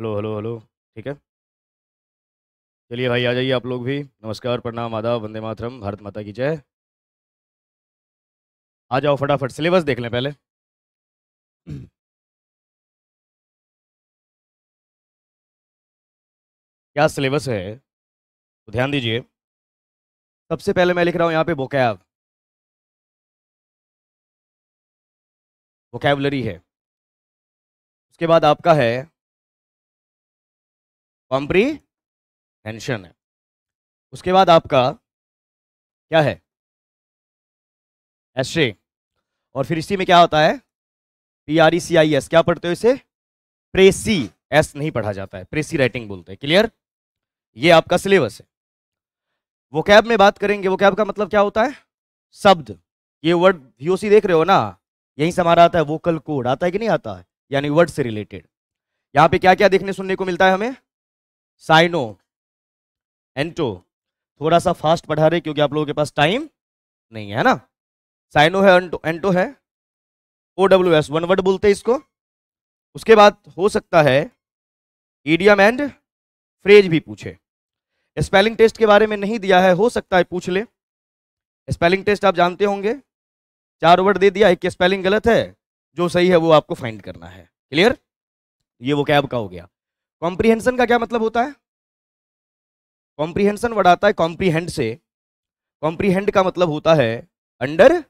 Hello hello hello ठीक है चलिए भाई आ जाइए आप लोग भी नमस्कार प्रणाम आदा वंदे मातरम भारत माता की जय आ जाओ फटाफट सिलेबस देख लें पहले क्या सिलेबस है तो ध्यान दीजिए सबसे पहले मैं लिख रहा हूँ यहाँ पे बोकैब वोकैबलरी है उसके बाद आपका है टेंशन है उसके बाद आपका क्या है एसरे और फिर इसी में क्या होता है P R E C I S क्या पढ़ते हो इसे प्रेसी एस नहीं पढ़ा जाता है प्रेसी राइटिंग बोलते हैं क्लियर ये आपका सिलेबस है वो कैब में बात करेंगे वो कैब का मतलब क्या होता है शब्द ये वर्ड यूसी देख रहे हो ना यहीं से हमारा आता है वोकल कोड आता है कि नहीं आता है यानी वर्ड से रिलेटेड यहाँ पे क्या क्या देखने सुनने को मिलता है हमें साइनो एंटो थोड़ा सा फास्ट पढ़ा रहे क्योंकि आप लोगों के पास टाइम नहीं है ना साइनो है एंटो एंटो है O W S one word बोलते हैं इसको उसके बाद हो सकता है ईडियम एंड फ्रेज भी पूछे स्पेलिंग टेस्ट के बारे में नहीं दिया है हो सकता है पूछ ले स्पेलिंग टेस्ट आप जानते होंगे चार वर्ड दे दिया एक स्पेलिंग गलत है जो सही है वो आपको फाइंड करना है क्लियर ये वो कैब का हो गया कॉम्प्रीहेंशन का क्या मतलब होता है कॉम्प्रीहेंशन वर्ड आता है कॉम्प्रीहेंड से कॉम्प्रीहेंड का मतलब होता है अंडर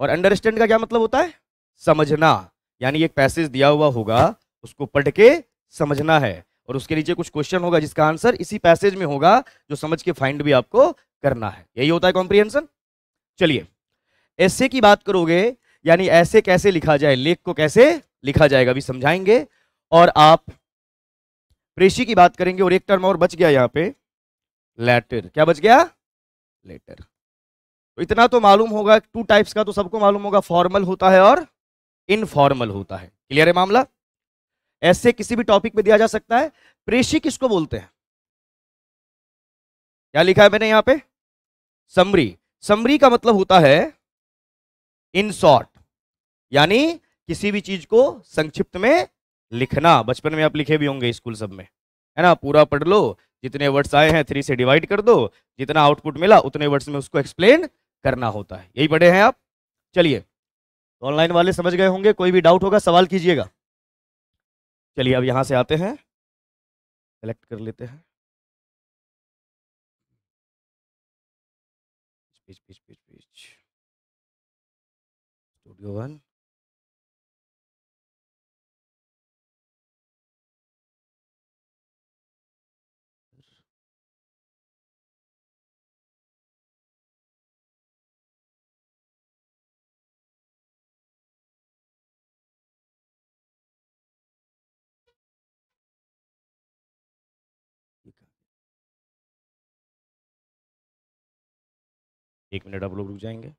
और अंडरस्टैंड का क्या मतलब होता है समझना यानी एक पैसेज दिया हुआ होगा उसको पढ़ के समझना है और उसके नीचे कुछ क्वेश्चन होगा जिसका आंसर इसी पैसेज में होगा जो समझ के फाइंड भी आपको करना है यही होता है कॉम्प्रीहेंशन चलिए ऐसे की बात करोगे यानी ऐसे कैसे लिखा जाए लेख को कैसे लिखा जाएगा अभी समझाएंगे और आप प्रेशी की बात करेंगे और एक टर्म और बच गया यहाँ पे लेटर क्या बच गया लेटर तो इतना तो मालूम होगा टू टाइप्स का तो सबको मालूम होगा फॉर्मल होता है और इनफॉर्मल होता है क्लियर है मामला ऐसे किसी भी टॉपिक में दिया जा सकता है प्रेशी किसको बोलते हैं क्या लिखा है मैंने यहां पे समरी समरी का मतलब होता है इन शॉर्ट यानी किसी भी चीज को संक्षिप्त में लिखना बचपन में आप लिखे भी होंगे स्कूल सब में है ना पूरा पढ़ लो जितने वर्ड्स आए हैं थ्री से डिवाइड कर दो जितना आउटपुट मिला उतने वर्ड्स में उसको एक्सप्लेन करना होता है यही पढ़े हैं आप चलिए तो ऑनलाइन वाले समझ गए होंगे कोई भी डाउट होगा सवाल कीजिएगा चलिए अब यहाँ से आते हैं सेलेक्ट कर लेते हैं पीछ, पीछ, पीछ, पीछ। स्टूडियो वन एक मिनट आप लोग रुक जाएंगे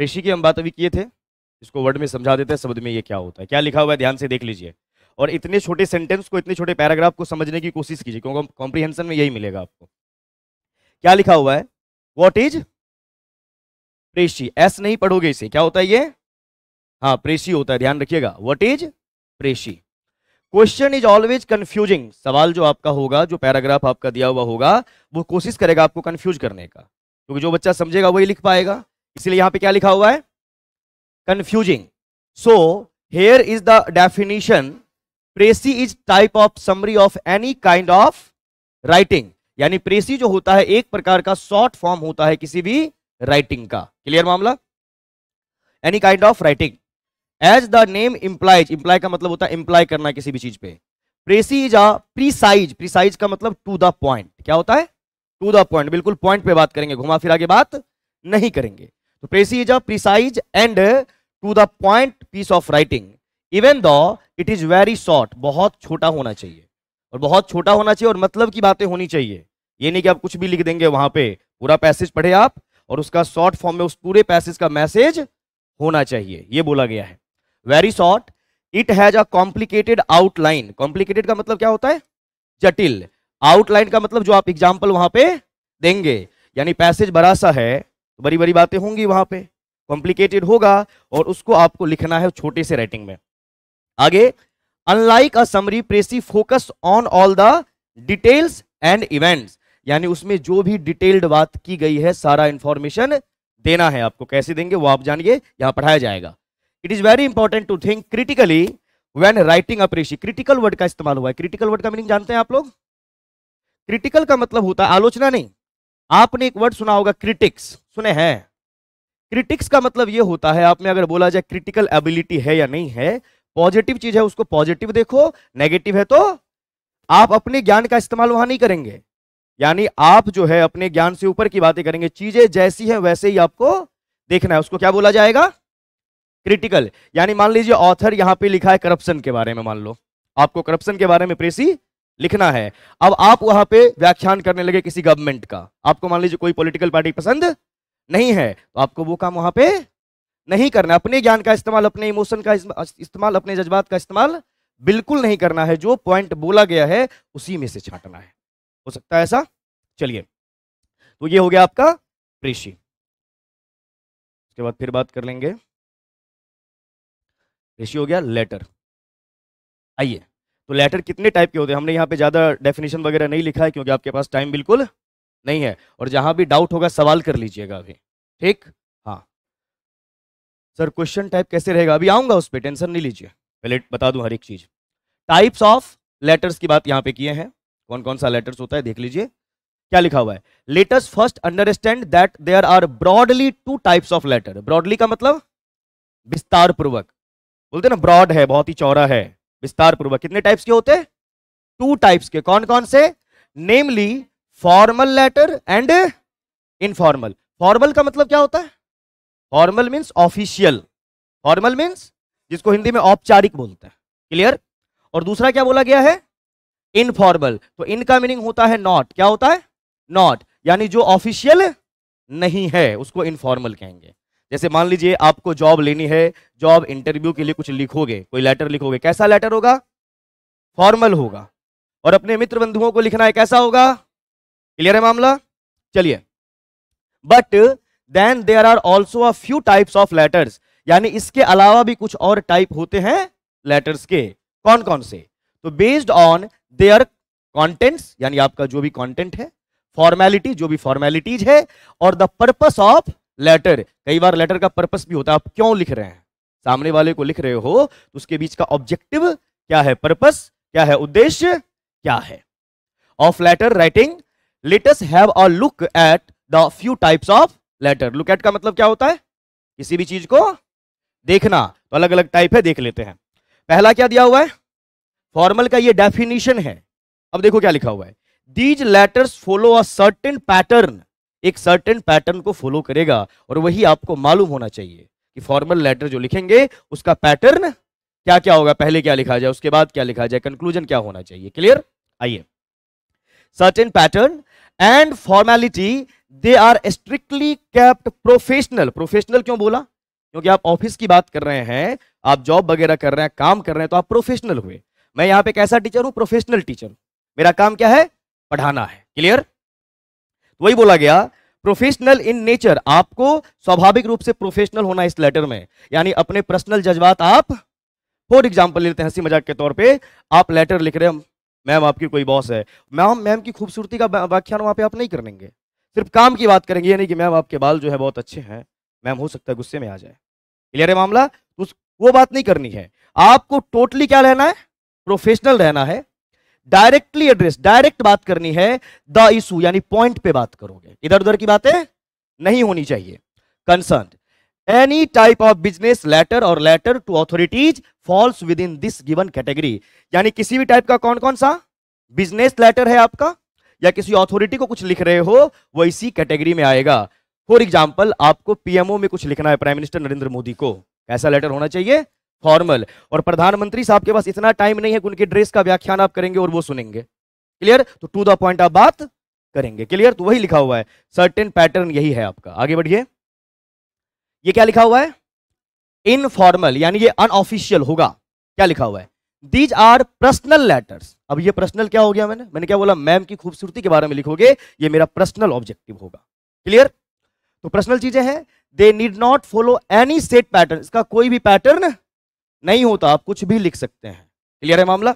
पेशी की हम बात अभी किए थे इसको वर्ड में समझा देते हैं शब्द में ये क्या होता है क्या लिखा हुआ है ध्यान से देख लीजिए और इतने छोटे सेंटेंस को इतने छोटे पैराग्राफ को समझने की कोशिश कीजिए क्योंकि कॉम्प्रीहेंशन में यही मिलेगा आपको क्या लिखा हुआ है वॉट इज प्रेशी एस नहीं पढ़ोगे इसे क्या होता है ये हाँ प्रेशी होता है ध्यान रखिएगा what is precis question is always confusing सवाल जो आपका होगा जो पैराग्राफ आपका दिया हुआ होगा वो कोशिश करेगा आपको कंफ्यूज करने का क्योंकि तो जो बच्चा समझेगा वही लिख पाएगा इसलिए यहां पे क्या लिखा हुआ है confusing so here is the definition precis is type of summary of any kind of writing यानी प्रेसी जो होता है एक प्रकार का शॉर्ट फॉर्म होता है किसी भी राइटिंग का क्लियर मामला any kind of writing as the name implies imply का मतलब होता है इंप्लाय करना किसी भी चीज पे precis is a precise precise का मतलब टू द पॉइंट क्या होता है टू द पॉइंट बिल्कुल पॉइंट पे बात करेंगे घुमा फिरा के बात नहीं करेंगे तो precis is a precise and to the point piece of writing even the it is very short बहुत छोटा होना चाहिए और बहुत छोटा होना चाहिए और मतलब की बातें होनी चाहिए ये नहीं कि आप कुछ भी लिख देंगे वहां पे पूरा पैसेज पढ़े आप और उसका शॉर्ट फॉर्म में उस पूरे पैसेज का मैसेज होना चाहिए ये बोला गया है very short it has a complicated outline complicated का मतलब क्या होता है जटिल आउटलाइन का मतलब जो आप एग्जाम्पल वहां पे देंगे यानी पैसेज बड़ा सा है तो बड़ी बड़ी बातें होंगी वहां पे कॉम्प्लिकेटेड होगा और उसको आपको लिखना है छोटे से राइटिंग में आगे unlike a summary precis focus on all the details and events यानी उसमें जो भी डिटेल्ड बात की गई है सारा इंफॉर्मेशन देना है आपको कैसे देंगे वो आप जानिए यहां पढ़ाया जाएगा it is very important to think critically when writing a precis critical word का इस्तेमाल हुआ है क्रिटिकल वर्ड का मीनिंग जानते हैं आप लोग क्रिटिकल का मतलब होता है आलोचना नहीं आपने एक वर्ड सुना होगा क्रिटिक्स सुने हैं क्रिटिक्स का मतलब ये होता है आप में अगर बोला जाए क्रिटिकल एबिलिटी है या नहीं है पॉजिटिव चीज है उसको पॉजिटिव देखो नेगेटिव है तो आप अपने ज्ञान का इस्तेमाल वहां नहीं करेंगे यानी आप जो है अपने ज्ञान से ऊपर की बातें करेंगे चीजें जैसी है वैसे ही आपको देखना है उसको क्या बोला जाएगा क्रिटिकल यानी मान लीजिए ऑथर यहां पे लिखा है करप्शन के बारे में मान लो आपको करप्शन के बारे में प्रेसी लिखना है अब आप वहां पे व्याख्यान करने लगे किसी गवर्नमेंट का आपको मान लीजिए कोई पॉलिटिकल पार्टी पसंद नहीं है तो आपको वो काम वहां पे नहीं करना अपने ज्ञान का इस्तेमाल अपने इमोशन का इस्तेमाल अपने जज्बात का इस्तेमाल बिल्कुल नहीं करना है जो पॉइंट बोला गया है उसी में से छाटना है सकता है ऐसा चलिए तो ये हो गया आपका ऋषि उसके बाद फिर बात कर लेंगे ऋषि हो गया लेटर आइए तो लेटर कितने टाइप के होते हैं हमने यहाँ पे ज़्यादा डेफिनेशन वगैरह नहीं लिखा है क्योंकि आपके पास टाइम बिल्कुल नहीं है और जहां भी डाउट होगा सवाल कर लीजिएगा अभी ठीक हाँ सर क्वेश्चन टाइप कैसे रहेगा अभी आऊंगा उस पर टेंशन नहीं लीजिए पहले बता दू हर एक चीज़ टाइप्स ऑफ लेटर्स की बात यहाँ पे किए हैं कौन कौन सा लेटर्स होता है देख लीजिए क्या लिखा हुआ है letters first understand that there are broadly two types of letter broadly का मतलब विस्तार पूर्वक बोलते ना ब्रॉड है बहुत ही चौड़ा है विस्तार पूर्वक कितने टाइप्स के होते टू टाइप्स के कौन कौन से namely formal letter and informal formal का मतलब क्या होता है formal means official formal means जिसको हिंदी में औपचारिक बोलते हैं क्लियर और दूसरा क्या बोला गया है इनफॉर्मल तो इनका मीनिंग होता है नॉट क्या होता है नॉट यानी जो ऑफिशियल नहीं है उसको इनफॉर्मल कहेंगे जैसे मान लीजिए आपको जॉब लेनी है जॉब इंटरव्यू के लिए कुछ लिखोगे कोई लेटर लिखोगे कैसा लेटर होगा फॉर्मल होगा और अपने मित्र बंधुओं को लिखना है कैसा होगा क्लियर है मामला चलिए but then there are also a few types of letters यानी इसके अलावा भी कुछ और टाइप होते हैं लेटर्स के कौन कौन से तो बेस्ड ऑन देयर कॉन्टेंट्स यानी आपका जो भी कॉन्टेंट है फॉर्मेलिटी जो भी फॉर्मेलिटीज है और द पर्पस ऑफ लेटर कई बार लेटर का पर्पस भी होता है आप क्यों लिख रहे हैं सामने वाले को लिख रहे हो तो उसके बीच का ऑब्जेक्टिव क्या है पर्पस क्या है उद्देश्य क्या है of letter writing let's have a look at the few types of letter look at का मतलब क्या होता है किसी भी चीज को देखना तो अलग अलग टाइप है देख लेते हैं पहला क्या दिया हुआ है फॉर्मल का ये डेफिनेशन है अब देखो क्या लिखा हुआ है these letters follow a certain pattern एक सर्टेन पैटर्न को फॉलो करेगा और वही आपको मालूम होना चाहिए कि फॉर्मल लेटर जो लिखेंगे उसका पैटर्न क्या क्या होगा पहले क्या लिखा जाए उसके बाद क्या लिखा जाए कंक्लूजन क्या होना चाहिए क्लियर आइए certain pattern and formality they are strictly kept professional professional क्यों बोला क्योंकि आप ऑफिस की बात कर रहे हैं आप जॉब वगैरह कर रहे हैं काम कर रहे हैं तो आप प्रोफेशनल हुए मैं यहाँ पे कैसा टीचर हूं प्रोफेशनल टीचर मेरा काम क्या है पढ़ाना है क्लियर तो वही बोला गया प्रोफेशनल इन नेचर आपको स्वाभाविक रूप से प्रोफेशनल होना इस लेटर में यानी अपने पर्सनल जज्बात आप फॉर एग्जाम्पल लेते हैं हंसी मजाक के तौर पर आप लेटर लिख रहे हैं मैम आपकी कोई बॉस है मैम मैम की खूबसूरती का व्याख्यान वहां पे आप नहीं करेंगे सिर्फ काम की बात करेंगे यानी कि मैम आपके बाल जो है बहुत अच्छे हैं मैम हो सकता है गुस्से में आ जाए क्लियर है मामला उस वो बात नहीं करनी है आपको टोटली क्या रहना है प्रोफेशनल रहना है डायरेक्टली एड्रेस डायरेक्ट बात करनी है द इशू यानी पॉइंट पे बात करोगे इधर उधर की बातें नहीं होनी चाहिए concern any type of business letter और letter to authorities falls within this given category यानी किसी भी टाइप का कौन कौन सा बिजनेस लेटर है आपका या किसी ऑथोरिटी को कुछ लिख रहे हो वो इसी कैटेगरी में आएगा फॉर एग्जाम्पल आपको पीएमओ में कुछ लिखना है प्राइम मिनिस्टर नरेंद्र मोदी को कैसा लेटर होना चाहिए फॉर्मल और प्रधानमंत्री साहब के पास इतना टाइम नहीं है कि उनके ड्रेस का व्याख्यान आप करेंगे और वो सुनेंगे क्लियर तो टू द पॉइंट आप बात करेंगे क्लियर तो वही लिखा हुआ है सर्टेन पैटर्न यही है आपका आगे बढ़िए ये क्या लिखा हुआ है इनफॉर्मल यानी ये अनऑफिशियल होगा क्या लिखा हुआ है दीज आर पर्सनल लेटर्स अब ये पर्सनल क्या हो गया मैंने मैंने क्या बोला मैम की खूबसूरती के बारे में लिखोगे ये मेरा पर्सनल ऑब्जेक्टिव होगा क्लियर तो पर्सनल चीजें हैं they need not follow any set pattern इसका कोई भी पैटर्न नहीं होता तो आप कुछ भी लिख सकते हैं क्लियर है मामला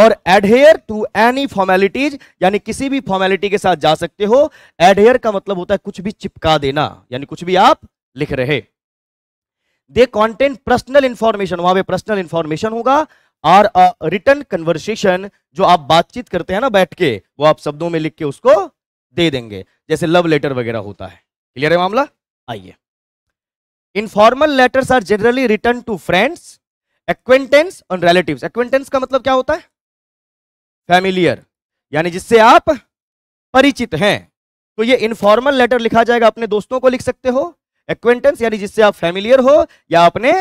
और एडहेयर टू एनी फॉर्मेलिटीज यानी किसी भी फॉर्मेलिटी के साथ जा सकते हो एडहेयर का मतलब होता है कुछ भी चिपका देना यानी कुछ भी आप लिख रहे दे कॉन्टेंट पर्सनल इंफॉर्मेशन वहां पर पर्सनल इंफॉर्मेशन होगा और रिटर्न कन्वर्सेशन जो आप बातचीत करते हैं ना बैठ के वो आप शब्दों में लिख के उसको दे देंगे जैसे लव लेटर वगैरह होता है क्लियर है मामला आइए informal letters are generally written to friends acquaintance और रिलेटिव एक्वेंटेंस का मतलब क्या होता है फैमिलियर यानी जिससे आप परिचित हैं तो ये इनफॉर्मल लेटर लिखा जाएगा अपने दोस्तों को लिख सकते हो एक्वेंटेंस यानी जिससे आप फैमिलियर हो या अपने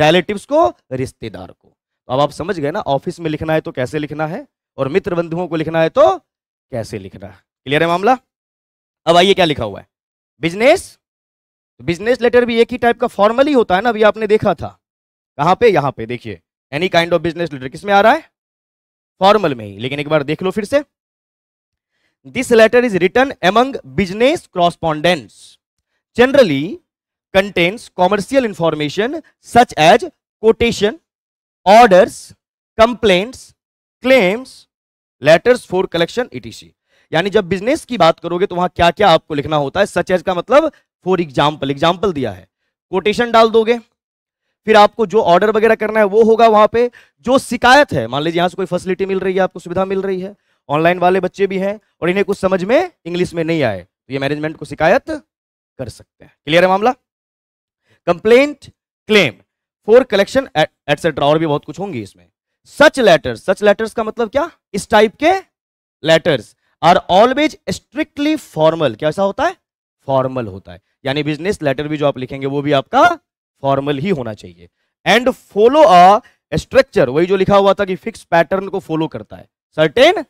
रिलेटिव को रिश्तेदार को तो अब आप समझ गए ना ऑफिस में लिखना है तो कैसे लिखना है और मित्र बंधुओं को लिखना है तो कैसे लिखना है क्लियर है मामला अब आइए क्या लिखा हुआ है बिजनेस बिजनेस तो लेटर भी एक ही टाइप का फॉर्मल ही होता है ना अभी आपने देखा था कहां पे यहां पे देखिए any kind of business letter किसमें आ रहा है फॉर्मल में ही लेकिन एक बार देख लो फिर से this letter is written among business correspondents generally contains commercial information such as quotation orders complaints claims letters for collection etc यानी जब बिजनेस की बात करोगे तो वहां क्या क्या आपको लिखना होता है सच एज का मतलब फॉर एग्जाम्पल एग्जाम्पल दिया है कोटेशन डाल दोगे फिर आपको जो ऑर्डर वगैरह करना है वो होगा वहां पे जो शिकायत है मान लीजिए यहां से कोई फैसिलिटी मिल रही है आपको सुविधा मिल रही है ऑनलाइन वाले बच्चे भी हैं और इन्हें कुछ समझ में इंग्लिश में नहीं आए तो ये मैनेजमेंट को शिकायत कर सकते हैं क्लियर है मामला complaint claim for collection etcetera और भी बहुत कुछ होंगी इसमें सच लेटर्स सच लेटर्स का मतलब क्या इस टाइप के letters are always strictly formal कैसा होता है फॉर्मल होता है यानी बिजनेस लेटर भी जो आप लिखेंगे वो भी आपका फॉर्मल ही होना चाहिए एंड फॉलो अ स्ट्रक्चर वही जो लिखा हुआ था कि फिक्स पैटर्न को फॉलो करता है सर्टेन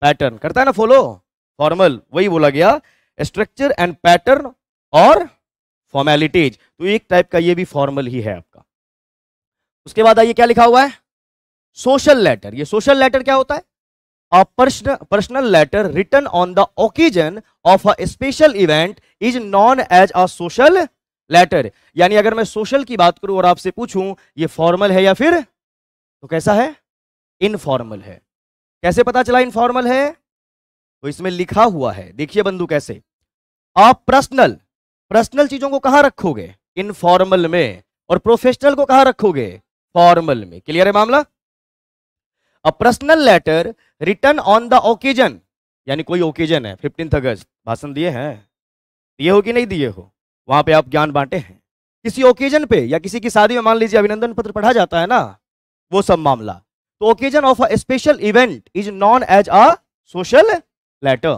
पैटर्न करता है ना फॉलो फॉर्मल वही बोला गया स्ट्रक्चर एंड पैटर्न और फॉर्मेलिटीज तो एक टाइप का ये भी फॉर्मल ही है आपका उसके बाद आइए क्या लिखा हुआ है सोशल लेटर ये सोशल लेटर क्या होता है personal letter written on the occasion of a special event is known as a social letter यानी अगर मैं सोशल की बात करूं और आपसे पूछूं ये फॉर्मल है या फिर तो कैसा है इनफॉर्मल है कैसे पता चला इनफॉर्मल है तो इसमें लिखा हुआ है देखिए बंधु कैसे आप पर्सनल पर्सनल चीजों को कहां रखोगे इनफॉर्मल में और प्रोफेशनल को कहां रखोगे फॉर्मल में क्लियर है मामला a personal letter written on the occasion यानी कोई ओकेजन है फिफ्टीन अगस्त भाषण दिए हैं दिए हो कि नहीं दिए हो वहां पे आप ज्ञान बांटे हैं किसी ओकेजन पे या किसी की शादी में मान लीजिए अभिनंदन पत्र पढ़ा जाता है ना वो सब मामला तो occasion of a special event is known as a social letter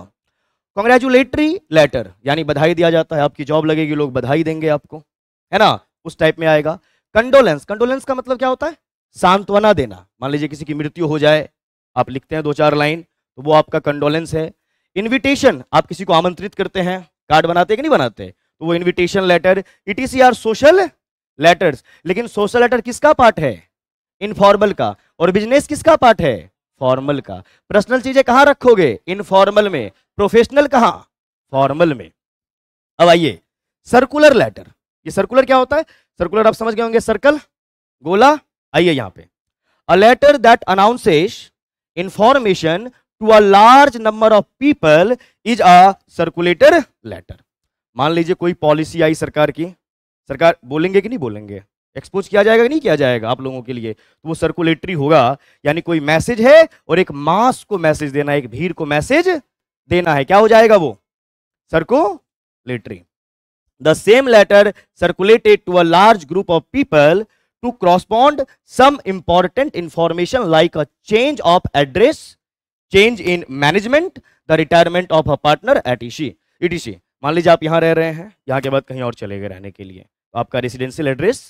congratulatory letter यानी बधाई दिया जाता है आपकी जॉब लगेगी लोग बधाई देंगे आपको है ना उस टाइप में आएगा कंडोलेंस कंडोलेंस का मतलब क्या होता है सांत्वना देना मान लीजिए किसी की मृत्यु हो जाए आप लिखते हैं दो चार लाइन तो वो आपका कंडोलेंस है इनविटेशन आप किसी को आमंत्रित करते हैं कार्ड बनाते कि नहीं बनाते तो वो invitation letter it is are social letters लेकिन सोशल लेटर किसका पार्ट है इनफॉर्मल का और बिजनेस किसका पार्ट है फॉर्मल का पर्सनल चीजें कहां रखोगे इनफॉर्मल में प्रोफेशनल कहा फॉर्मल में अब आइए सर्कुलर लेटर ये सर्कुलर क्या होता है सर्कुलर आप समझ गए होंगे सर्कल गोला आइए यहां पे a letter that announces information to a large number of people is a circulator letter मान लीजिए कोई पॉलिसी आई सरकार की सरकार बोलेंगे कि नहीं बोलेंगे एक्सपोज किया जाएगा कि नहीं किया जाएगा आप लोगों के लिए तो वो सर्कुलेटरी होगा यानी कोई मैसेज है और एक मास को मैसेज देना है एक भीड़ को मैसेज देना है क्या हो जाएगा वो circulatory the same letter circulated to a large group of people to correspond some important information like a change of address change in management the retirement of a partner etc etc मान लीजिए आप यहां रह रहे हैं यहां के बाद कहीं और चले गए रहने के लिए तो आपका रेसिडेंशियल एड्रेस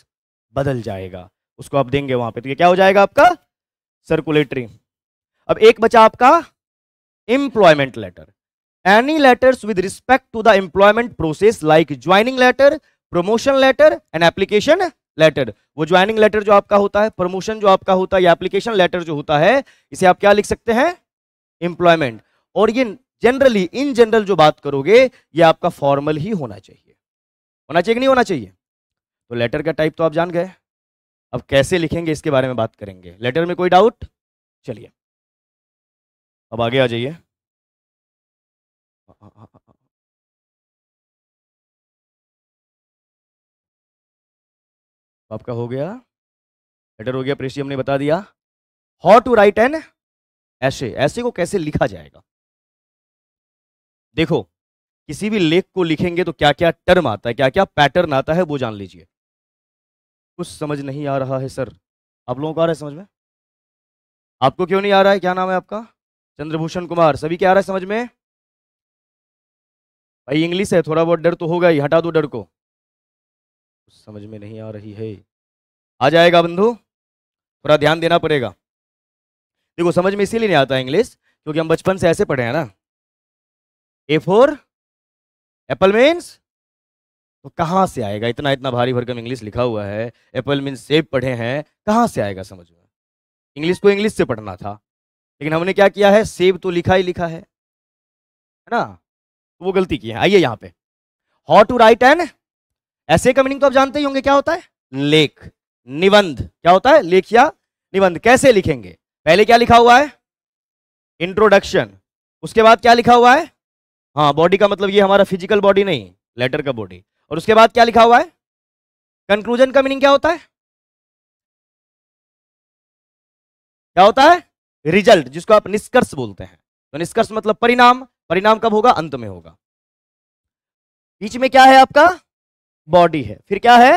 बदल जाएगा उसको आप देंगे वहां पर तो क्या हो जाएगा आपका सर्कुलेटरी अब एक बचा आपका employment letter any letters with respect to the employment process like joining letter promotion letter and application letter वो ज्वाइनिंग लेटर जो आपका होता है प्रमोशन जो आपका होता है या एप्लीकेशन लेटर जो होता है इसे आप क्या लिख सकते हैं इंप्लॉयमेंट और ये जनरली इन जनरल जो बात करोगे ये आपका फॉर्मल ही होना चाहिए होना चाहिए कि नहीं होना चाहिए तो लेटर का टाइप तो आप जान गए अब कैसे लिखेंगे इसके बारे में बात करेंगे लेटर में कोई डाउट चलिए अब आगे आ जाइए तो आपका हो गया लेटर हो गया प्रेसी हमने बता दिया हाउ टू राइट एन ऐसे ऐसे को कैसे लिखा जाएगा देखो किसी भी लेख को लिखेंगे तो क्या क्या टर्म आता है क्या क्या पैटर्न आता है वो जान लीजिए कुछ समझ नहीं आ रहा है सर आप लोगों को आ रहा है समझ में आपको क्यों नहीं आ रहा है क्या नाम है आपका चंद्रभूषण कुमार सभी क्या आ रहा है समझ में भाई इंग्लिश है थोड़ा बहुत डर तो होगा ही हटा दो डर को समझ में नहीं आ रही है आ जाएगा बंधु थोड़ा ध्यान देना पड़ेगा देखो समझ में इसीलिए नहीं आता इंग्लिश क्योंकि हम बचपन से ऐसे पढ़े हैं ना ए फोर एप्पल मीन्स तो कहाँ से आएगा इतना इतना भारी भरकम इंग्लिश लिखा हुआ है एप्पल मीन्स सेब पढ़े हैं कहाँ से आएगा समझ में इंग्लिश को इंग्लिश से पढ़ना था लेकिन हमने क्या किया है सेब तो लिखा ही लिखा है है ना तो वो गलती की है आइए यहाँ पे हाउ टू राइट एंड ऐसे का मीनिंग तो आप जानते ही होंगे क्या होता है लेख निबंध क्या होता है लेख या निबंध कैसे लिखेंगे पहले क्या लिखा हुआ है इंट्रोडक्शन उसके बाद क्या लिखा हुआ है हाँ बॉडी का मतलब ये हमारा फिजिकल बॉडी नहीं लेटर का बॉडी और उसके बाद क्या लिखा हुआ है कंक्लूजन का मीनिंग क्या होता है क्या होता है रिजल्ट जिसको आप निष्कर्ष बोलते हैं तो निष्कर्ष मतलब परिणाम परिणाम कब होगा अंत में होगा बीच में क्या है आपका बॉडी है फिर क्या है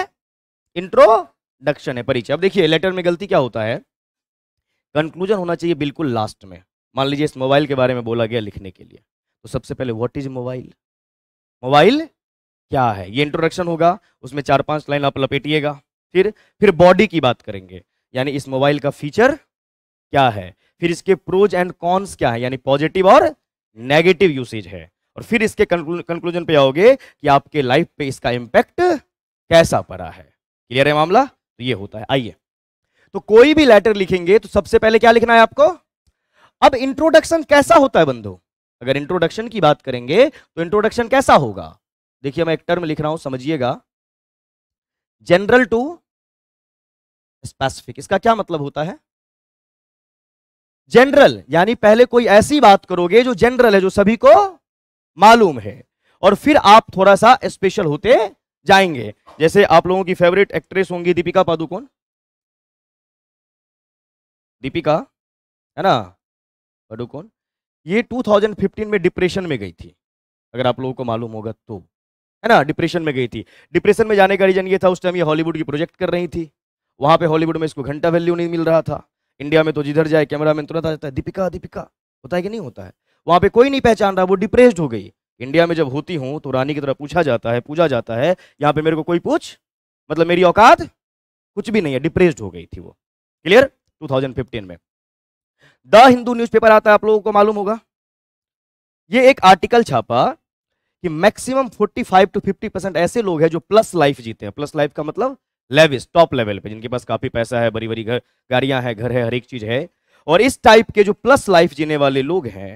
इंट्रोडक्शन है परिचय अब देखिए लेटर में गलती क्या होता है कंक्लूजन होना चाहिए बिल्कुल लास्ट में मान लीजिए इस मोबाइल के बारे में बोला गया लिखने के लिए तो सबसे पहले व्हाट इज मोबाइल मोबाइल क्या है ये इंट्रोडक्शन होगा उसमें चार पांच लाइन आप लपेटिएगा फिर फिर बॉडी की बात करेंगे यानी इस मोबाइल का फीचर क्या है फिर इसके प्रोज एंड कॉन्स क्या है यानी पॉजिटिव और नेगेटिव यूसेज है और फिर इसके कंक्लूजन पे आओगे कि आपके लाइफ पे इसका इंपैक्ट कैसा पड़ा है क्लियर है मामला तो ये होता है आइए तो कोई भी लेटर लिखेंगे तो सबसे पहले क्या लिखना है आपको अब इंट्रोडक्शन कैसा होता है बंधु अगर इंट्रोडक्शन की बात करेंगे तो इंट्रोडक्शन कैसा होगा देखिए मैं एक टर्म लिख रहा हूं समझिएगा जनरल टू स्पेसिफिक इसका क्या मतलब होता है जनरल यानी पहले कोई ऐसी बात करोगे जो जनरल है जो सभी को मालूम है और फिर आप थोड़ा सा स्पेशल होते जाएंगे जैसे आप लोगों की फेवरेट एक्ट्रेस होंगी दीपिका पादुकोण दीपिका है ना पादुकोण ये 2015 में डिप्रेशन में गई थी अगर आप लोगों को मालूम होगा तो है ना डिप्रेशन में गई थी डिप्रेशन में जाने का रीजन ये था उस टाइम ये हॉलीवुड की प्रोजेक्ट कर रही थी वहां पे हॉलीवुड में इसको घंटा वैल्यू नहीं मिल रहा था इंडिया में तो जिधर जाए कैमरा मैन तुरंत आ जाता है दीपिका दीपिका होता है कि नहीं होता है वहाँ पे कोई नहीं पहचान रहा वो डिप्रेस्ड हो गई इंडिया में जब होती हूँ तो रानी की तरह पूछा जाता है पूछा जाता है यहाँ पे मेरे को कोई पूछ मतलब मेरी औकात कुछ भी नहीं है डिप्रेस्ड हो गई थी वो क्लियर 2015 में द हिंदू न्यूज़पेपर आता है आप लोगों को मालूम होगा ये एक आर्टिकल छापा कि मैक्सिमम 45 टू 50 परसेंट ऐसे लोग हैं जो प्लस लाइफ जीते हैं प्लस लाइफ का मतलब लेविस टॉप लेवल पे जिनके पास काफी पैसा है बड़ी बड़ी घर गाड़ियां हैं घर है हर एक चीज है और इस टाइप के जो प्लस लाइफ जीने वाले लोग हैं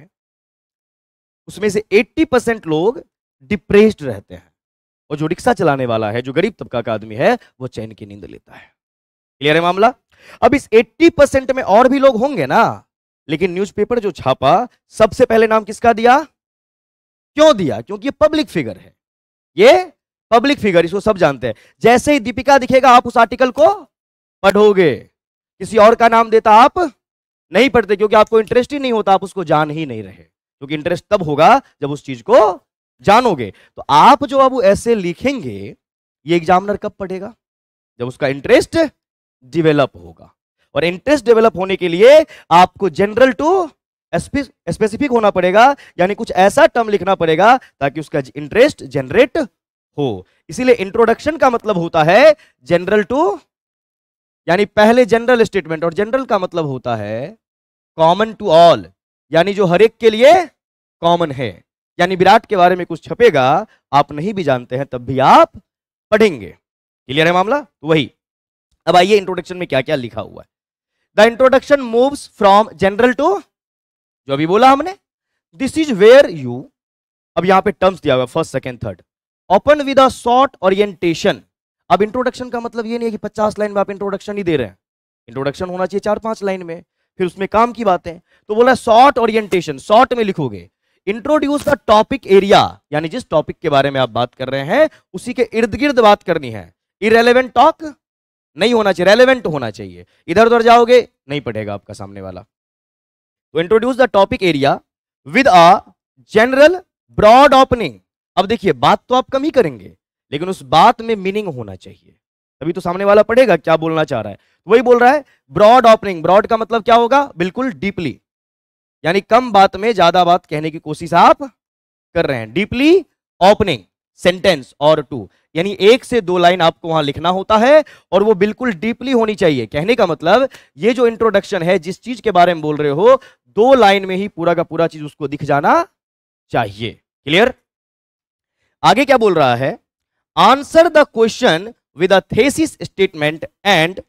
उसमें से 80 परसेंट लोग डिप्रेस्ड रहते हैं और जो रिक्शा चलाने वाला है जो गरीब तबका का आदमी है वो चैन की नींद लेता है क्लियर है मामला अब इस 80 परसेंट में और भी लोग होंगे ना लेकिन न्यूज़पेपर जो छापा सबसे पहले नाम किसका दिया क्यों दिया क्योंकि ये पब्लिक फिगर है ये पब्लिक फिगर इसको सब जानते हैं जैसे ही दीपिका दिखेगा आप उस आर्टिकल को पढ़ोगे किसी और का नाम देता आप नहीं पढ़ते क्योंकि आपको इंटरेस्ट ही नहीं होता आप उसको जान ही नहीं रहे क्योंकि इंटरेस्ट तब होगा जब उस चीज को जानोगे तो आप जो अब ऐसे लिखेंगे ये एग्जामिनर कब पढ़ेगा जब उसका इंटरेस्ट डेवलप होगा और इंटरेस्ट डेवलप होने के लिए आपको जनरल टू स्पेसिफिक होना पड़ेगा यानी कुछ ऐसा टर्म लिखना पड़ेगा ताकि उसका इंटरेस्ट जनरेट हो इसीलिए इंट्रोडक्शन का मतलब होता है जनरल टू यानी पहले जनरल स्टेटमेंट और जनरल का मतलब होता है कॉमन टू ऑल यानी जो हर एक के लिए कॉमन है यानी विराट के बारे में कुछ छपेगा आप नहीं भी जानते हैं तब भी आप पढ़ेंगे क्लियर है मामला तो वही अब आइए इंट्रोडक्शन में क्या क्या लिखा हुआ है the introduction move from general to जो अभी बोला हमने दिस इज वेयर यू अब यहां पे टर्म्स दिया हुआ first second third open with a short orientation अब इंट्रोडक्शन का मतलब ये नहीं है कि पचास लाइन में आप इंट्रोडक्शन ही दे रहे हैं इंट्रोडक्शन होना चाहिए चार पांच लाइन में फिर उसमें काम की बातें तो बोला शॉर्ट ओरिएंटेशन शॉर्ट में लिखोगे इंट्रोड्यूस द टॉपिक एरिया यानी जिस टॉपिक के बारे में आप बात कर रहे हैं उसी के इर्द गिर्द बात करनी है इरेलीवेंट टॉक नहीं होना चाहिए रेलेवेंट होना चाहिए इधर उधर जाओगे नहीं पढ़ेगा आपका सामने वाला तो introduce the topic area with a general broad opening अब देखिए बात तो आप कम ही करेंगे लेकिन उस बात में मीनिंग होना चाहिए तभी तो सामने वाला पढ़ेगा क्या बोलना चाह रहा है वही बोल रहा है ब्रॉड ऑपनिंग ब्रॉड का मतलब क्या होगा बिल्कुल डीपली यानी कम बात में ज्यादा बात कहने की कोशिश आप कर रहे हैं डीपली ओपनिंग सेंटेंस और टू यानी एक से दो लाइन आपको वहां लिखना होता है और वो बिल्कुल डीपली होनी चाहिए कहने का मतलब ये जो इंट्रोडक्शन है जिस चीज के बारे में बोल रहे हो दो लाइन में ही पूरा का पूरा चीज उसको दिख जाना चाहिए क्लियर आगे क्या बोल रहा है answer the question with a thesis statement and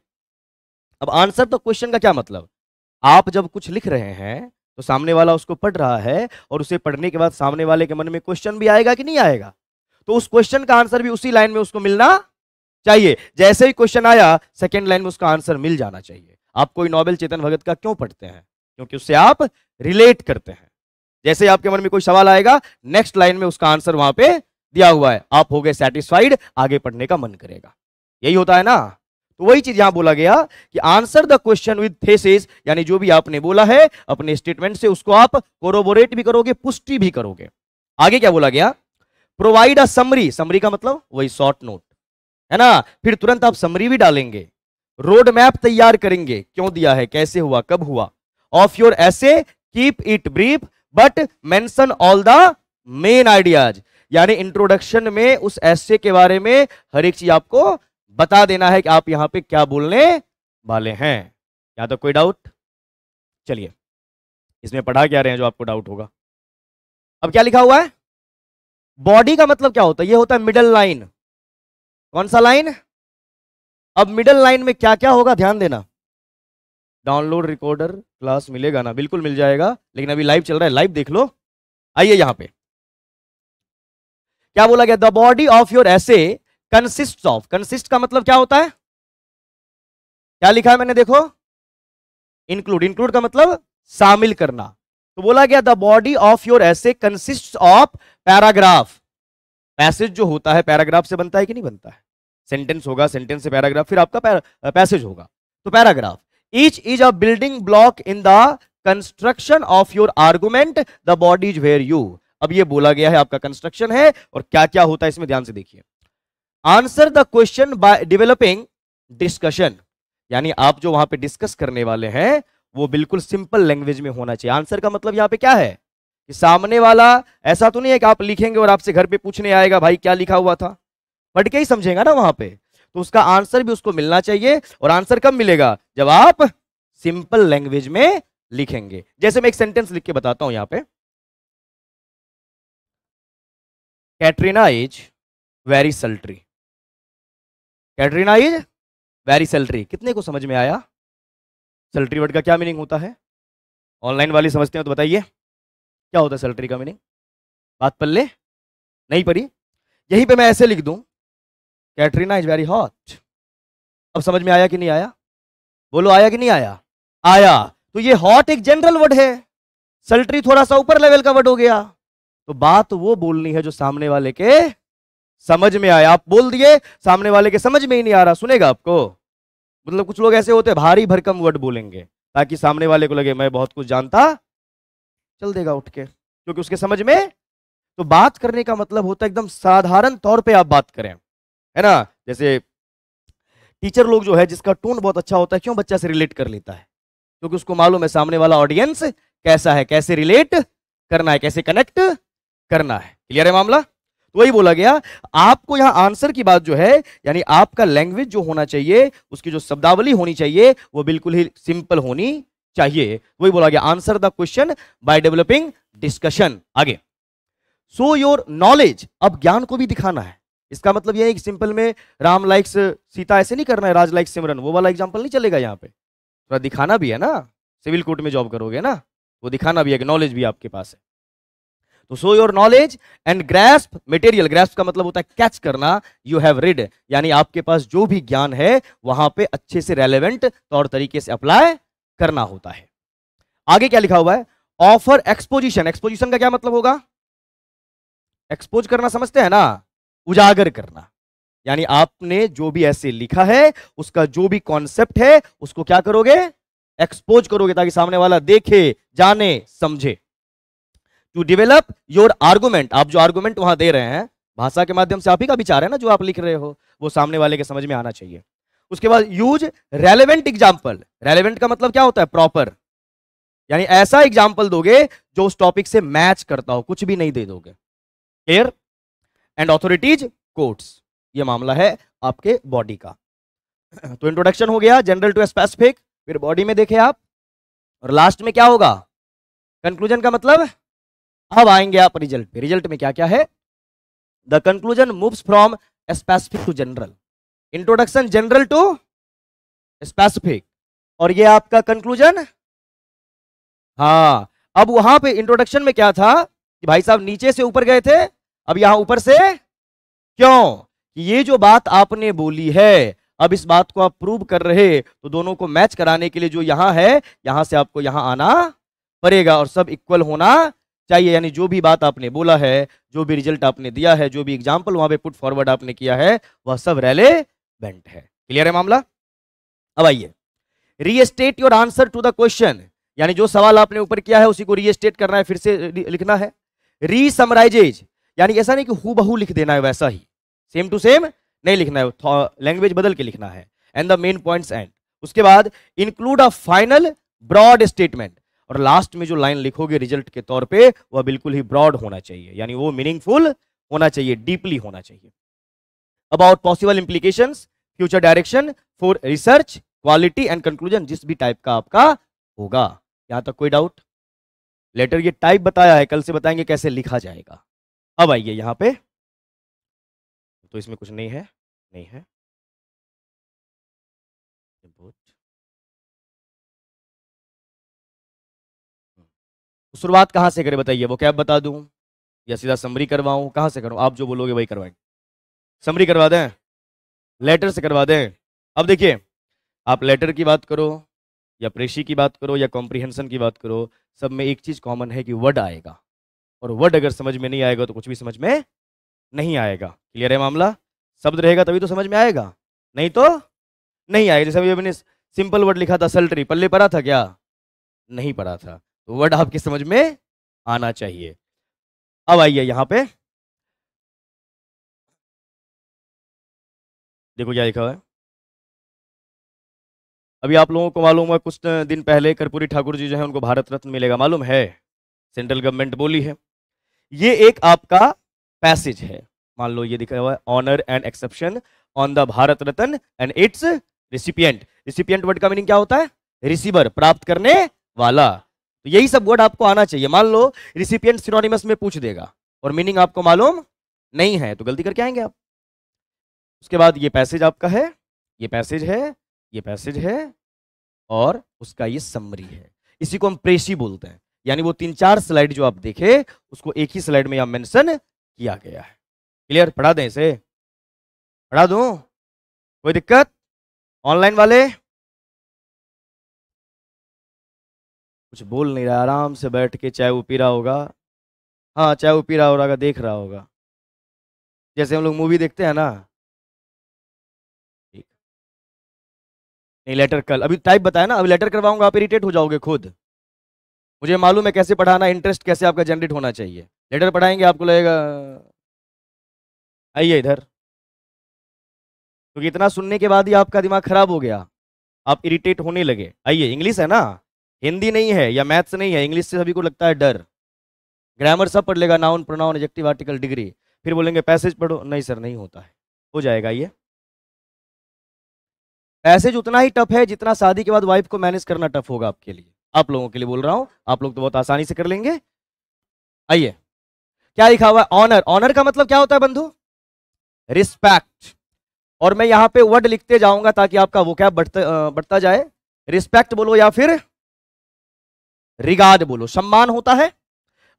अब आंसर तो क्वेश्चन का क्या मतलब आप जब कुछ लिख रहे हैं तो सामने वाला उसको पढ़ रहा है और उसे पढ़ने के बाद सामने वाले के मन में क्वेश्चन भी आएगा कि नहीं आएगा तो उस क्वेश्चन का आंसर भी उसी लाइन में उसको मिलना चाहिए जैसे ही क्वेश्चन आया सेकेंड लाइन में उसका आंसर मिल जाना चाहिए आप कोई नॉवेल चेतन भगत का क्यों पढ़ते हैं क्योंकि उससे आप रिलेट करते हैं जैसे आपके मन में कोई सवाल आएगा नेक्स्ट लाइन में उसका आंसर वहां पे दिया हुआ है आप हो गए सेटिस्फाइड आगे पढ़ने का मन करेगा यही होता है ना तो वही चीज यहां बोला गया कि answer the question with thesis यानी जो भी आपने बोला है अपने स्टेटमेंट से उसको आप कोरोबोरेट भी करोगे पुष्टि भी करोगे आगे क्या बोला गया प्रोवाइड अ समरी समरी का मतलब वही शॉर्ट नोट है ना फिर तुरंत आप समरी भी डालेंगे रोड मैप तैयार करेंगे क्यों दिया है कैसे हुआ कब हुआ of your essay keep it brief but mention all the main ideas यानी इंट्रोडक्शन में उस ऐसे के बारे में हर एक चीज आपको बता देना है कि आप यहां पे क्या बोलने वाले हैं या तो कोई डाउट चलिए इसमें पढ़ा क्या रहे हैं जो आपको डाउट होगा अब क्या लिखा हुआ है बॉडी का मतलब क्या होता है ये होता है मिडल लाइन कौन सा लाइन अब मिडल लाइन में क्या क्या होगा ध्यान देना डाउनलोड रिकॉर्डर क्लास मिलेगा ना बिल्कुल मिल जाएगा लेकिन अभी लाइव चल रहा है लाइव देख लो आइए यहां पे क्या बोला गया the body of your essay consist of consist का मतलब क्या होता है क्या लिखा है मैंने देखो इंक्लूड इंक्लूड का मतलब शामिल करना तो बोला गया the body of your essay consist of paragraph passage जो होता है पैराग्राफ से बनता है कि नहीं बनता है सेंटेंस होगा सेंटेंस से पैराग्राफ फिर आपका पैसेज होगा तो paragraph each is a building block in the construction of your argument the body is where you अब ये बोला गया है आपका कंस्ट्रक्शन है और क्या क्या होता है इसमें ध्यान से देखिए answer the question by developing discussion यानी आप जो वहां पे डिस्कस करने वाले हैं वो बिल्कुल सिंपल लैंग्वेज में होना चाहिए आंसर का मतलब यहां पे क्या है कि सामने वाला ऐसा तो नहीं है कि आप लिखेंगे और आपसे घर पे पूछने आएगा भाई क्या लिखा हुआ था पढ़ के ही समझेगा ना वहां पे तो उसका आंसर भी उसको मिलना चाहिए और आंसर कब मिलेगा जब आप सिंपल लैंग्वेज में लिखेंगे जैसे मैं एक सेंटेंस लिख के बताता हूं यहां पे Katrina is very sultry Katrina is very salary कितने को समझ में आया सैलरी वर्ड का क्या मीनिंग होता है ऑनलाइन वाली समझते हैं तो बताइए क्या होता है सैलरी का मीनिंग बात पल्ले नहीं पड़ी यहीं पे मैं ऐसे लिख दूं कैटरीना इज वेरी हॉट अब समझ में आया कि नहीं आया बोलो आया कि नहीं आया आया तो ये हॉट एक जनरल वर्ड है सल्ट्री थोड़ा सा ऊपर लेवल का वर्ड हो गया तो बात वो बोलनी है जो सामने वाले के समझ में आया आप बोल दिए सामने वाले के समझ में ही नहीं आ रहा सुनेगा आपको मतलब कुछ लोग ऐसे होते हैं भारी भरकम वर्ड बोलेंगे ताकि सामने वाले को लगे मैं बहुत कुछ जानता चल देगा उठ के क्योंकि उसके समझ में तो बात करने का मतलब होता है एकदम साधारण तौर पे आप बात करें है ना जैसे टीचर लोग जो है जिसका टोन बहुत अच्छा होता है क्यों बच्चा से रिलेट कर लेता है क्योंकि उसको मालूम है सामने वाला ऑडियंस कैसा है कैसे रिलेट करना है कैसे कनेक्ट करना है क्लियर है मामला तो वही बोला गया आपको यहां आंसर की बात जो है यानी आपका लैंग्वेज जो होना चाहिए उसकी जो शब्दावली होनी चाहिए वो बिल्कुल ही सिंपल होनी चाहिए वही बोला गया answer the question by developing discussion आगे सो योर नॉलेज अब ज्ञान को भी दिखाना है इसका मतलब यह है कि सिंपल में राम लाइक्स सीता ऐसे नहीं करना है राज लाइक सिमरन वो वाला एग्जाम्पल नहीं चलेगा यहाँ पे थोड़ा तो दिखाना भी है ना सिविल कोर्ट में जॉब करोगे ना वो दिखाना भी है नॉलेज भी आपके पास है तो show your knowledge and grasp material grasp का मतलब होता है कैच करना यू हैव रिड यानी आपके पास जो भी ज्ञान है वहां पे अच्छे से रेलेवेंट तौर तरीके से अप्लाई करना होता है आगे क्या लिखा हुआ है ऑफर एक्सपोजिशन एक्सपोजिशन का क्या मतलब होगा एक्सपोज करना समझते हैं ना उजागर करना यानी आपने जो भी ऐसे लिखा है उसका जो भी कॉन्सेप्ट है उसको क्या करोगे एक्सपोज करोगे ताकि सामने वाला देखे जाने समझे टू डिवेलप योर आर्गूमेंट आप जो आर्गूमेंट वहां दे रहे हैं भाषा के माध्यम से आप ही का विचार है ना जो आप लिख रहे हो वो सामने वाले के समझ में आना चाहिए उसके बाद यूज रेलिवेंट एग्जाम्पल रेलिवेंट का मतलब क्या होता है प्रॉपर यानी ऐसा एग्जाम्पल दोगे जो उस टॉपिक से मैच करता हो कुछ भी नहीं दे दोगे क्लियर एंड ऑथोरिटीज कोर्ट्स ये मामला है आपके बॉडी का तो इंट्रोडक्शन हो गया जनरल टू स्पेसिफिक फिर बॉडी में देखे आप और लास्ट में क्या होगा कंक्लूजन का मतलब अब आएंगे आप रिजल्ट पे रिजल्ट में क्या क्या है the conclusion moves from specific to general introduction general to specific और ये आपका कंक्लूजन हाँ अब वहां पे इंट्रोडक्शन में क्या था कि भाई साहब नीचे से ऊपर गए थे अब यहां ऊपर से क्यों ये जो बात आपने बोली है अब इस बात को आप प्रूव कर रहे तो दोनों को मैच कराने के लिए जो यहां है यहां से आपको यहां आना पड़ेगा और सब इक्वल होना चाहिए यानी जो भी बात आपने बोला है जो भी रिजल्ट आपने दिया है जो भी एग्जाम्पल वहां पे पुट फॉरवर्ड आपने किया है वह सब रेलेवेंट है क्लियर है मामला अब आइए restate your answer to the question यानी जो सवाल आपने ऊपर किया है उसी को रीएस्टेट करना है फिर से लिखना है समराइजेज यानी ऐसा नहीं कि हु बहू लिख देना है वैसा ही सेम टू सेम नहीं लिखना है लैंग्वेज बदल के लिखना है and the main points and उसके बाद include a final broad statement और लास्ट में जो लाइन लिखोगे रिजल्ट के तौर पे वह बिल्कुल ही ब्रॉड होना चाहिए यानी वो मीनिंगफुल होना चाहिए डीपली होना चाहिए about possible implication future direction for research quality and conclusion जिस भी टाइप का आपका होगा यहां तक कोई डाउट लेटर ये टाइप बताया है कल से बताएंगे कैसे लिखा जाएगा अब आइए यहाँ पे तो इसमें कुछ नहीं है नहीं है शुरुआत कहाँ से करें बताइए वो कैब बता दूँ या सीधा समरी करवाऊँ कहाँ से करूँ आप जो बोलोगे वही करवाएंगे समरी करवा दें लेटर से करवा दें अब देखिए आप लेटर की बात करो या प्रेशी की बात करो या कॉम्प्रिहेंसन की बात करो सब में एक चीज़ कॉमन है कि वर्ड आएगा और वर्ड अगर समझ में नहीं आएगा तो कुछ भी समझ में नहीं आएगा क्लियर है मामला शब्द रहेगा तभी तो समझ में आएगा नहीं तो नहीं आएगा जैसे अभी मैंने सिंपल वर्ड लिखा था सल्टरी पल्ले पढ़ा था क्या नहीं पढ़ा था तो वर्ड आपके समझ में आना चाहिए अब आइए यहां पे देखो क्या लिखा हुआ है अभी आप लोगों को मालूम है कुछ दिन पहले कर्पूरी ठाकुर जी जो है उनको भारत रत्न मिलेगा मालूम है सेंट्रल गवर्नमेंट बोली है ये एक आपका पैसेज है मान लो ये दिखा हुआ है honour and exception on the Bharat Ratna and its recipient recipient word का मीनिंग क्या होता है रिसीवर प्राप्त करने वाला तो यही सब वर्ड आपको आना चाहिए मान लो रिसिपियंट सिनोनिमस में पूछ देगा और मीनिंग आपको मालूम नहीं है तो गलती करके आएंगे आप उसके बाद ये पैसेज आपका है ये पैसेज है ये पैसेज है और उसका ये समरी है इसी को हम प्रेसी बोलते हैं यानी वो तीन चार स्लाइड जो आप देखे उसको एक ही स्लाइड में यहाँ मेंशन किया गया है क्लियर पढ़ा दें इसे पढ़ा दूं कोई दिक्कत ऑनलाइन वाले कुछ बोल नहीं रहा आराम से बैठ के चाय वो पी रहा होगा हाँ चाय वो पी रहा होगा देख रहा होगा जैसे हम लोग मूवी देखते हैं ना ठीक नहीं लेटर कल अभी टाइप बताया ना अभी लेटर करवाऊंगा आप इरिटेट हो जाओगे खुद मुझे मालूम है कैसे पढ़ाना इंटरेस्ट कैसे आपका जनरेट होना चाहिए लेटर पढ़ाएंगे आपको लगेगा आइए इधर क्योंकि तो इतना सुनने के बाद ही आपका दिमाग खराब हो गया आप इरिटेट होने लगे आइए इंग्लिश है ना हिंदी नहीं है या मैथ्स नहीं है इंग्लिश से सभी को लगता है डर ग्रामर सब पढ़ लेगा noun pronoun adjective article degree फिर बोलेंगे पैसेज पढ़ो नहीं सर नहीं होता है हो जाएगा ये पैसेज उतना ही टफ है जितना शादी के बाद वाइफ को मैनेज करना टफ होगा आपके लिए आप लोगों के लिए बोल रहा हूँ आप लोग तो बहुत आसानी से कर लेंगे आइए क्या लिखा हुआ ऑनर ऑनर का मतलब क्या होता है बंधु रिस्पेक्ट और मैं यहां पे वर्ड लिखते जाऊंगा ताकि आपका वो क्या बढ़ता बढ़ता जाए रिस्पेक्ट बोलो या फिर रिगार्ड बोलो सम्मान होता है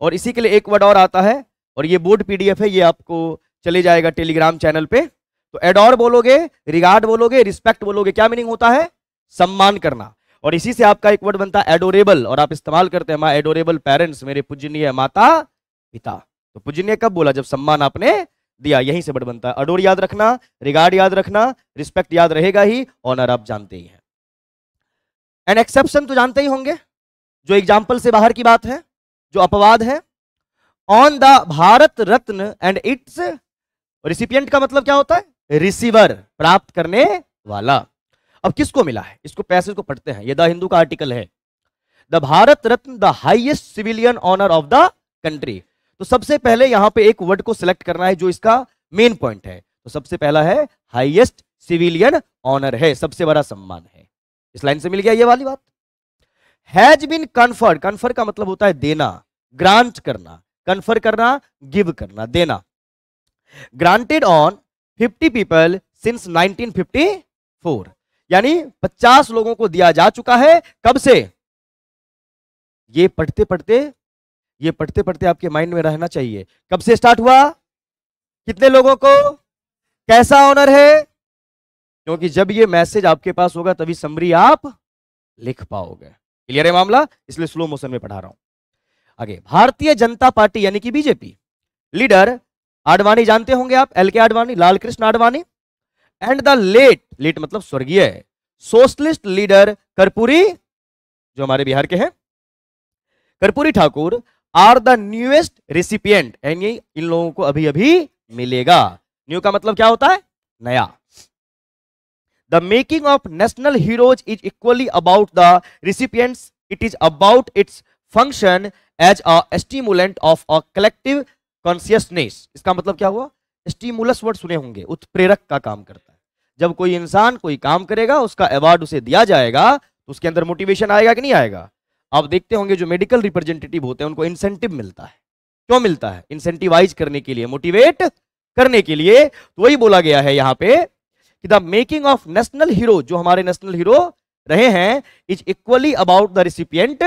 और इसी के लिए एक वर्ड और आता है और ये बोर्ड पीडीएफ है ये आपको चले जाएगा टेलीग्राम चैनल पे तो एडोर बोलोगे रिगार्ड बोलोगे रिस्पेक्ट बोलोगे क्या मीनिंग होता है सम्मान करना और इसी से आपका एक वर्ड बनता है एडोरेबल और आप इस्तेमाल करते हैं माई एडोरेबल पेरेंट्स मेरे पूजनीय माता पिता तो पूजनीय कब बोला जब सम्मान आपने दिया यहीं से वर्ड बनता है अडोर याद रखना रिगार्ड याद रखना रिस्पेक्ट याद रहेगा ही ऑनर आप जानते ही हैं एंड एक्सेप्शन तो जानते ही होंगे जो एग्जाम्पल से बाहर की बात है जो अपवाद है on the Bharat Ratna and its recipient का मतलब क्या होता है रिसीवर प्राप्त करने वाला अब किसको मिला है इसको पैसेज को पढ़ते हैं ये द हिंदू का आर्टिकल है the Bharat Ratna the highest civilian honour of the country तो सबसे पहले यहां पे एक वर्ड को सिलेक्ट करना है जो इसका मेन पॉइंट है तो सबसे पहला है हाइएस्ट सिविलियन ऑनर है सबसे बड़ा सम्मान है इस लाइन से मिल गया ये वाली बात हैज बिन कन्फर्ड कन्फर का मतलब होता है देना ग्रांट करना कन्फर करना गिव करना देना ग्रांटेड ऑन 50 पीपल सिंस 1954 यानी 50 लोगों को दिया जा चुका है कब से ये पढ़ते पढ़ते ये पढ़ते पढ़ते आपके माइंड में रहना चाहिए कब से स्टार्ट हुआ कितने लोगों को कैसा ऑनर है क्योंकि जब ये मैसेज आपके पास होगा तभी समरी आप लिख पाओगे क्लियर है मामला इसलिए स्लो मोशन में पढ़ा रहा हूं आगे भारतीय जनता पार्टी यानी कि बीजेपी लीडर आडवाणी जानते होंगे आप L K Advani Lal Krishna Advani and the late late मतलब स्वर्गीय सोशलिस्ट लीडर कर्पूरी जो हमारे बिहार के हैं Karpoori Thakur are the newest recipient यानी इन लोगों को अभी अभी मिलेगा न्यू का मतलब क्या होता है नया the making of national heroes is equally about the recipient it is about its function as a stimulant of a collective consciousness इसका मतलब क्या हुआ स्टीमुलस वर्ड सुने होंगे उत्प्रेरक का काम करता है जब कोई इंसान कोई काम करेगा उसका अवार्ड उसे दिया जाएगा तो उसके अंदर मोटिवेशन आएगा कि नहीं आएगा आप देखते होंगे जो मेडिकल रिप्रेजेंटेटिव होते हैं उनको इंसेंटिव मिलता है क्यों मिलता है इंसेंटिवाइज करने के लिए मोटिवेट करने के लिए तो वही बोला गया है यहां पे कि the making of national hero जो हमारे नेशनल हीरो रहे हैं is equally about the recipient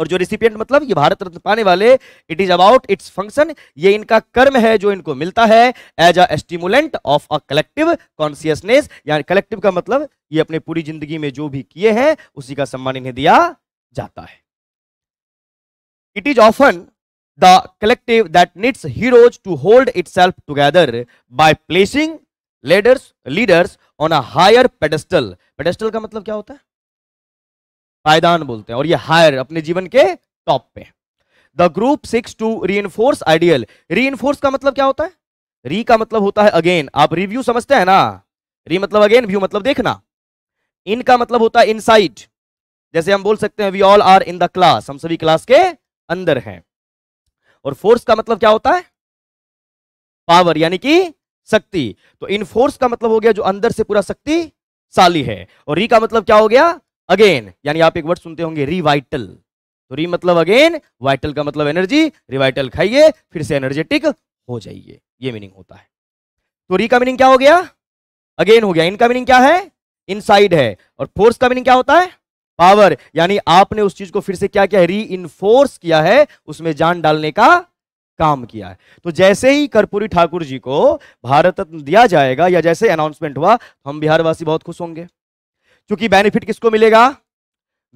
और जो रिसिपियंट मतलब ये भारत रत्न पाने वाले it is about its function ये इनका कर्म है जो इनको मिलता है as a stimulant of a collective consciousness यानी कलेक्टिव का मतलब ये अपने पूरी जिंदगी में जो भी किए हैं उसी का सम्मान इन्हें दिया जाता है it is often the collective that needs heroes to hold itself together by placing ladders leaders on a higher pedestal pedestal का मतलब क्या होता है पायदान बोलते हैं और ये हायर अपने जीवन के टॉप पे the group seeks to reinforce ideal re का मतलब क्या होता है री का मतलब होता है अगेन आप रिव्यू समझते हैं ना री मतलब अगेन व्यू मतलब देखना इन का मतलब होता है इनसाइट जैसे हम बोल सकते हैं we all are in the class हम सभी क्लास के अंदर हैं और फोर्स का मतलब क्या होता है पावर यानी कि शक्ति तो इन फोर्स का मतलब हो गया जो अंदर से पूरा शक्तिशाली है और री का मतलब क्या हो गया अगेन यानी आप एक वर्ड सुनते होंगे रिवाइटल तो री मतलब अगेन वाइटल का मतलब एनर्जी रिवाइटल खाइए फिर से एनर्जेटिक हो जाइए ये मीनिंग होता है तो री का मीनिंग क्या हो गया अगेन हो गया इनका मीनिंग क्या है इनसाइड है और फोर्स का मीनिंग क्या होता है पावर यानी आपने उस चीज को फिर से क्या किया है री किया है उसमें जान डालने का काम किया है तो जैसे ही कर्पूरी ठाकुर जी को भारत रत्न दिया जाएगा या जैसे अनाउंसमेंट हुआ तो हम बिहारवासी बहुत खुश होंगे क्योंकि बेनिफिट किसको मिलेगा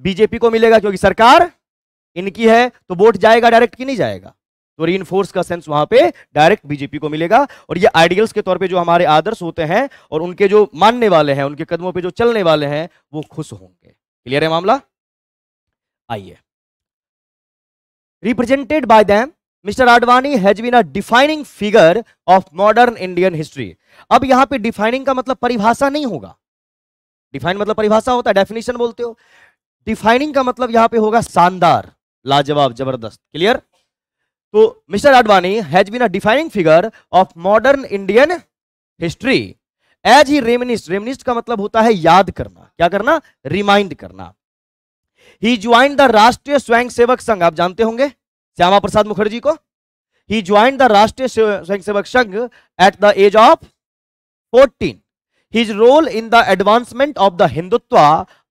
बीजेपी को मिलेगा क्योंकि सरकार इनकी है तो वोट जाएगा डायरेक्ट की नहीं जाएगा तो री का सेंस वहां पे डायरेक्ट बीजेपी को मिलेगा और ये आइडियल्स के तौर पे जो हमारे आदर्श होते हैं और उनके जो मानने वाले हैं उनके कदमों पे जो चलने वाले हैं वो खुश होंगे क्लियर है मामला आइए represented by them mister Advani has been a defining figure of modern Indian history अब यहां पे डिफाइनिंग का मतलब परिभाषा नहीं होगा डिफाइन मतलब परिभाषा होता है डेफिनेशन बोलते हो डिफाइनिंग का मतलब यहां पे होगा शानदार लाजवाब जबरदस्त क्लियर तो mister Advani has been a defining figure of modern Indian history as he reminisced reminisced का मतलब होता है याद करना क्या करना रिमाइंड करना ही ज्वाइन द राष्ट्रीय स्वयं सेवक संघ आप जानते होंगे श्यामा प्रसाद मुखर्जी को ही join the Rashtriya Swayamsevak Sangh at the age of fourteen his role in the advancement of the Hindutva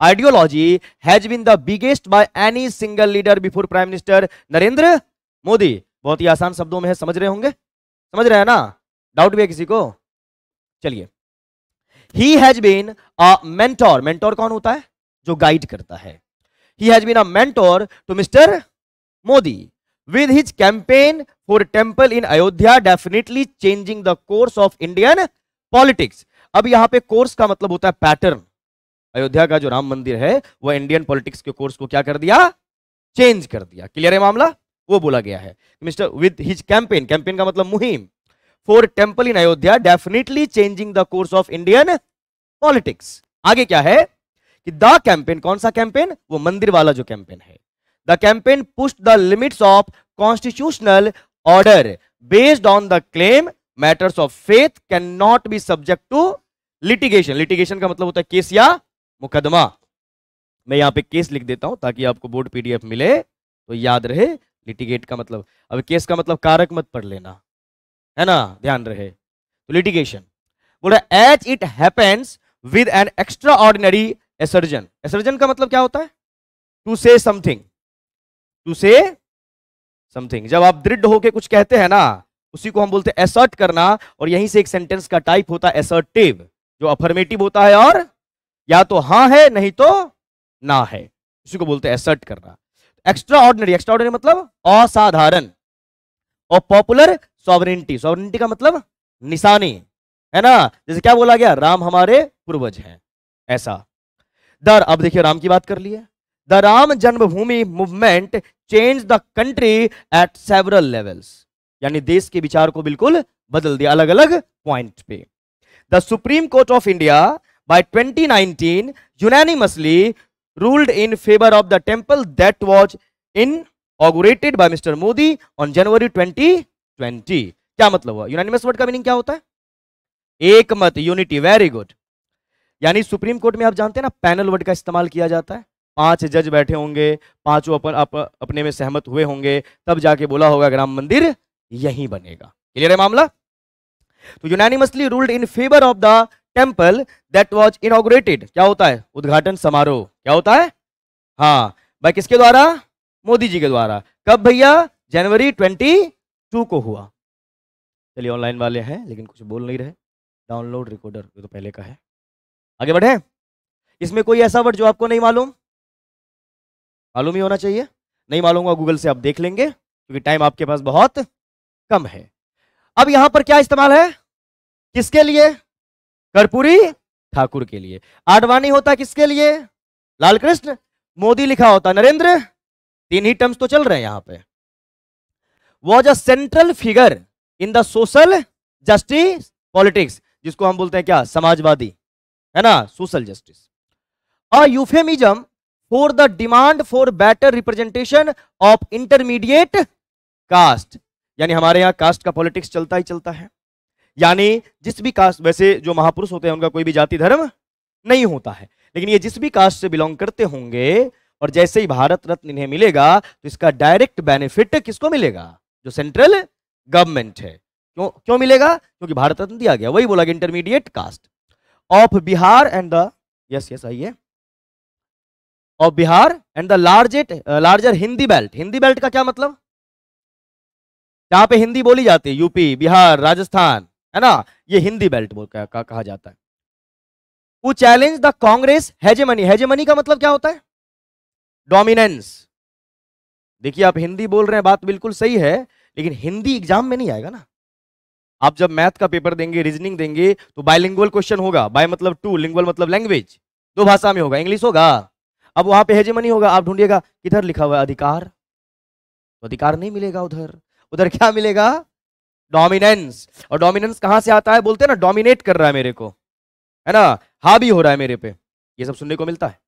ideology has been the biggest by any single leader before prime minister Narendra Modi बहुत ही आसान शब्दों में है समझ रहे होंगे समझ रहे हैं ना डाउट भी है किसी को चलिए he has been a mentor mentor कौन होता है जो गाइड करता है he has been a mentor to mister Modi with his campaign for temple in Ayodhya definitely changing the course of Indian politics. अब यहां पे कोर्स का मतलब होता है पैटर्न अयोध्या का जो राम मंदिर है वह इंडियन पॉलिटिक्स के कोर्स को क्या कर दिया चेंज कर दिया क्लियर है मामला वो बोला गया है mister with his campaign campaign का मतलब मुहिम for temple in Ayodhya definitely changing the course of Indian politics आगे क्या है कि द कैंपेन कौन सा कैंपेन वो मंदिर वाला जो कैंपेन है the campaign pushed the limits of order based on the claim matters of faith can not be subject to litigation litigation का मतलब होता है केस या मुकदमा मैं यहां पे केस लिख देता हूं ताकि आपको बोर्ड पीडीएफ मिले तो याद रहे लिटिगेट का मतलब अब केस का मतलब कारक मत पढ़ लेना है ना ध्यान रहे तो लिटिगेशन बोला as it happens with an extraordinary assertion assertion का मतलब क्या होता है टू से समथिंग टू से समथिंग जब आप दृढ़ होके कुछ कहते हैं ना उसी को हम बोलते हैं एसर्ट करना और यहीं से एक सेंटेंस का टाइप होता है एसर्टिव जो अफर्मेटिव होता है और या तो हाँ है नहीं तो ना है उसी को बोलते हैं एसर्ट करना एक्स्ट्रा ऑर्डनरी एक्स्ट्रा ऑर्डनरी मतलब असाधारण और पॉपुलर सॉवरिटी सॉवरिटी का मतलब निशानी है ना जैसे क्या बोला गया राम हमारे पूर्वज हैं ऐसा दर अब देखिए राम की बात कर लिए the Ram Janmabhoomi movement change the country at several levels यानी देश के विचार को बिल्कुल बदल दिया अलग अलग पॉइंट पे the supreme court of India by 2019 unanimously favour of the temple that was inaugurated by mister Modi on January twenty 2020. क्या मतलब हुआ यूनानिमस वर्ड का मीनिंग क्या होता है एक मत यूनिटी वेरी गुड यानी सुप्रीम कोर्ट में आप जानते हैं ना पैनल वर्ड का इस्तेमाल किया जाता है पांच जज बैठे होंगे पांचों अपन अप, अपने में सहमत हुए होंगे तब जाके बोला होगा राम मंदिर यहीं बनेगा क्लियर है मामला तो unanimously ruled in favour of the temple that was inaugurated क्या होता है उद्घाटन समारोह क्या होता है हाँ भाई किसके द्वारा मोदी जी के द्वारा कब भैया जनवरी ट्वेंटी टू को हुआ चलिए ऑनलाइन वाले हैं लेकिन कुछ बोल नहीं रहे डाउनलोड रिकॉर्डर तो पहले का है आगे बढ़े इसमें कोई ऐसा वर्ड जो आपको नहीं मालूम मालूम ही होना चाहिए नहीं मालूम होगा गूगल से आप देख लेंगे क्योंकि टाइम आपके पास बहुत कम है अब यहां पर क्या इस्तेमाल है किसके लिए कर्पूरी ठाकुर के लिए आडवाणी होता किसके लिए लाल कृष्ण मोदी लिखा होता नरेंद्र तीन ही टर्म्स तो चल रहे हैं यहां पे was a central figure in the social justice politics जिसको हम बोलते हैं क्या समाजवादी है ना सोशल जस्टिस और euphemism for the demand for better representation of intermediate caste यानी हमारे यहाँ कास्ट का पॉलिटिक्स चलता ही चलता है यानी जिस भी कास्ट वैसे जो महापुरुष होते हैं उनका कोई भी जाति धर्म नहीं होता है लेकिन ये जिस भी कास्ट से बिलोंग करते होंगे और जैसे ही भारत रत्न इन्हें मिलेगा तो इसका डायरेक्ट बेनिफिट किसको मिलेगा जो सेंट्रल गवर्नमेंट है क्यों क्यों मिलेगा क्योंकि भारत रत्न दिया गया वही बोला गया intermediate caste of Bihar and the yes yes आइए of Bihar and the largest larger Hindi belt Hindi belt का क्या मतलब जहां पे हिंदी बोली जाती है यूपी बिहार राजस्थान है ना ये हिंदी बेल्ट का, का कहा जाता है वो challenge the Congress hegemony hegemony का मतलब क्या होता है डोमिनेंस देखिए आप हिंदी बोल रहे हैं बात बिल्कुल सही है लेकिन हिंदी एग्जाम में नहीं आएगा ना आप जब मैथ का पेपर देंगे रीजनिंग देंगे तो बायलिंगुअल क्वेश्चन होगा बाय मतलब टू लिंगुअल मतलब लैंग्वेज दो भाषा में होगा इंग्लिश होगा अब वहां पे मनी होगा आप ढूंढिएगा किधर लिखा हुआ है अधिकार तो अधिकार नहीं मिलेगा उधर उधर क्या मिलेगा डोमिनेंस और डोमिनेंस कहां से आता है बोलते हैं ना डोमिनेट कर रहा है मेरे को है ना हावी हो रहा है मेरे पे ये सब सुनने को मिलता है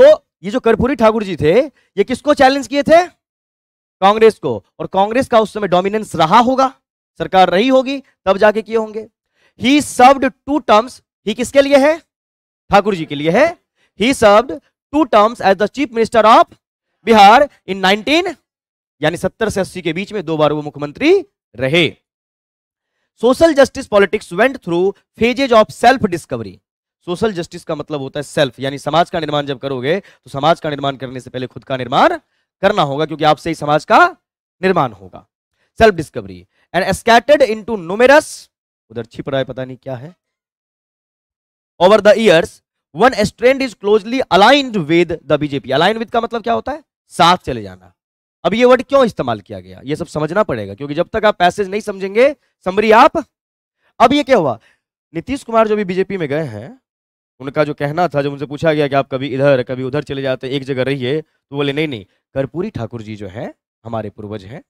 तो ये जो कर्पूरी ठाकुर जी थे ये किसको चैलेंज किए थे कांग्रेस को और कांग्रेस का उस समय डोमिनेंस रहा होगा सरकार रही होगी तब जाके किए होंगे ही सर्व्ड टू टर्म्स ही किसके लिए है ठाकुर जी के लिए है he served two terms as the chief minister of bihar in 19 यानी 70 से 80 के बीच में दो बार वो मुख्यमंत्री रहे social justice politics went through phases of self discovery social justice का मतलब होता है सेल्फ यानी समाज का निर्माण जब करोगे तो समाज का निर्माण करने से पहले खुद का निर्माण करना होगा क्योंकि आपसे ही समाज का निर्माण होगा self discovery and scattered into numerous उधर छिप रहा है पता नहीं क्या है over the years one strand is closely aligned with the BJP align with का मतलब क्या होता है साथ चले जाना अब ये वर्ड क्यों इस्तेमाल किया गया ये सब समझना पड़ेगा क्योंकि जब तक आप पैसेज नहीं समझेंगे समरी आप अब ये क्या हुआ नीतीश कुमार जो भी बीजेपी में गए हैं उनका जो कहना था जब उनसे पूछा गया कि आप कभी इधर कभी उधर चले जाते एक जगह रहिए तो बोले नहीं नहीं कर्पूरी ठाकुर जी जो है हमारे पूर्वज हैं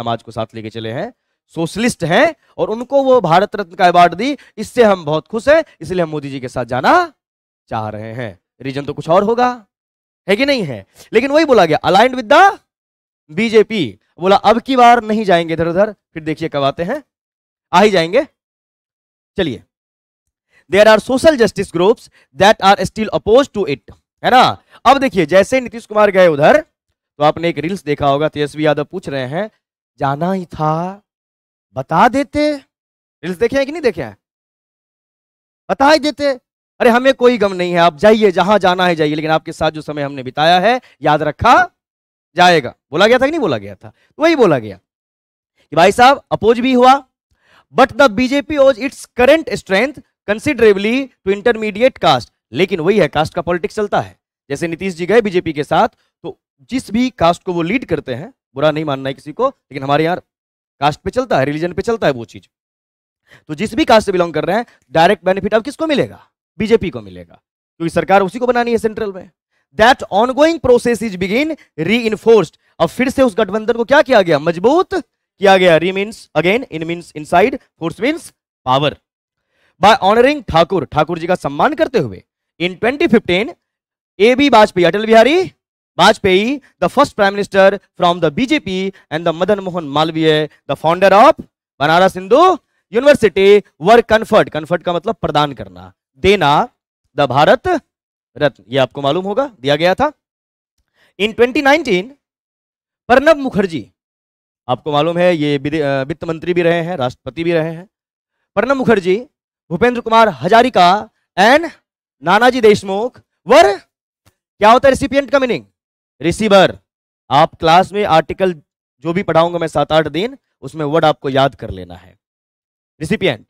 समाज को साथ लेके चले हैं सोशलिस्ट हैं और उनको वो भारत रत्न का अवार्ड दी इससे हम बहुत खुश हैं इसलिए हम मोदी जी के साथ जाना चाह रहे हैं रीजन तो कुछ और होगा है कि नहीं है लेकिन वही बोला गया अलाइंड विद द बीजेपी बोला अब की बार नहीं जाएंगे इधर उधर फिर देखिए कब आते हैं आ ही जाएंगे चलिए there are social justice groups that are still oppose to it है ना अब देखिए जैसे नीतीश कुमार गए उधर तो आपने एक रील्स देखा होगा तेजस्वी यादव पूछ रहे हैं जाना ही था बता देते रील्स देखे हैं कि नहीं देखे हैं बता ही देते अरे हमें कोई गम नहीं है आप जाइए जहां जाना है जाइए लेकिन आपके साथ जो समय हमने बिताया है याद रखा जाएगा बोला गया था कि नहीं बोला गया था तो वही बोला गया कि भाई साहब अपोज भी हुआ but the BJP owes its current strength considerably to intermediate caste लेकिन वही है कास्ट का पॉलिटिक्स चलता है जैसे नीतीश जी गए बीजेपी के साथ तो जिस भी कास्ट को वो लीड करते हैं बुरा नहीं मानना है किसी को लेकिन हमारे यहाँ कास्ट पे चलता है रिलीजन पे चलता है वो चीज तो जिस भी कास्ट से बिलोंग कर रहे हैं डायरेक्ट बेनिफिट अब किसको मिलेगा बीजेपी को मिलेगा क्योंकि सरकार उसी को बनानी है सेंट्रल में that ongoing process is begin re अब फिर से उस गठबंधन को क्या किया गया मजबूत किया गया re mean again in means inside force means power by honouring Thakur Thakur ji का सम्मान करते हुए in 2015 A B Vajpayee Atal Bihari Vajpayee the first prime minister from the BJP and the Madan Mohan Malviya the founder of Banaras Hindu University were conferred conferred का मतलब प्रदान करना देना the Bharat रत्न ये आपको मालूम होगा दिया गया था इन 2019 प्रणब मुखर्जी आपको मालूम है ये वित्त मंत्री भी रहे हैं राष्ट्रपति भी रहे हैं प्रणब मुखर्जी भूपेंद्र कुमार हजारिका एंड नानाजी देशमुख वर क्या होता है रिसिपियंट का मीनिंग रिसीवर आप क्लास में आर्टिकल जो भी पढ़ाऊंगा मैं सात आठ दिन उसमें वर्ड आपको याद कर लेना है recipient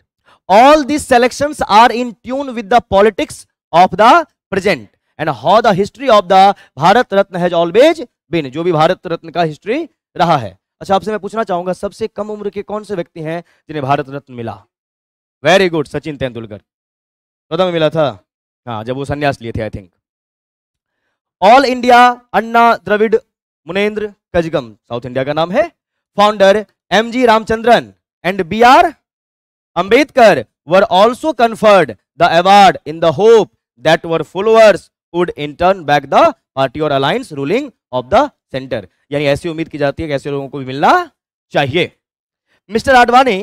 all these selections are in tune with the politics of the present and how the history of the Bharat Ratna has always been जो भी भारत रत्न का हिस्ट्री रहा है अच्छा आपसे मैं पूछना चाहूंगा सबसे कम उम्र के कौन से व्यक्ति हैं जिन्हें भारत रत्न मिला वेरी गुड सचिन तेंदुलकर कदम तो मिला था हाँ जब वो संन्यास लिए थे I think all India Anna Dravida Munnetra Kazhagam South India का नाम है founder M G Ramachandran and B R Ambedkar were also conferred the award in the hope that their followers would in turn back the party और alliance ruling of the centre यानी ऐसी उम्मीद की जाती है कि ऐसे लोगों को भी मिलना चाहिए mister Advani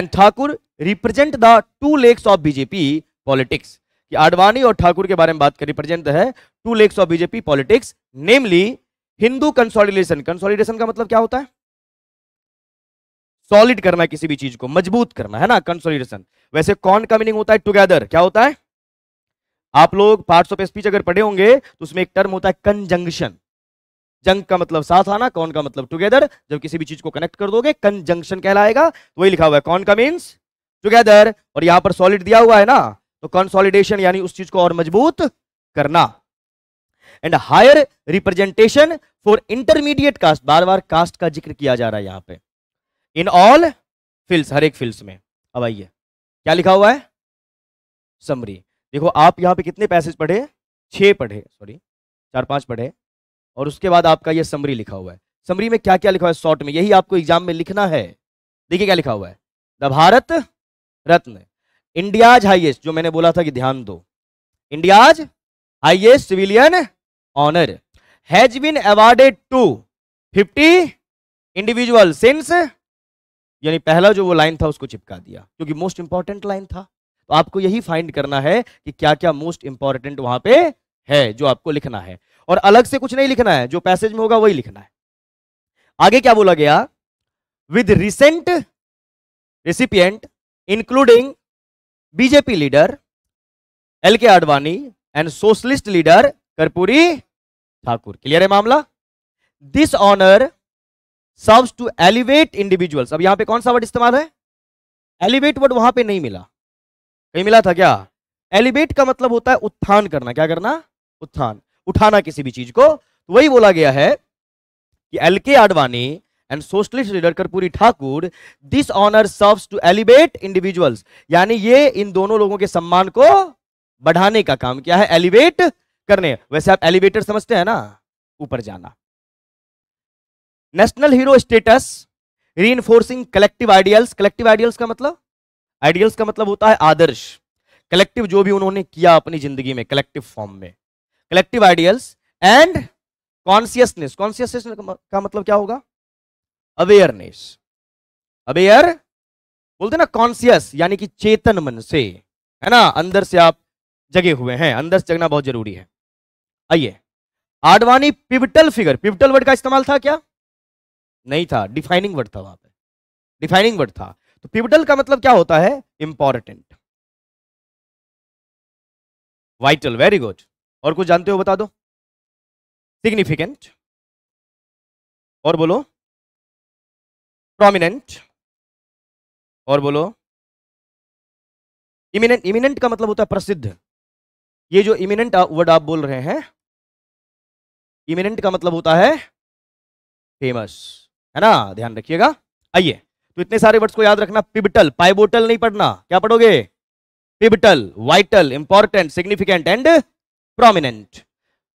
and Thakur represent the two legs of BJP politics कि आडवाणी और ठाकुर के बारे में बात कर रिप्रेजेंट है two legs of BJP politics namely Hindu consolidation consolidation का मतलब क्या होता है सॉलिड करना है किसी भी चीज को मजबूत करना है ना कंसोलिडेशन वैसे कौन का मीनिंग होता है टुगेदर क्या होता है आप लोग पार्ट्स ऑफ स्पीच अगर पढ़े होंगे तो उसमें एक टर्म होता है कंजंक्शन जंग का मतलब साथ आना कौन का मतलब टुगेदर जब किसी भी चीज को कनेक्ट कर दोगे कंजंक्शन कहलाएगा तो वही लिखा हुआ है कौन का मीन्स टुगेदर और यहां पर सॉलिड दिया हुआ है ना तो कंसोलिडेशन यानी उस चीज को और मजबूत करना and higher representation for intermediate caste बार बार कास्ट का जिक्र किया जा रहा है यहां पर इन ऑल फील्ड्स हर एक फील्ड्स में अब आइए क्या लिखा हुआ है समरी देखो आप यहाँ पे कितने पैसेज पढ़े छः पढ़े सॉरी चार पांच पढ़े और उसके बाद आपका ये समरी लिखा हुआ है समरी में क्या क्या लिखा हुआ है शॉर्ट में यही आपको एग्जाम में लिखना है देखिए क्या लिखा हुआ है the Bharat Ratna India's highest जो मैंने बोला था कि ध्यान दो India's highest civilian honour has been awarded to fifty individual since यानी पहला जो वो लाइन था उसको चिपका दिया क्योंकि मोस्ट इंपॉर्टेंट लाइन था तो आपको यही फाइंड करना है कि क्या क्या मोस्ट इंपॉर्टेंट वहां पे है जो आपको लिखना है और अलग से कुछ नहीं लिखना है जो पैसेज में होगा वही लिखना है आगे क्या बोला गया with recent recipient including BJP leader L K Advani and socialist leader Karpoori Thakur clear है मामला this honour serve to elevate individuals अब यहां पे कौन सा वर्ड इस्तेमाल है एलिवेट वर्ड वहां पे नहीं मिला कहीं मिला था क्या एलिवेट का मतलब होता है उत्थान करना क्या करना उत्थान उठाना किसी भी चीज को तो वही बोला गया है कि L K Advani and socialist leader Karpoori Thakur this honour serve to elevate individuals यानी ये इन दोनों लोगों के सम्मान को बढ़ाने का काम क्या है एलिवेट करने वैसे आप एलिवेटर समझते हैं ना ऊपर जाना national hero status reinforcing collective ideals collective ideals का मतलब आइडियल्स का मतलब होता है आदर्श कलेक्टिव जो भी उन्होंने किया अपनी जिंदगी में कलेक्टिव फॉर्म में collective ideals and consciousness consciousness का मतलब क्या होगा अवेयरनेस अवेयर बोलते ना कॉन्सियस यानी कि चेतन मन से है ना अंदर से आप जगे हुए हैं अंदर से जगना बहुत जरूरी है आइए Advani pivotal figure pivotal word का इस्तेमाल था क्या नहीं था डिफाइनिंग वर्ड था वहां पे डिफाइनिंग वर्ड था तो पिवटल का मतलब क्या होता है इंपॉर्टेंट वाइटल वेरी गुड और कुछ जानते हो बता दो सिग्निफिकेंट और बोलो प्रोमिनेंट और बोलो इमिनेंट इमिनेंट का मतलब होता है प्रसिद्ध ये जो इमिनेंट वर्ड आप बोल रहे हैं इमिनेंट का मतलब होता है फेमस है ना ध्यान रखिएगा आइए तो इतने सारे वर्ड्स को याद रखना पिबिटल पाइबोटल नहीं पढ़ना क्या पढ़ोगे pivotal vital important significant and prominent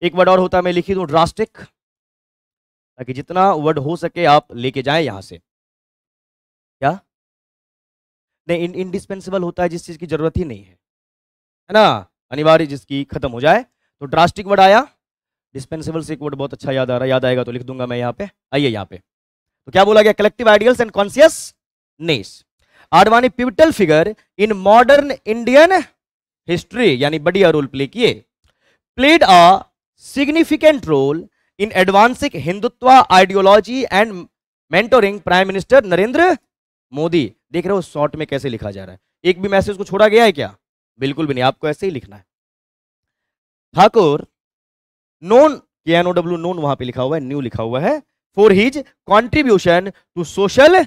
एक वर्ड और होता है मैं लिखी दू ड्रास्टिक ताकि जितना वर्ड हो सके आप लेके जाए यहां से क्या नहीं इन इंडिस्पेंसिबल होता है जिस चीज की जरूरत ही नहीं है है ना अनिवार्य जिसकी खत्म हो जाए तो ड्रास्टिक वर्ड आया डिस्पेंसिबल से एक वर्ड बहुत अच्छा याद आ रहा है याद आएगा तो लिख दूंगा मैं यहाँ पे आइए यहाँ पे तो क्या बोला गया collective ideals and consciousness Advani pivotal figure in modern Indian history यानी बढ़िया रोल प्ले किए played a significant role in advancing Hindutva ideology and mentoring prime minister Narendra Modi देख रहे हो शॉर्ट में कैसे लिखा जा रहा है एक भी मैसेज को छोड़ा गया है क्या बिल्कुल भी नहीं आपको ऐसे ही लिखना है Thakur known K N known वहां पे लिखा हुआ है न्यू लिखा हुआ है for his contribution to social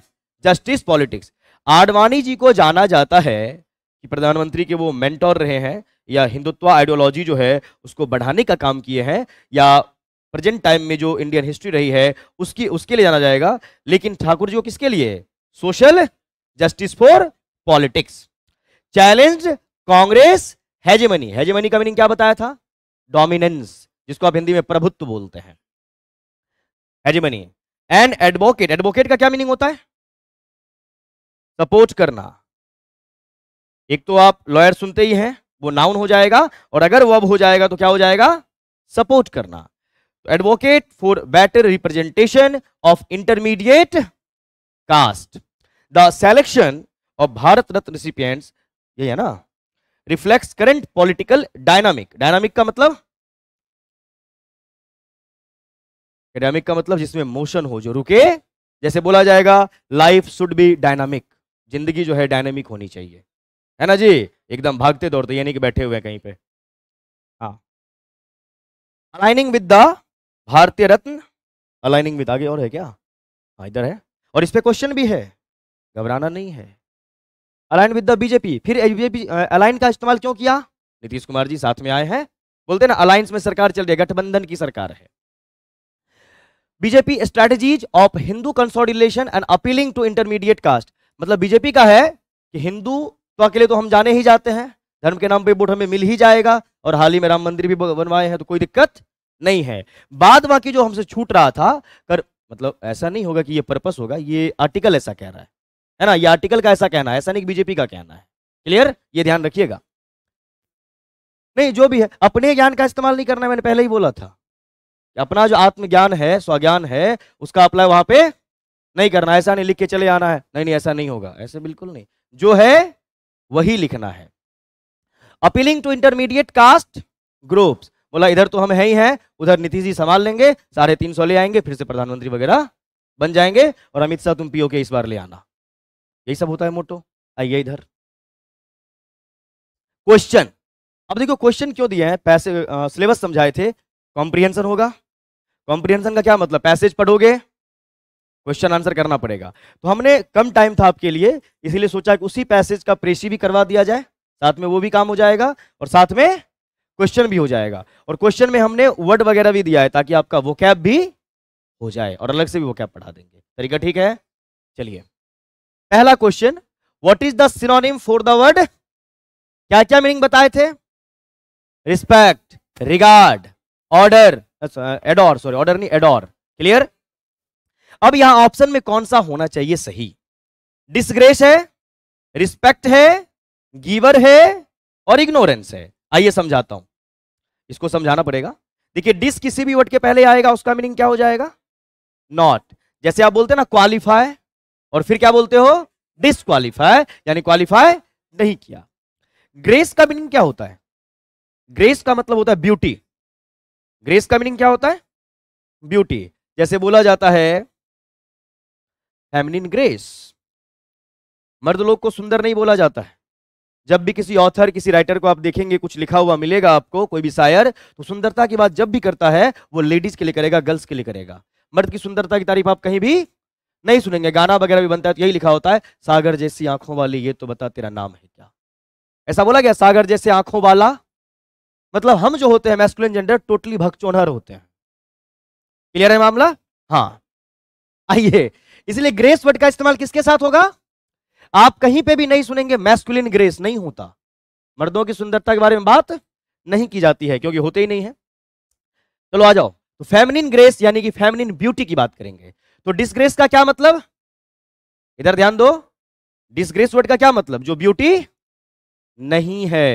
justice politics Advani ji को जाना जाता है कि प्रधानमंत्री के वो मेंटोर रहे हैं या हिंदुत्व आइडियोलॉजी जो है उसको बढ़ाने का काम किए हैं या प्रेजेंट टाइम में जो इंडियन हिस्ट्री रही है उसकी उसके लिए जाना जाएगा लेकिन ठाकुर जी को किसके लिए social justice for politics challenge Congress hegemony hegemony का मीनिंग क्या बताया था डोमिनेंस जिसको आप हिंदी में प्रभुत्व बोलते हैं हेजमनी एंड एडवोकेट एडवोकेट का क्या मीनिंग होता है सपोर्ट करना एक तो आप लॉयर सुनते ही हैं वो नाउन हो जाएगा और अगर वो अब हो जाएगा तो क्या हो जाएगा सपोर्ट करना advocate for better representation of intermediate caste the selection of Bharat Ratna recipient ये है ना reflects current political dynamic dynamic का मतलब डायनामिक का मतलब जिसमें मोशन हो जो रुके जैसे बोला जाएगा लाइफ शुड बी डायनामिक जिंदगी जो है डायनामिक होनी चाहिए है ना जी एकदम भागते दौड़ते यानी कि बैठे हुए कहीं पे हाँ aligning with the Bharatiya Ratna aligning with आगे और है क्या हाँ इधर है और इस पर क्वेश्चन भी है घबराना नहीं है अलाइन विद द बीजेपी फिर बीजेपी अलाइन का इस्तेमाल क्यों किया नीतीश कुमार जी साथ में आए हैं बोलते ना अलायंस में सरकार चल रही है गठबंधन की सरकार है BJP strategies of Hindu consolidation and appealing to intermediate caste मतलब बीजेपी का है कि हिंदू तो अकेले तो हम जाने ही जाते हैं धर्म के नाम पे वोट हमें मिल ही जाएगा और हाल ही में राम मंदिर भी बनवाए हैं तो कोई दिक्कत नहीं है बाद बाकी जो हमसे छूट रहा था कर मतलब ऐसा नहीं होगा कि ये पर्पस होगा ये आर्टिकल ऐसा कह रहा है है ना ये आर्टिकल का ऐसा कहना है ऐसा नहीं बीजेपी का कहना है क्लियर ये ध्यान रखिएगा नहीं जो भी है अपने ज्ञान का इस्तेमाल नहीं करना मैंने पहले ही बोला था अपना जो आत्मज्ञान है स्वज्ञान है उसका अप्लाई वहां पे नहीं करना ऐसा नहीं लिख के चले आना है नहीं नहीं ऐसा नहीं होगा ऐसे बिल्कुल नहीं जो है वही लिखना है appealing to intermediate caste groups बोला इधर तो हम है ही हैं उधर नीतीश जी संभाल लेंगे साढ़े तीन सौ ले आएंगे फिर से प्रधानमंत्री वगैरह बन जाएंगे और अमित शाह तुम पीओ के इस बार ले आना यही सब होता है मोटो आइए इधर क्वेश्चन अब देखो क्वेश्चन क्यों दिए हैं पैसे सिलेबस समझाए थे कॉम्प्रिहेंशन होगा कॉम्प्रीहेंशन का क्या मतलब पैसेज पढ़ोगे क्वेश्चन आंसर करना पड़ेगा तो हमने कम टाइम था आपके लिए इसीलिए सोचा कि उसी पैसेज का प्रेसी भी करवा दिया जाए साथ में वो भी काम हो जाएगा और साथ में क्वेश्चन भी हो जाएगा और क्वेश्चन में हमने वर्ड वगैरह भी दिया है ताकि आपका वो कैब भी हो जाए और अलग से भी वो कैब पढ़ा देंगे तरीका ठीक है चलिए पहला question what is the synonym for the word क्या क्या मीनिंग बताए थे respect regard order adore sorry order नहीं एडोर क्लियर अब यहां ऑप्शन में कौन सा होना चाहिए सही डिस्ग्रेस है रिस्पेक्ट है गिवर है और इग्नोरेंस है आइए समझाता हूं इसको समझाना पड़ेगा देखिए डिस किसी भी वर्ड के पहले आएगा उसका मीनिंग क्या हो जाएगा नॉट जैसे आप बोलते हैं ना क्वालिफाई और फिर क्या बोलते हो डिसक्वालीफाई यानी क्वालिफाई नहीं किया ग्रेस का मीनिंग क्या होता है ग्रेस का मतलब होता है ब्यूटी ग्रेस का मीनिंग क्या होता है ब्यूटी जैसे बोला जाता है फेमिनिन ग्रेस मर्द लोग को सुंदर नहीं बोला जाता है जब भी किसी ऑथर किसी राइटर को आप देखेंगे कुछ लिखा हुआ मिलेगा आपको कोई भी शायर तो सुंदरता की बात जब भी करता है वो लेडीज के लिए करेगा गर्ल्स के लिए करेगा मर्द की सुंदरता की तारीफ आप कहीं भी नहीं सुनेंगे गाना वगैरह भी बनता है तो यही लिखा होता है सागर जैसी आंखों वाली ये तो बता तेरा नाम है क्या ऐसा बोला गया सागर जैसे आंखों वाला मतलब हम जो होते हैं मैस्कुलिन जेंडर टोटली भगचोनहर होते हैं क्लियर है मामला हाँ आइए इसलिए ग्रेस वर्ड का इस्तेमाल किसके साथ होगा आप कहीं पे भी नहीं सुनेंगे मैस्कुलिन ग्रेस नहीं होता मर्दों की सुंदरता के बारे में बात नहीं की जाती है क्योंकि होते ही नहीं है चलो आ जाओ तो फेमिनिन ग्रेस यानी कि फेमिनिन ब्यूटी की बात करेंगे तो डिसग्रेस का क्या मतलब इधर ध्यान दो डिसग्रेस वर्ड का क्या मतलब जो ब्यूटी नहीं है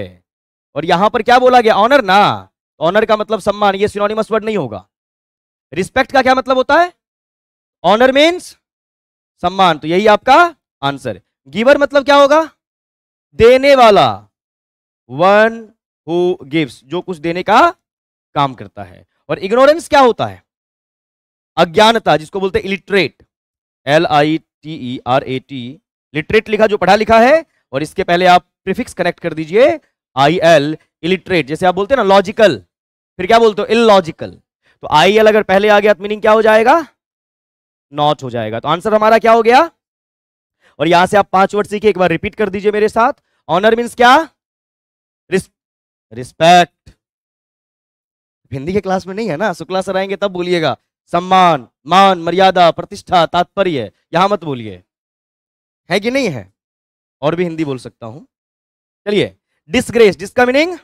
और यहां पर क्या बोला गया ऑनर ना ऑनर तो का मतलब सम्मान ये सिनोनिमस वर्ड नहीं होगा रिस्पेक्ट का क्या मतलब होता है ऑनर मीन्स सम्मान तो यही आपका आंसर गिवर मतलब क्या होगा देने वाला वन हु गिव्स जो कुछ देने का काम करता है और इग्नोरेंस क्या होता है अज्ञानता जिसको बोलते हैं illiterate L I T E R A T literate लिखा जो पढ़ा लिखा है और इसके पहले आप प्रिफिक्स कनेक्ट कर दीजिए आई एल इलिटरेट जैसे आप बोलते हैं ना लॉजिकल फिर क्या बोलते हो इलॉजिकल तो आई एल अगर पहले आ गया तो मीनिंग क्या हो जाएगा नॉट हो जाएगा तो आंसर हमारा क्या हो गया और यहां से आप पांच वर्ड सीखे एक बार रिपीट कर दीजिए मेरे साथ ऑनर मीन्स क्या रिस्पेक्ट हिंदी के क्लास में नहीं है ना शुक्ला सर आएंगे तब बोलिएगा सम्मान मान मर्यादा प्रतिष्ठा तात्पर्य यहां मत बोलिए है कि नहीं है और भी हिंदी बोल सकता हूं चलिए डिसग्रेस जिसका मीनिंग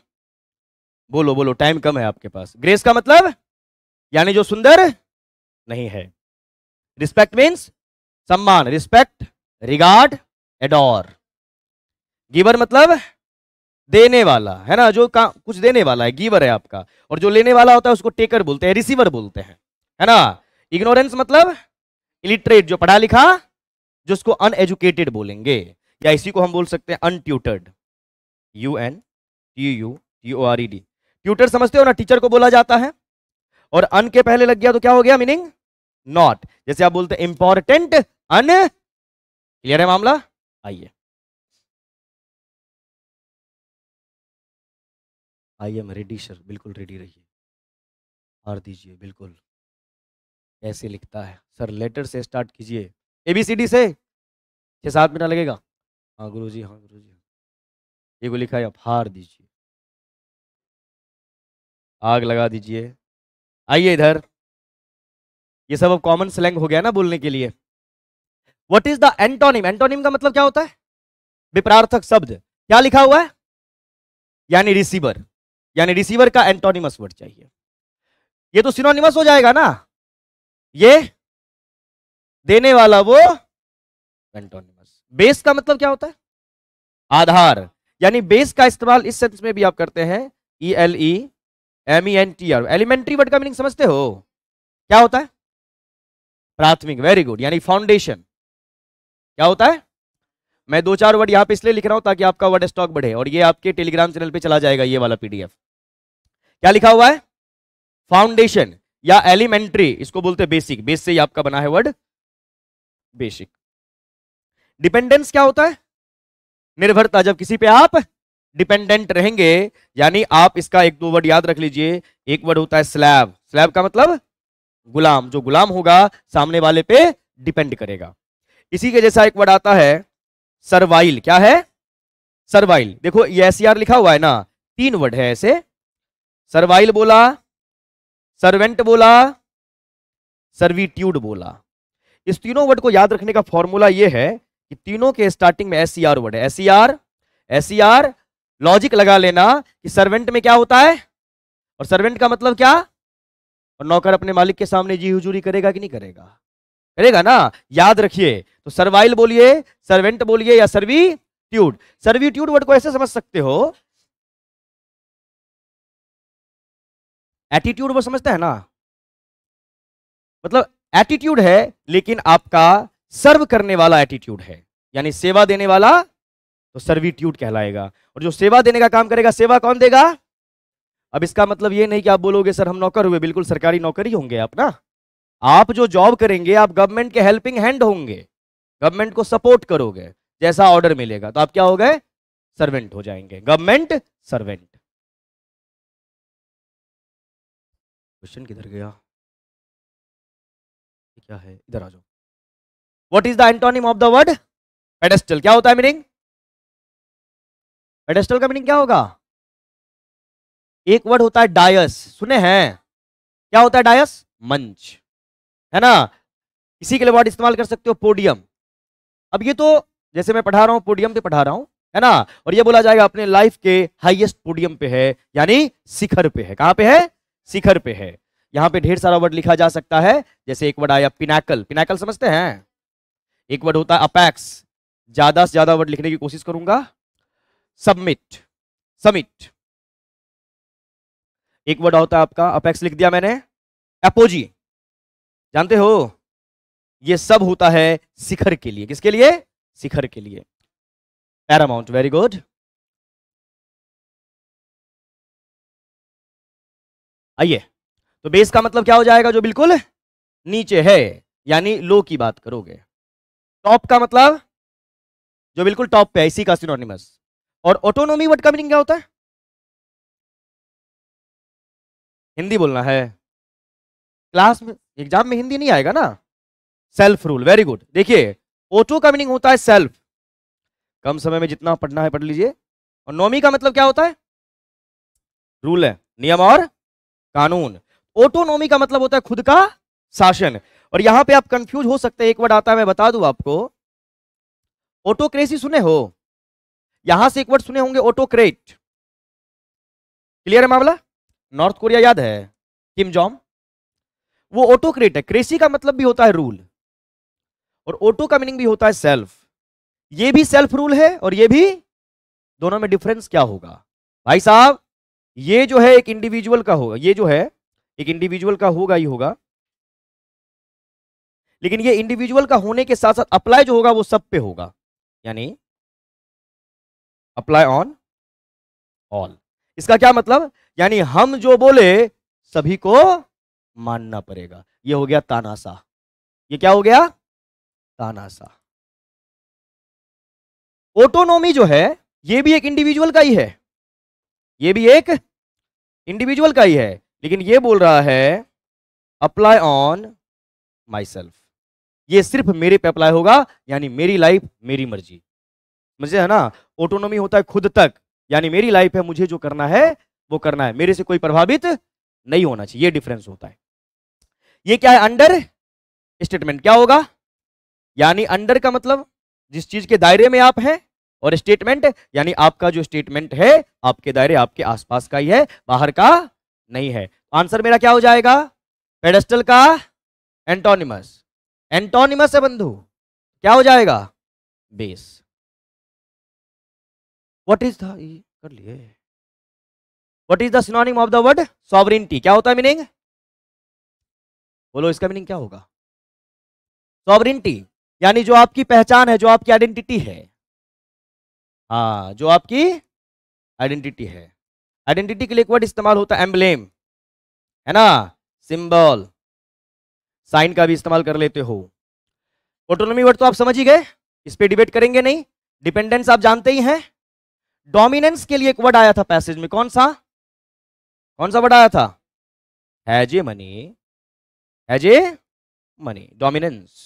बोलो बोलो टाइम कम है आपके पास ग्रेस का मतलब यानी जो सुंदर नहीं है रिस्पेक्ट मीन्स सम्मान रिस्पेक्ट रिगार्ड एडोर गिवर मतलब देने वाला है ना जो का कुछ देने वाला है गिवर है आपका और जो लेने वाला होता है उसको टेकर बोलते हैं रिसीवर बोलते हैं है ना इग्नोरेंस मतलब इलिटरेट जो पढ़ा लिखा जो उसको अनएजुकेटेड बोलेंगे या इसी को हम बोल सकते हैं untutored U N T U T O R E D tutor समझते हो ना टीचर को बोला जाता है और अन के पहले लग गया तो क्या हो गया मीनिंग नॉट जैसे आप बोलते इंपॉर्टेंट अन क्लियर है मामला आइए आई एम रेडी सर बिल्कुल रेडी रहिए हार दीजिए बिल्कुल कैसे लिखता है सर लेटर से स्टार्ट कीजिए एबीसीडी से छह सात मिनट लगेगा हाँ गुरु जी हाँ गुरु जी ये को लिखा है हार दीजिए आग लगा दीजिए आइए इधर ये सब अब कॉमन स्लैंग हो गया ना बोलने के लिए what is the antonym antonym का मतलब क्या होता है विपरार्थक शब्द क्या लिखा हुआ है यानी रिसीवर यानी रिसीवर का एंटोनिमस वर्ड चाहिए ये तो सिनोनिमस हो जाएगा ना ये देने वाला वो एंटोनिमस बेस का मतलब क्या होता है आधार यानी बेस का इस्तेमाल इस सेंस में भी आप करते हैं E L E M E N T R elementary word का मीनिंग समझते हो क्या होता है प्राथमिक वेरी गुड यानी फाउंडेशन क्या होता है मैं दो चार वर्ड यहां पे इसलिए लिख रहा हूं ताकि आपका वर्ड स्टॉक बढ़े और ये आपके टेलीग्राम चैनल पे चला जाएगा ये वाला पीडीएफ क्या लिखा हुआ है फाउंडेशन या एलिमेंट्री इसको बोलते हैं बेसिक बेस से ही आपका बना है वर्ड बेसिक डिपेंडेंस क्या होता है निर्भरता जब किसी पे आप डिपेंडेंट रहेंगे यानी आप इसका एक दो वर्ड याद रख लीजिए एक वर्ड होता है स्लैब स्लैब का मतलब गुलाम जो गुलाम होगा सामने वाले पे डिपेंड करेगा इसी के जैसा एक वर्ड आता है सर्वाइल क्या है सर्वाइल देखो ये एस e लिखा हुआ है ना तीन वर्ड है ऐसे सर्वाइल बोला सर्वेंट बोला सर्विट्यूड बोला इस तीनों वर्ड को याद रखने का फॉर्मूला ये है कि तीनों के स्टार्टिंग में एस सी आर वर्ड है S R S C R logic लगा लेना कि सर्वेंट में क्या होता है और सर्वेंट का मतलब क्या और नौकर अपने मालिक के सामने जी हुजूरी करेगा कि नहीं करेगा करेगा ना याद रखिए तो सर्वाइल बोलिए सर्वेंट बोलिए या सर्वी ट्यूड सर्वी ट्यूड वर्ड को ऐसे समझ सकते हो एटीट्यूड वो समझता है ना मतलब एटीट्यूड है लेकिन आपका सर्व करने वाला एटीट्यूड है यानी सेवा देने वाला तो सर्विट्यूड कहलाएगा और जो सेवा देने का काम करेगा सेवा कौन देगा अब इसका मतलब ये नहीं कि आप बोलोगे सर हम नौकर हुए बिल्कुल सरकारी नौकरी होंगे आप ना आप जो जॉब करेंगे आप गवर्नमेंट के हेल्पिंग हैंड होंगे गवर्नमेंट को सपोर्ट करोगे जैसा ऑर्डर मिलेगा तो आप क्या हो गए सर्वेंट हो जाएंगे गवर्नमेंट सर्वेंट क्वेश्चन किधर गया क्या है इधर आ जाओ what is the antonym of the word pedestal क्या होता है मीनिंग पेडेस्टल का मीनिंग क्या होगा एक वर्ड होता है डायस सुने हैं क्या होता है डायस मंच है ना इसी के लिए वर्ड इस्तेमाल कर सकते हो पोडियम अब ये तो जैसे मैं पढ़ा रहा हूँ पोडियम पे पढ़ा रहा हूं है ना और ये बोला जाएगा अपने लाइफ के हाईएस्ट पोडियम पे है यानी शिखर पे है कहां पे है शिखर पे है यहां पे ढेर सारा वर्ड लिखा जा सकता है जैसे एक वर्ड आया पिनाकल पिनाकल समझते हैं एक वर्ड होता है अपैक्स ज्यादा से ज्यादा वर्ड लिखने की कोशिश करूंगा सबमिट समिट एक वर्ड होता है आपका अपैक्स लिख दिया मैंने एपोजी जानते हो ये सब होता है शिखर के लिए किसके लिए शिखर के लिए पैरामाउंट वेरी गुड आइए तो बेस का मतलब क्या हो जाएगा जो बिल्कुल नीचे है यानी लो की बात करोगे टॉप का मतलब जो बिल्कुल टॉप पे है इसी का सिनोनिमस और ऑटोनोमी वर्ड का मीनिंग क्या होता है हिंदी बोलना है क्लास में एग्जाम में हिंदी नहीं आएगा ना सेल्फ रूल वेरी गुड देखिए ऑटो का मीनिंग होता है सेल्फ कम समय में जितना पढ़ना है पढ़ लीजिए और नोमी का मतलब क्या होता है रूल है नियम और कानून ऑटोनोमी का मतलब होता है खुद का शासन और यहां पे आप कंफ्यूज हो सकते हैं एक वर्ड आता है मैं बता दू आपको ऑटोक्रेसी सुने हो यहां से एक वर्ड सुने होंगे ऑटोक्रेट क्लियर है मामला नॉर्थ कोरिया याद है किम जॉम वो ऑटोक्रेट है क्रेसी का मतलब भी होता है रूल और ऑटो का मीनिंग भी होता है सेल्फ ये भी सेल्फ रूल है और ये भी दोनों में डिफरेंस क्या होगा भाई साहब ये जो है एक इंडिविजुअल का होगा ये जो है एक इंडिविजुअल का होगा ही होगा लेकिन ये इंडिविजुअल का होने के साथ साथ अप्लाई जो होगा वो सब पे होगा यानी अप्लाई ऑन ऑल इसका क्या मतलब यानी हम जो बोले सभी को मानना पड़ेगा ये हो गया तानासा ये क्या हो गया तानाशाह ऑटोनोमी जो है ये भी एक इंडिविजुअल का ही है ये भी एक इंडिविजुअल का ही है लेकिन ये बोल रहा है अप्लाई ऑन माई सेल्फ ये सिर्फ मेरे पे अप्लाई होगा यानी मेरी लाइफ मेरी मर्जी मुझे है ना ऑटोनोमी होता है खुद तक यानी मेरी लाइफ है मुझे जो करना है वो करना है मेरे से कोई प्रभावित नहीं होना चाहिए ये डिफरेंस होता है ये क्या है अंडर स्टेटमेंट क्या होगा यानी अंडर का मतलब जिस चीज के दायरे में आप हैं और स्टेटमेंट यानी आपका जो स्टेटमेंट है आपके दायरे आपके आसपास का ही है बाहर का नहीं है आंसर मेरा क्या हो जाएगा पेडस्टल का एंटोनिमस एंटोनिमस है बंधु क्या हो जाएगा बेस वट इज कर लिए what is the synonym of the word sovereignty क्या होता है मीनिंग बोलो इसका मीनिंग क्या होगा सॉबरिंटी यानी जो आपकी पहचान है जो आपकी आइडेंटिटी है हाँ जो आपकी आइडेंटिटी है आइडेंटिटी के लिए एक वर्ड इस्तेमाल होता है एम्बलेम है ना सिंबल साइन का भी इस्तेमाल कर लेते हो ऑटोनोमी वर्ड तो आप समझ ही गए इस पर डिबेट करेंगे नहीं डिपेंडेंस आप जानते ही हैं डोमिनेंस के लिए एक वर्ड आया था पैसेज में कौन सा कौन सा वर्ड आया था hegemony hegemony dominance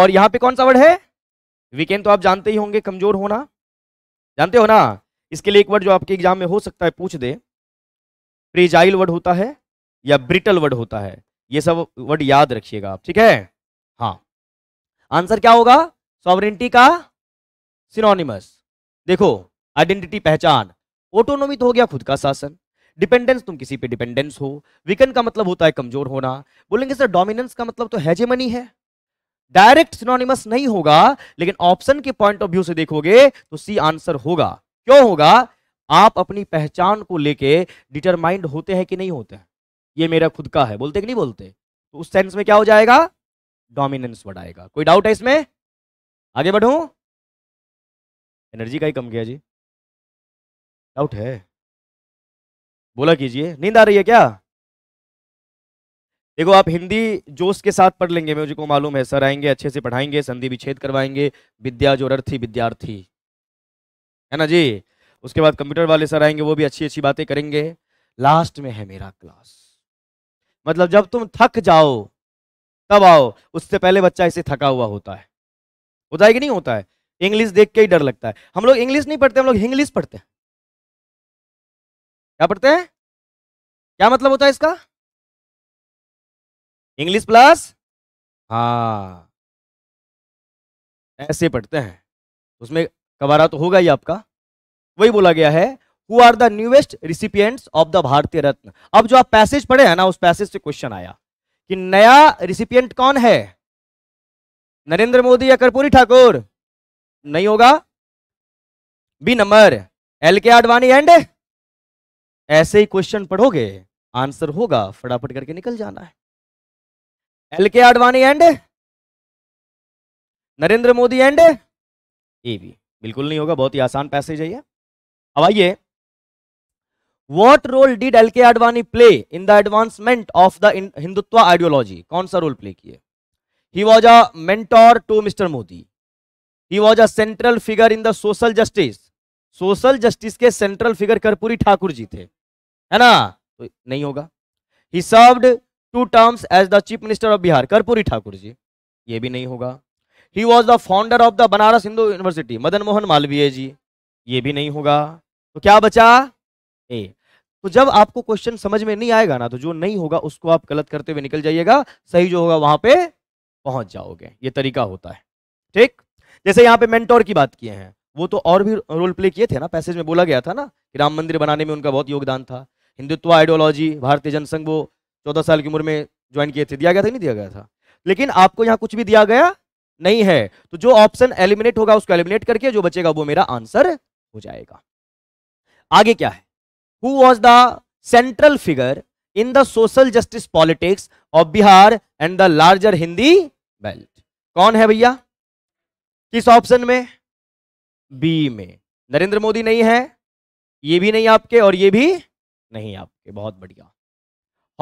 और यहां पे कौन सा वर्ड है वीकेंड तो आप जानते ही होंगे कमजोर होना जानते हो ना इसके लिए एक वर्ड जो आपके एग्जाम में हो सकता है पूछ दे प्रिजाइल वर्ड होता है या ब्रिटल वर्ड होता है ये सब वर्ड याद रखिएगा आप ठीक है हाँ आंसर क्या होगा सॉवरिटी का सिनोनिमस देखो आइडेंटिटी पहचान ऑटोनोमी तो हो गया खुद का शासन डिपेंडेंस तुम किसी पे डिपेंडेंस हो विकन का मतलब होता है कमजोर होना बोलेंगे सर डोमिनेंस का मतलब तो हैजेमनी है डायरेक्ट सिनोनिमस नहीं होगा लेकिन ऑप्शन के पॉइंट ऑफ व्यू से देखोगे तो सी आंसर होगा क्यों होगा आप अपनी पहचान को लेके डिटरमाइंड होते हैं कि नहीं होते हैं ये मेरा खुद का है बोलते कि नहीं बोलते तो उस सेंस में क्या हो जाएगा डोमिनेंस बढ़ाएगा कोई डाउट है इसमें आगे बढ़ू एनर्जी का ही कम किया जी डाउट है बोला कीजिए नींद आ रही है क्या देखो आप हिंदी जोश के साथ पढ़ लेंगे मुझे को मालूम है सर आएंगे अच्छे से पढ़ाएंगे संधि विच्छेद करवाएंगे विद्या जो अर्थी विद्यार्थी है ना जी उसके बाद कंप्यूटर वाले सर आएंगे वो भी अच्छी अच्छी बातें करेंगे लास्ट में है मेरा क्लास मतलब जब तुम थक जाओ तब आओ उससे पहले बच्चा इसे थका हुआ होता है होता है कि नहीं होता है इंग्लिश देख के ही डर लगता है हम लोग इंग्लिश नहीं पढ़ते हम लोग इंग्लिश पढ़ते हैं क्या पढ़ते हैं क्या मतलब होता है इसका इंग्लिश प्लस हाँ ऐसे पढ़ते हैं उसमें कबारा तो होगा ही आपका वही बोला गया है who are the newest recipients of the Bharatiya Ratna अब जो आप पैसेज पढ़े हैं ना उस पैसेज से क्वेश्चन आया कि नया रिसिपियंट कौन है नरेंद्र मोदी या कर्पूरी ठाकुर नहीं होगा B number L K Advani and ऐसे ही क्वेश्चन पढ़ोगे आंसर होगा फटाफट करके निकल जाना है L K Advani and Narendra Modi and a भी बिल्कुल नहीं होगा बहुत ही आसान पैसेज है अब आइए what role did L K Advani play in the advancement of the Hindutva ideology कौन सा रोल प्ले किए he was a mentor to mister Modi he was a central figure in the social justice social justice के central figure Karpoori Thakur ji थे है ना तो नहीं होगा he served two terms as the chief minister of Bihar Karpoori Thakur ji ये भी नहीं होगा he was the founder of the Banaras Hindu University Madan Mohan Malviya ji ये भी नहीं होगा तो क्या बचा ए तो जब आपको क्वेश्चन समझ में नहीं आएगा ना तो जो नहीं होगा उसको आप गलत करते हुए निकल जाइएगा सही जो होगा वहां पे पहुंच जाओगे ये तरीका होता है ठीक जैसे यहाँ पे मेंटोर की बात किए हैं वो तो और भी रोल प्ले किए थे ना पैसेज में बोला गया था ना कि राम मंदिर बनाने में उनका बहुत योगदान था हिंदुत्व आइडियोलॉजी भारतीय जनसंघ वो चौदह साल की उम्र में ज्वाइन किए थे दिया गया था नहीं दिया गया था लेकिन आपको यहाँ कुछ भी दिया गया नहीं है तो जो ऑप्शन एलिमिनेट होगा उसको एलिमिनेट करके जो बचेगा वो मेरा आंसर हो जाएगा आगे क्या है who was the central figure in the social justice politics of Bihar and the larger Hindi belt. कौन है भैया किस ऑप्शन में बी में नरेंद्र मोदी नहीं है ये भी नहीं आपके और ये भी नहीं आपके बहुत बढ़िया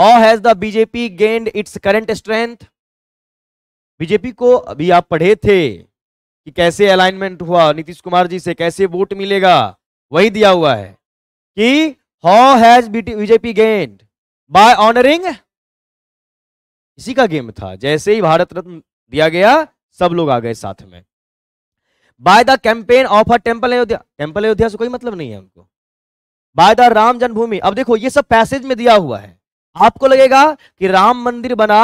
how has the BJP gained its current strength BJP को अभी आप पढ़े थे कि कैसे अलाइनमेंट हुआ नीतीश कुमार जी से कैसे वोट मिलेगा वही दिया हुआ है कि how has BJP gained by honouring इसी का गेम था जैसे ही भारत रत्न दिया गया सब लोग आ गए साथ में by the campaign of a temple Ayodhya temple Ayodhya से कोई मतलब नहीं है उनको बाय द राम जन्मभूमि अब देखो ये सब पैसेज में दिया हुआ है आपको लगेगा कि राम मंदिर बना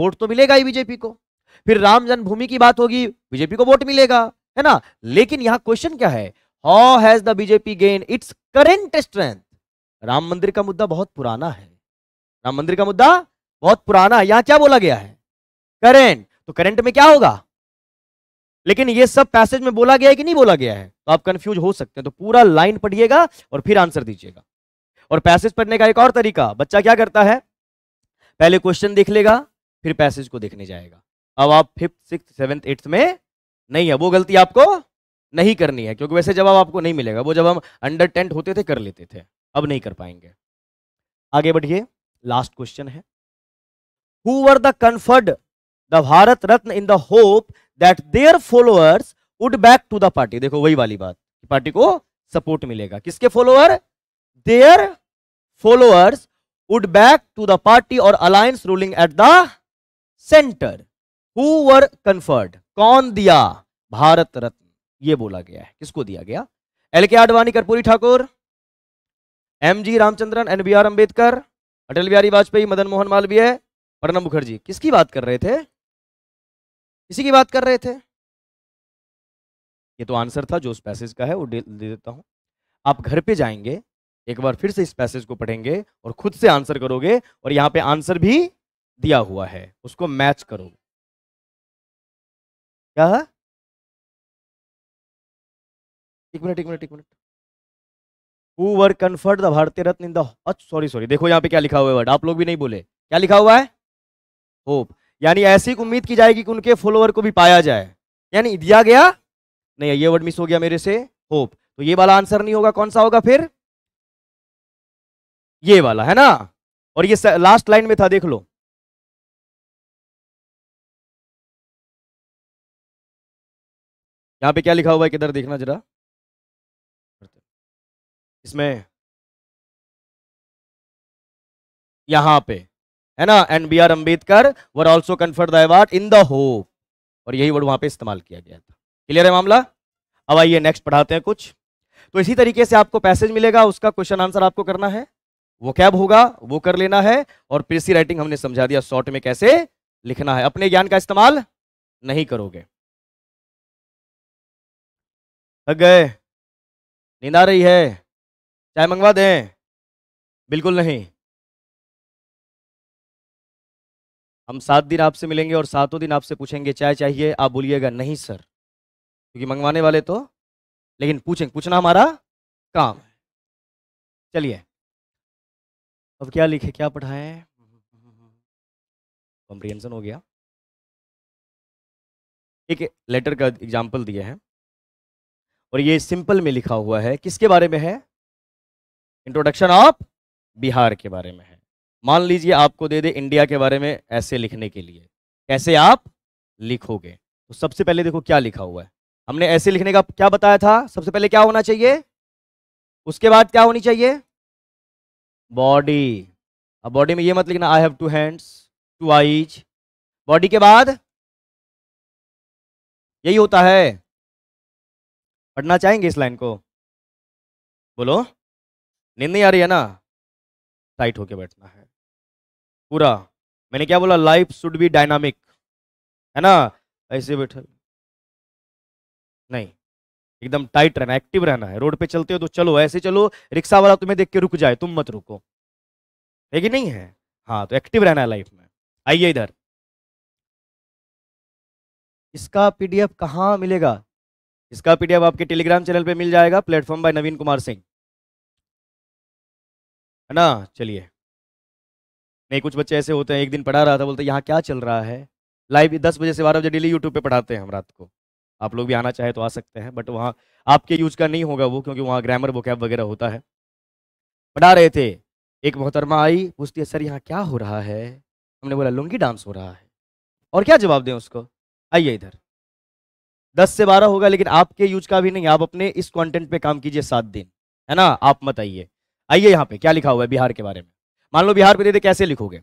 वोट तो मिलेगा ही बीजेपी को फिर राम जन्मभूमि की बात होगी बीजेपी को वोट मिलेगा है ना लेकिन यहां क्वेश्चन क्या है how has the BJP gain its current strength Ram Mandir का मुद्दा बहुत पुराना है राम मंदिर का मुद्दा बहुत पुराना है यहां क्या बोला गया है करेंट तो करेंट में क्या होगा लेकिन ये सब पैसेज में बोला गया है कि नहीं बोला गया है तो आप कंफ्यूज हो सकते हैं तो पूरा लाइन पढ़िएगा और फिर आंसर दीजिएगा और पैसेज पढ़ने का एक और तरीका बच्चा क्या करता है पहले क्वेश्चन देख लेगा फिर पैसेज को देखने जाएगा अब आप फिफ्थ सिक्स सेवन्थ एट्थ में नहीं है वो गलती आपको नहीं करनी है क्योंकि वैसे जवाब आपको नहीं मिलेगा वो जब हम अंडर टेंट होते थे कर लेते थे अब नहीं कर पाएंगे आगे बढ़िए लास्ट क्वेश्चन है who were the conferred the Bharat Ratna in the hope that their followers would back to the party देखो वही वाली बात पार्टी को सपोर्ट मिलेगा किसके follower their followers would back to the party और alliance ruling at the centre who were conferred कौन दिया भारत रत्न ये बोला गया है किसको दिया गया L K Advani Karpuri Thakur M G Ramachandran and B R Ambedkar Atal Bihari Vajpayee Madan Mohan Malviya Pranab Mukherjee किसकी बात कर रहे थे किसी की बात कर रहे थे ये तो आंसर था जो उस पैसेज का है वो दे देता हूँ आप घर पे जाएंगे एक बार फिर से इस पैसेज को पढ़ेंगे और खुद से आंसर करोगे और यहाँ पे आंसर भी दिया हुआ है उसको मैच करोगे क्या एक मिनट एक मिनट एक minute who were conferred the Bharatiya Ratna in the sorry sorry देखो यहाँ पे क्या लिखा हुआ है वर्ड आप लोग भी नहीं बोले क्या लिखा हुआ है होप यानी ऐसी उम्मीद की जाएगी कि उनके फॉलोअर को भी पाया जाए यानी दिया गया नहीं ये वर्ड मिस हो गया मेरे से होप तो ये वाला आंसर नहीं होगा कौन सा होगा फिर ये वाला है ना और ये लास्ट लाइन में था देख लो यहाँ पे क्या लिखा हुआ है किधर देखना जरा इसमें यहां पे है ना and B R Ambedkar were also conferred the award in the hope और यही वर्ड वहां पे इस्तेमाल किया गया था क्लियर है मामला अब आइए नेक्स्ट पढ़ाते हैं कुछ तो इसी तरीके से आपको पैसेज मिलेगा उसका क्वेश्चन आंसर आपको करना है वो कैब होगा वो कर लेना है और पीसी राइटिंग हमने समझा दिया शॉर्ट में कैसे लिखना है अपने ज्ञान का इस्तेमाल नहीं करोगे गए नींद आ रही है चाय मंगवा दें बिल्कुल नहीं हम सात दिन आपसे मिलेंगे और सातों दिन आपसे पूछेंगे चाय चाहिए आप बोलिएगा नहीं सर क्योंकि मंगवाने वाले तो लेकिन पूछेंगे पूछना हमारा काम है चलिए अब क्या लिखे क्या पढ़ाए कॉम्प्रिहेंशन हो गया एक लेटर का एग्जाम्पल दिए हैं और ये सिंपल में लिखा हुआ है किसके बारे में है इंट्रोडक्शन ऑफ बिहार के बारे में है मान लीजिए आपको दे दे इंडिया के बारे में ऐसे लिखने के लिए कैसे आप लिखोगे तो सबसे पहले देखो क्या लिखा हुआ है हमने ऐसे लिखने का क्या बताया था सबसे पहले क्या होना चाहिए उसके बाद क्या होनी चाहिए बॉडी अब बॉडी में ये मत लिखना I have two hands two eyes body के बाद यही होता है पढ़ना चाहेंगे इस लाइन को बोलो नींद नहीं आ रही है ना टाइट होके बैठना है पूरा मैंने क्या बोला लाइफ शुड बी डायनामिक है ना ऐसे बैठे नहीं एकदम टाइट रहना एक्टिव रहना है रोड पे चलते हो तो चलो ऐसे चलो रिक्शा वाला तुम्हें देख के रुक जाए तुम मत रुको है कि नहीं है हाँ तो एक्टिव रहना है लाइफ में आइए इधर इसका पीडीएफ कहाँ मिलेगा इसका पीडीएफ आपके टेलीग्राम चैनल पे मिल जाएगा प्लेटफॉर्म बाय नवीन कुमार सिंह है ना चलिए नहीं कुछ बच्चे ऐसे होते हैं एक दिन पढ़ा रहा था बोलते यहाँ क्या चल रहा है लाइव दस बजे से बारह बजे डेली यूट्यूब पे पढ़ाते हैं हम रात को आप लोग भी आना चाहे तो आ सकते हैं बट वहाँ आपके यूज का नहीं होगा वो क्योंकि वहाँ ग्रामर वोकैब वगैरह होता है पढ़ा रहे थे एक मोहतरमा आई पूछती है सर यहाँ क्या हो रहा है हमने बोला लुंगी डांस हो रहा है और क्या जवाब दें उसको आइए इधर दस से बारह होगा लेकिन आपके यूज का भी नहीं आप अपने इस कंटेंट पे काम कीजिए सात दिन है ना आप मत आइए आइए यहाँ पे क्या लिखा हुआ है बिहार के बारे में मान लो बिहार को दे दे कैसे लिखोगे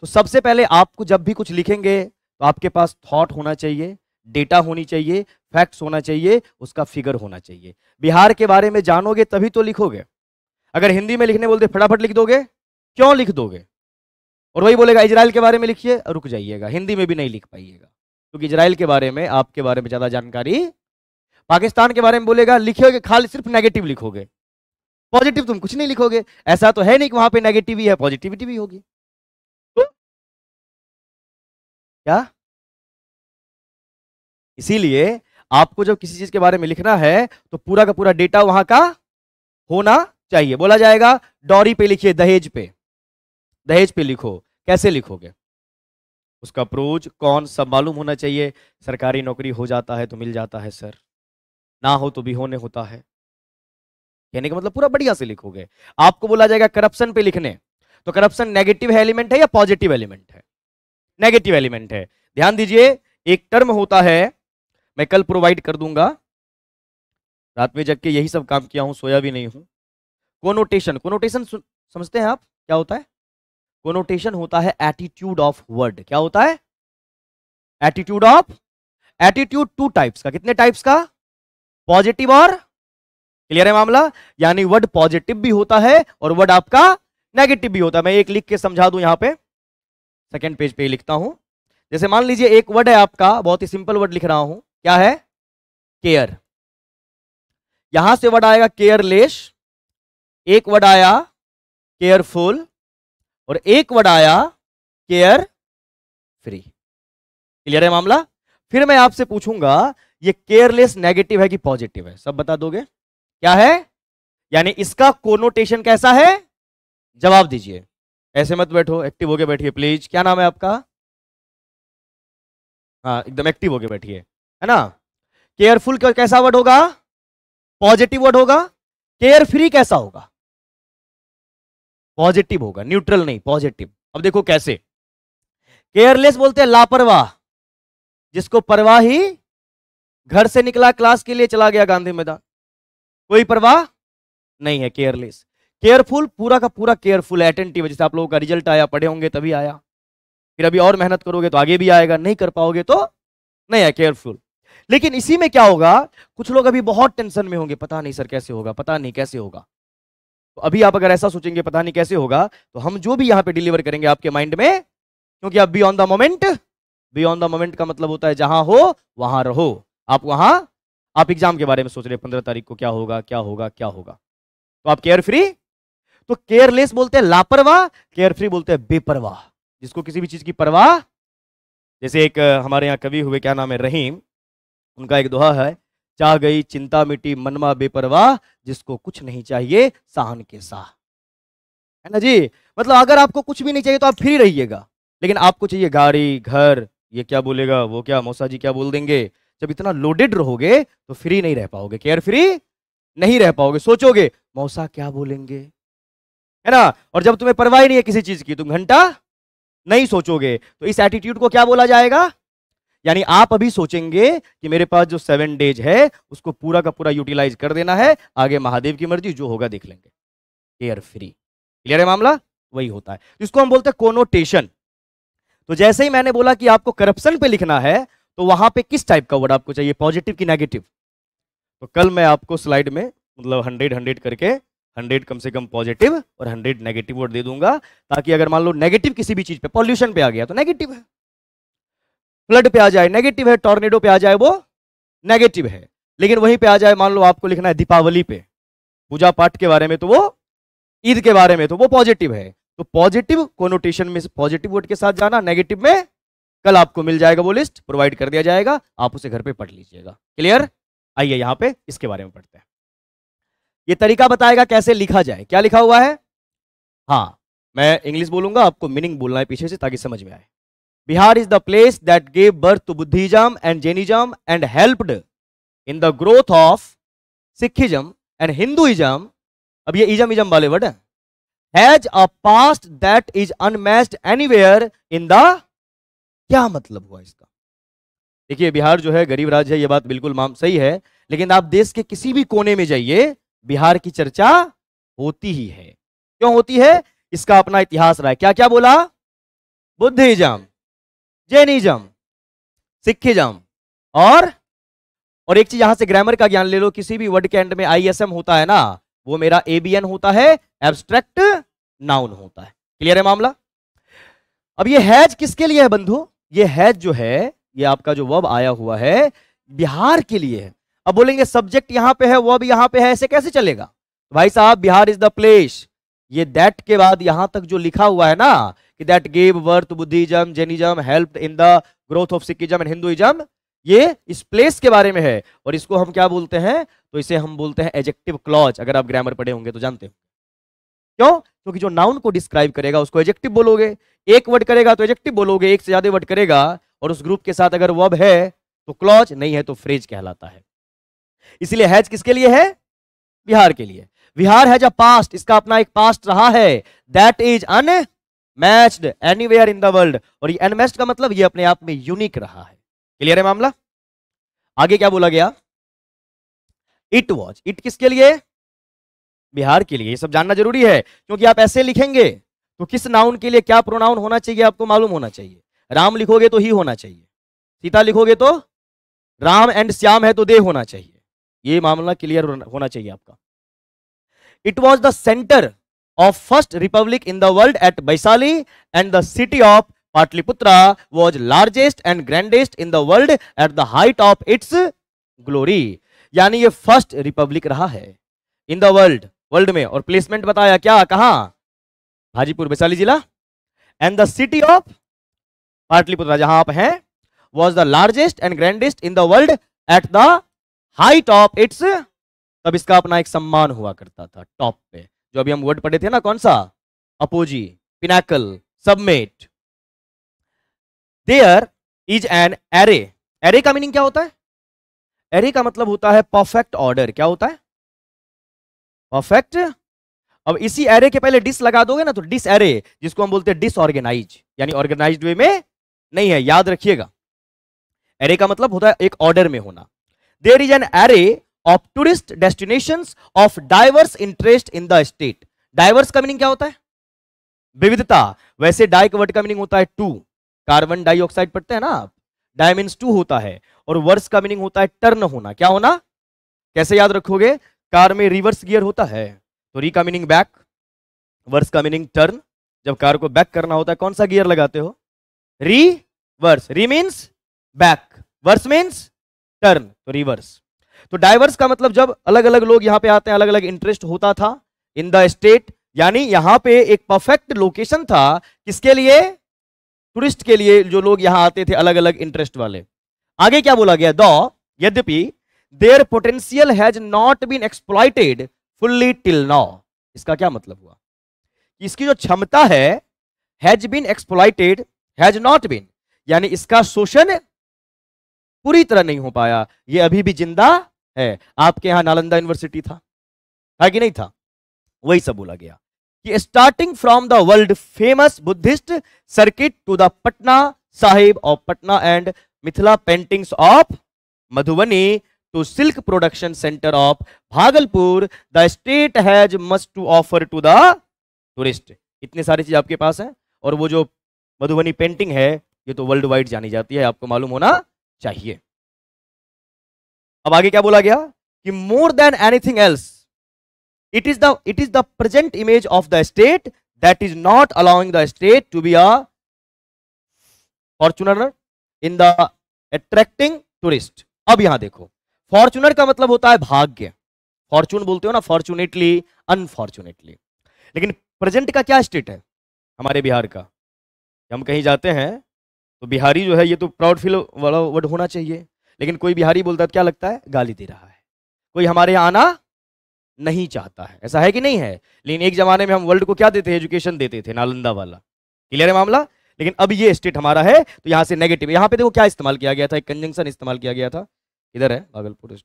तो सबसे पहले आपको जब भी कुछ लिखेंगे तो आपके पास थॉट होना चाहिए डेटा होनी चाहिए फैक्ट्स होना चाहिए उसका फिगर होना चाहिए बिहार के बारे में जानोगे तभी तो लिखोगे अगर हिंदी में लिखने बोलते फटाफट लिख दोगे क्यों लिख दोगे और वही बोलेगा इसराइल के बारे में लिखिए रुक जाइएगा हिंदी में भी नहीं लिख पाइएगा क्योंकि तो इसराइल के बारे में आपके बारे में ज़्यादा जानकारी पाकिस्तान के बारे में बोलेगा लिखोगे खाली सिर्फ नेगेटिव लिखोगे पॉजिटिव तुम कुछ नहीं लिखोगे ऐसा तो है नहीं कि वहां पे नेगेटिव ही है पॉजिटिविटी भी होगी तो क्या इसीलिए आपको जब किसी चीज के बारे में लिखना है तो पूरा का पूरा डेटा वहां का होना चाहिए बोला जाएगा डॉरी पे लिखिए दहेज पे दहेज पे लिखो कैसे लिखोगे उसका अप्रोच कौन सब मालूम होना चाहिए सरकारी नौकरी हो जाता है तो मिल जाता है सर ना हो तो भी होने होता है कहने का मतलब पूरा बढ़िया से लिखोगे आपको बोला जाएगा करप्शन पे लिखने तो करप्शन नेगेटिव एलिमेंट है या पॉजिटिव एलिमेंट है नेगेटिव एलिमेंट है ध्यान दीजिए एक टर्म होता है मैं कल प्रोवाइड कर दूंगा रात में जग के यही सब काम किया हूं सोया भी नहीं हूं कोनोटेशन कोनोटेशन समझते हैं आप क्या होता है कोनोटेशन होता है एटीट्यूड ऑफ वर्ड क्या होता है attitude of attitude two types का कितने टाइप्स का पॉजिटिव और क्लियर है मामला यानी वर्ड पॉजिटिव भी होता है और वर्ड आपका नेगेटिव भी होता है मैं एक लिख के समझा दू यहां पे सेकेंड पेज पे लिखता हूं जैसे मान लीजिए एक वर्ड है आपका बहुत ही सिंपल वर्ड लिख रहा हूं क्या है केयर यहां से वर्ड आएगा केयरलेस एक वर्ड आया केयरफुल और एक वर्ड आया केयर फ्री क्लियर है मामला फिर मैं आपसे पूछूंगा ये केयरलेस नेगेटिव है कि पॉजिटिव है सब बता दोगे क्या है यानी इसका कोनोटेशन कैसा है जवाब दीजिए ऐसे मत बैठो एक्टिव होके बैठिए प्लीज क्या नाम है आपका हाँ एकदम एक्टिव होके बैठिए है ना केयरफुल कैसा वर्ड होगा पॉजिटिव वर्ड होगा केयर फ्री कैसा होगा पॉजिटिव होगा न्यूट्रल नहीं पॉजिटिव अब देखो कैसे केयरलेस बोलते हैं लापरवाह जिसको परवाह ही घर से निकला क्लास के लिए चला गया गांधी मैदान कोई परवाह नहीं है केयरलेस केयरफुल पूरा का पूरा केयरफुल एटेंटिव है जैसे आप लोगों का रिजल्ट आया पढ़े होंगे तभी आया फिर अभी और मेहनत करोगे तो आगे भी आएगा नहीं कर पाओगे तो नहीं है केयरफुल लेकिन इसी में क्या होगा कुछ लोग अभी बहुत टेंशन में होंगे पता नहीं सर कैसे होगा पता नहीं कैसे होगा तो अभी आप अगर ऐसा सोचेंगे पता नहीं कैसे होगा तो हम जो भी यहां पर डिलीवर करेंगे आपके माइंड में क्योंकि आप be on the moment be on the moment का मतलब होता है जहां हो वहां रहो आप वहां आप एग्जाम के बारे में सोच रहे पंद्रह तारीख को क्या होगा क्या होगा क्या होगा तो आप केयर फ्री तो केयरलेस बोलते हैं लापरवाह केयर फ्री बोलते हैं बेपरवाह जिसको किसी भी चीज की परवाह जैसे एक हमारे यहाँ कवि हुए क्या नाम है रहीम उनका एक दोहा है चाह गई चिंता मिट्टी मनमा बेपरवाह जिसको कुछ नहीं चाहिए सहन के साह है ना जी मतलब अगर आपको कुछ भी नहीं चाहिए तो आप फ्री रहिएगा लेकिन आपको चाहिए गाड़ी घर ये क्या बोलेगा वो क्या मौसा जी क्या बोल देंगे जब इतना लोडेड रहोगे तो फ्री नहीं रह पाओगे केयर फ्री नहीं रह पाओगे सोचोगे मौसा क्या बोलेंगे है ना और जब तुम्हें परवाह नहीं है किसी चीज की तुम घंटा नहीं सोचोगे तो इस एटीट्यूड को क्या बोला जाएगा यानी आप अभी सोचेंगे कि मेरे पास जो सेवन डेज है उसको पूरा का पूरा यूटिलाइज कर देना है आगे महादेव की मर्जी जो होगा देख लेंगे केयर फ्री क्लियर है मामला वही होता है इसको हम बोलते हैं कोनोटेशन तो जैसे ही मैंने बोला कि आपको करप्शन पे लिखना है तो वहां पे किस टाइप का वर्ड आपको चाहिए पॉजिटिव की नेगेटिव तो कल मैं आपको स्लाइड में मतलब हंड्रेड हंड्रेड करके हंड्रेड कम से कम पॉजिटिव और हंड्रेड नेगेटिव वर्ड दे दूंगा ताकि अगर मान लो नेगेटिव किसी भी चीज पे पॉल्यूशन पे आ गया तो नेगेटिव है फ्लड पे आ जाए नेगेटिव है टॉर्नेडो पे आ जाए वो नेगेटिव है लेकिन वहीं पे आ जाए मान लो आपको लिखना है दीपावली पे पूजा पाठ के बारे में तो वो ईद के बारे में तो वो पॉजिटिव है तो पॉजिटिव कोनोटेशन में पॉजिटिव वर्ड के साथ जाना नेगेटिव में कल आपको मिल जाएगा वो लिस्ट प्रोवाइड कर दिया जाएगा आप उसे घर पे पढ़ लीजिएगा क्लियर आइए यहां पे इसके बारे में पढ़ते हैं ये तरीका बताएगा कैसे लिखा जाए क्या लिखा हुआ है हाँ मैं इंग्लिश बोलूंगा आपको मीनिंग बोलना है पीछे से ताकि समझ में आए Bihar is the place that gave birth to Buddhism and Jainism and helped in the growth of Sikhism and Hinduism अब ये इजम इजम वाले word has a past that is unmatched anywhere in the क्या मतलब हुआ इसका देखिए बिहार जो है गरीब राज्य है यह बात बिल्कुल माम सही है लेकिन आप देश के किसी भी कोने में जाइए बिहार की चर्चा होती ही है क्यों होती है इसका अपना इतिहास रहा है क्या क्या बोला बुद्धिज्म जैनिज्म सिखिज्म और और एक चीज यहां से ग्रामर का ज्ञान ले लो किसी भी वर्ड के एंड में आईएसएम होता है ना वो मेरा एबीएन होता है एब्स्ट्रैक्ट नाउन होता है क्लियर है मामला अब ये हैज किसके लिए है बंधु ये हैज जो है ये आपका जो वब आया हुआ है बिहार के लिए है अब बोलेंगे सब्जेक्ट यहां पे है वब यहां पे है ऐसे कैसे चलेगा भाई साहब बिहार इज द प्लेस ये दैट के बाद यहां तक जो लिखा हुआ है ना कि that gave birth Buddhism Jainism help in the growth of Sikhism and Hinduism ये इस प्लेस के बारे में है और इसको हम क्या बोलते हैं तो इसे हम बोलते हैं एजेक्टिव क्लॉज अगर आप ग्रामर पढ़े होंगे तो जानते हैं क्यों क्योंकि जो नाउन को डिस्क्राइब करेगा उसको एजेक्टिव बोलोगे एक वर्ड करेगा तो एजेक्टिव बोलोगे एक से ज्यादा वर्ड करेगा और उस ग्रुप के साथ अगर वब है तो क्लॉज नहीं है तो फ्रेज कहलाता है इसलिए हैज किसके लिए है बिहार के लिए बिहार हैज अ पास्ट इसका अपना एक पास्ट रहा है that is unmatched anywhere in the world और ये अनमैच्ड का मतलब ये अपने आप में यूनिक रहा है क्लियर है मामला आगे क्या बोला गया इट वॉज इट किसके लिए बिहार के लिए ये सब जानना जरूरी है क्योंकि आप ऐसे लिखेंगे तो किस नाउन के लिए क्या प्रोनाउन होना चाहिए आपको मालूम होना चाहिए राम लिखोगे तो ही होना चाहिए सीता लिखोगे तो राम एंड श्याम है तो दे होना चाहिए ये मामला क्लियर होना चाहिए आपका it was the centre of first republic in the world at Vaishali and the city of Pataliputra was largest and grandest in the world at the height of its glory यानी ये फर्स्ट रिपब्लिक रहा है इन the world world में और placement बताया क्या कहा हाजीपुर वैशाली जिला and the city of Pataliputra जहां आप हैं was the largest and grandest in the world at the height of its तब इसका अपना एक सम्मान हुआ करता था टॉप पे जो अभी हम वर्ड पढ़े थे ना कौन सा apogee pinnacle summit there is an array array का मीनिंग क्या होता है एरे का मतलब होता है परफेक्ट ऑर्डर क्या होता है परफेक्ट अब इसी एरे के पहले डिस लगा दोगे ना तो डिस एरे जिसको हम बोलते हैं डिसऑर्गेनाइज यानी ऑर्गेनाइज वे में नहीं है याद रखिएगा एरे का मतलब होता है एक ऑर्डर में होना there is an array of tourist destination of diverse interest in the state diverse का मीनिंग क्या होता है विविधता वैसे डाई वर्ड का मीनिंग होता है टू कार्बन डाइऑक्साइड पढ़ते हैं ना आप डायमेंस टू होता है और वर्स का मीनिंग होता है टर्न होना क्या होना कैसे याद रखोगे कार में रिवर्स गियर होता है तो री का मीनिंग बैक वर्स का मीनिंग टर्न जब कार को बैक करना होता है कौन सा गियर लगाते हो re verse re means back verse means turn तो रिवर्स तो डाइवर्स का मतलब जब अलग अलग लोग यहां पे आते हैं अलग अलग इंटरेस्ट होता था इन द स्टेट यानी यहां पे एक परफेक्ट लोकेशन था किसके लिए टूरिस्ट के लिए जो लोग यहां आते थे अलग अलग इंटरेस्ट वाले आगे क्या बोला गया द यद्यपि their potential has not been exploited fully till now इसका क्या मतलब हुआ इसकी जो क्षमता है has been exploited has not been यानी इसका शोषण पूरी तरह नहीं हो पाया ये अभी भी जिंदा है आपके यहां नालंदा यूनिवर्सिटी था है कि नहीं था वही सब बोला गया कि starting from the world famous Buddhist circuit to the Patna Sahib of Patna and Mithila paintings of Madhubani to silk production centre of Bhagalpur the state has must to offer to the tourist इतने सारी चीज आपके पास है और वो जो मधुबनी पेंटिंग है ये तो वर्ल्ड वाइड जानी जाती है आपको मालूम होना चाहिए अब आगे क्या बोला गया कि more than anything else it is the it is the present image of the state that is not allowing the state to be a fortuner in the attracting tourist अब यहां देखो फॉर्चुनर का मतलब होता है भाग्य फॉर्चून बोलते हो ना फॉर्चुनेटली अनफॉर्चुनेटली लेकिन प्रेजेंट का क्या स्टेट है हमारे बिहार का हम कहीं जाते हैं तो बिहारी जो है ये तो प्राउड फील वाला वर्ड होना चाहिए लेकिन कोई बिहारी बोलता है तो क्या लगता है गाली दे रहा है कोई हमारे यहाँ आना नहीं चाहता है ऐसा है कि नहीं है लेकिन एक जमाने में हम वर्ल्ड को क्या देते एजुकेशन देते थे नालंदा वाला क्लियर है मामला लेकिन अब ये स्टेट हमारा है तो यहाँ से नेगेटिव यहाँ पे देखो क्या इस्तेमाल किया गया था एक कंजंक्शन इस्तेमाल किया गया था इधर है Bhagalpur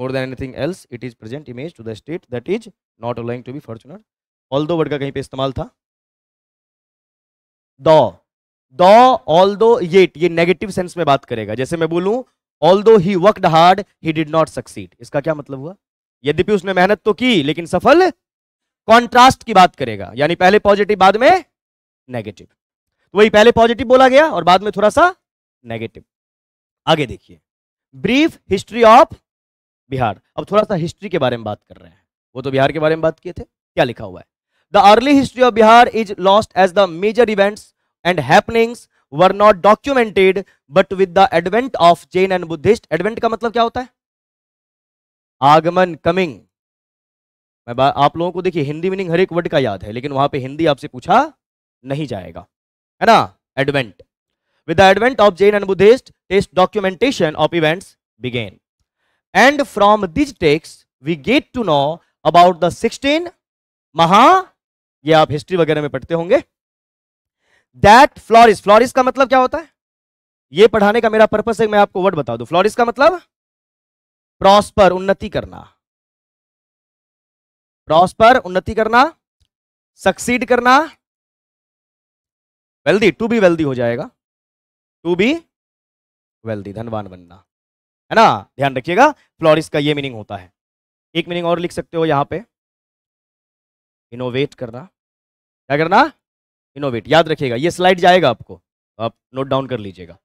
more than anything else it is present image to the state that is not allowing to be fortuner although word का कहीं पे इस्तेमाल था दो दो ऑल दो ये ये नेगेटिव सेंस में बात करेगा जैसे मैं बोलूं although he worked hard he did not succeed इसका क्या मतलब हुआ यद्यपि उसने मेहनत तो की लेकिन सफल कॉन्ट्रास्ट की बात करेगा यानी पहले पॉजिटिव बाद में नेगेटिव तो वही पहले पॉजिटिव बोला गया और बाद में थोड़ा सा नेगेटिव आगे देखिए ब्रीफ हिस्ट्री ऑफ बिहार अब थोड़ा सा हिस्ट्री के बारे में बात कर रहे हैं वो तो बिहार के बारे में बात किए थे क्या लिखा हुआ है the early history of Bihar is lost as the major events and happenings were not documented but with the advent of Jain and Buddhist advent का मतलब क्या होता है आगमन कमिंग मैं आप लोगों को देखिए हिंदी मीनिंग हर एक वर्ड का याद है लेकिन वहां पे हिंदी आपसे पूछा नहीं जाएगा है ना advent with the advent of Jain and Buddhist text documentation of events began. And from these texts, we get to know about the 16 महा ये आप हिस्ट्री वगैरह में पढ़ते होंगे दैट फ्लॉरिस फ्लॉरिस का मतलब क्या होता है ये पढ़ाने का मेरा पर्पस है मैं आपको वर्ड बता दू फ्लॉरिस का मतलब प्रॉस्पर उन्नति करना प्रॉस्पर उन्नति करना सक्सीड करना वेल्दी टू बी वेल्दी हो जाएगा टू बी वेल्दी धनवान बनना है ना ध्यान रखिएगा फ्लोरिस का ये मीनिंग होता है एक मीनिंग और लिख सकते हो यहाँ पे इनोवेट करना क्या करना इनोवेट याद रखिएगा ये स्लाइड जाएगा आपको आप नोट डाउन कर लीजिएगा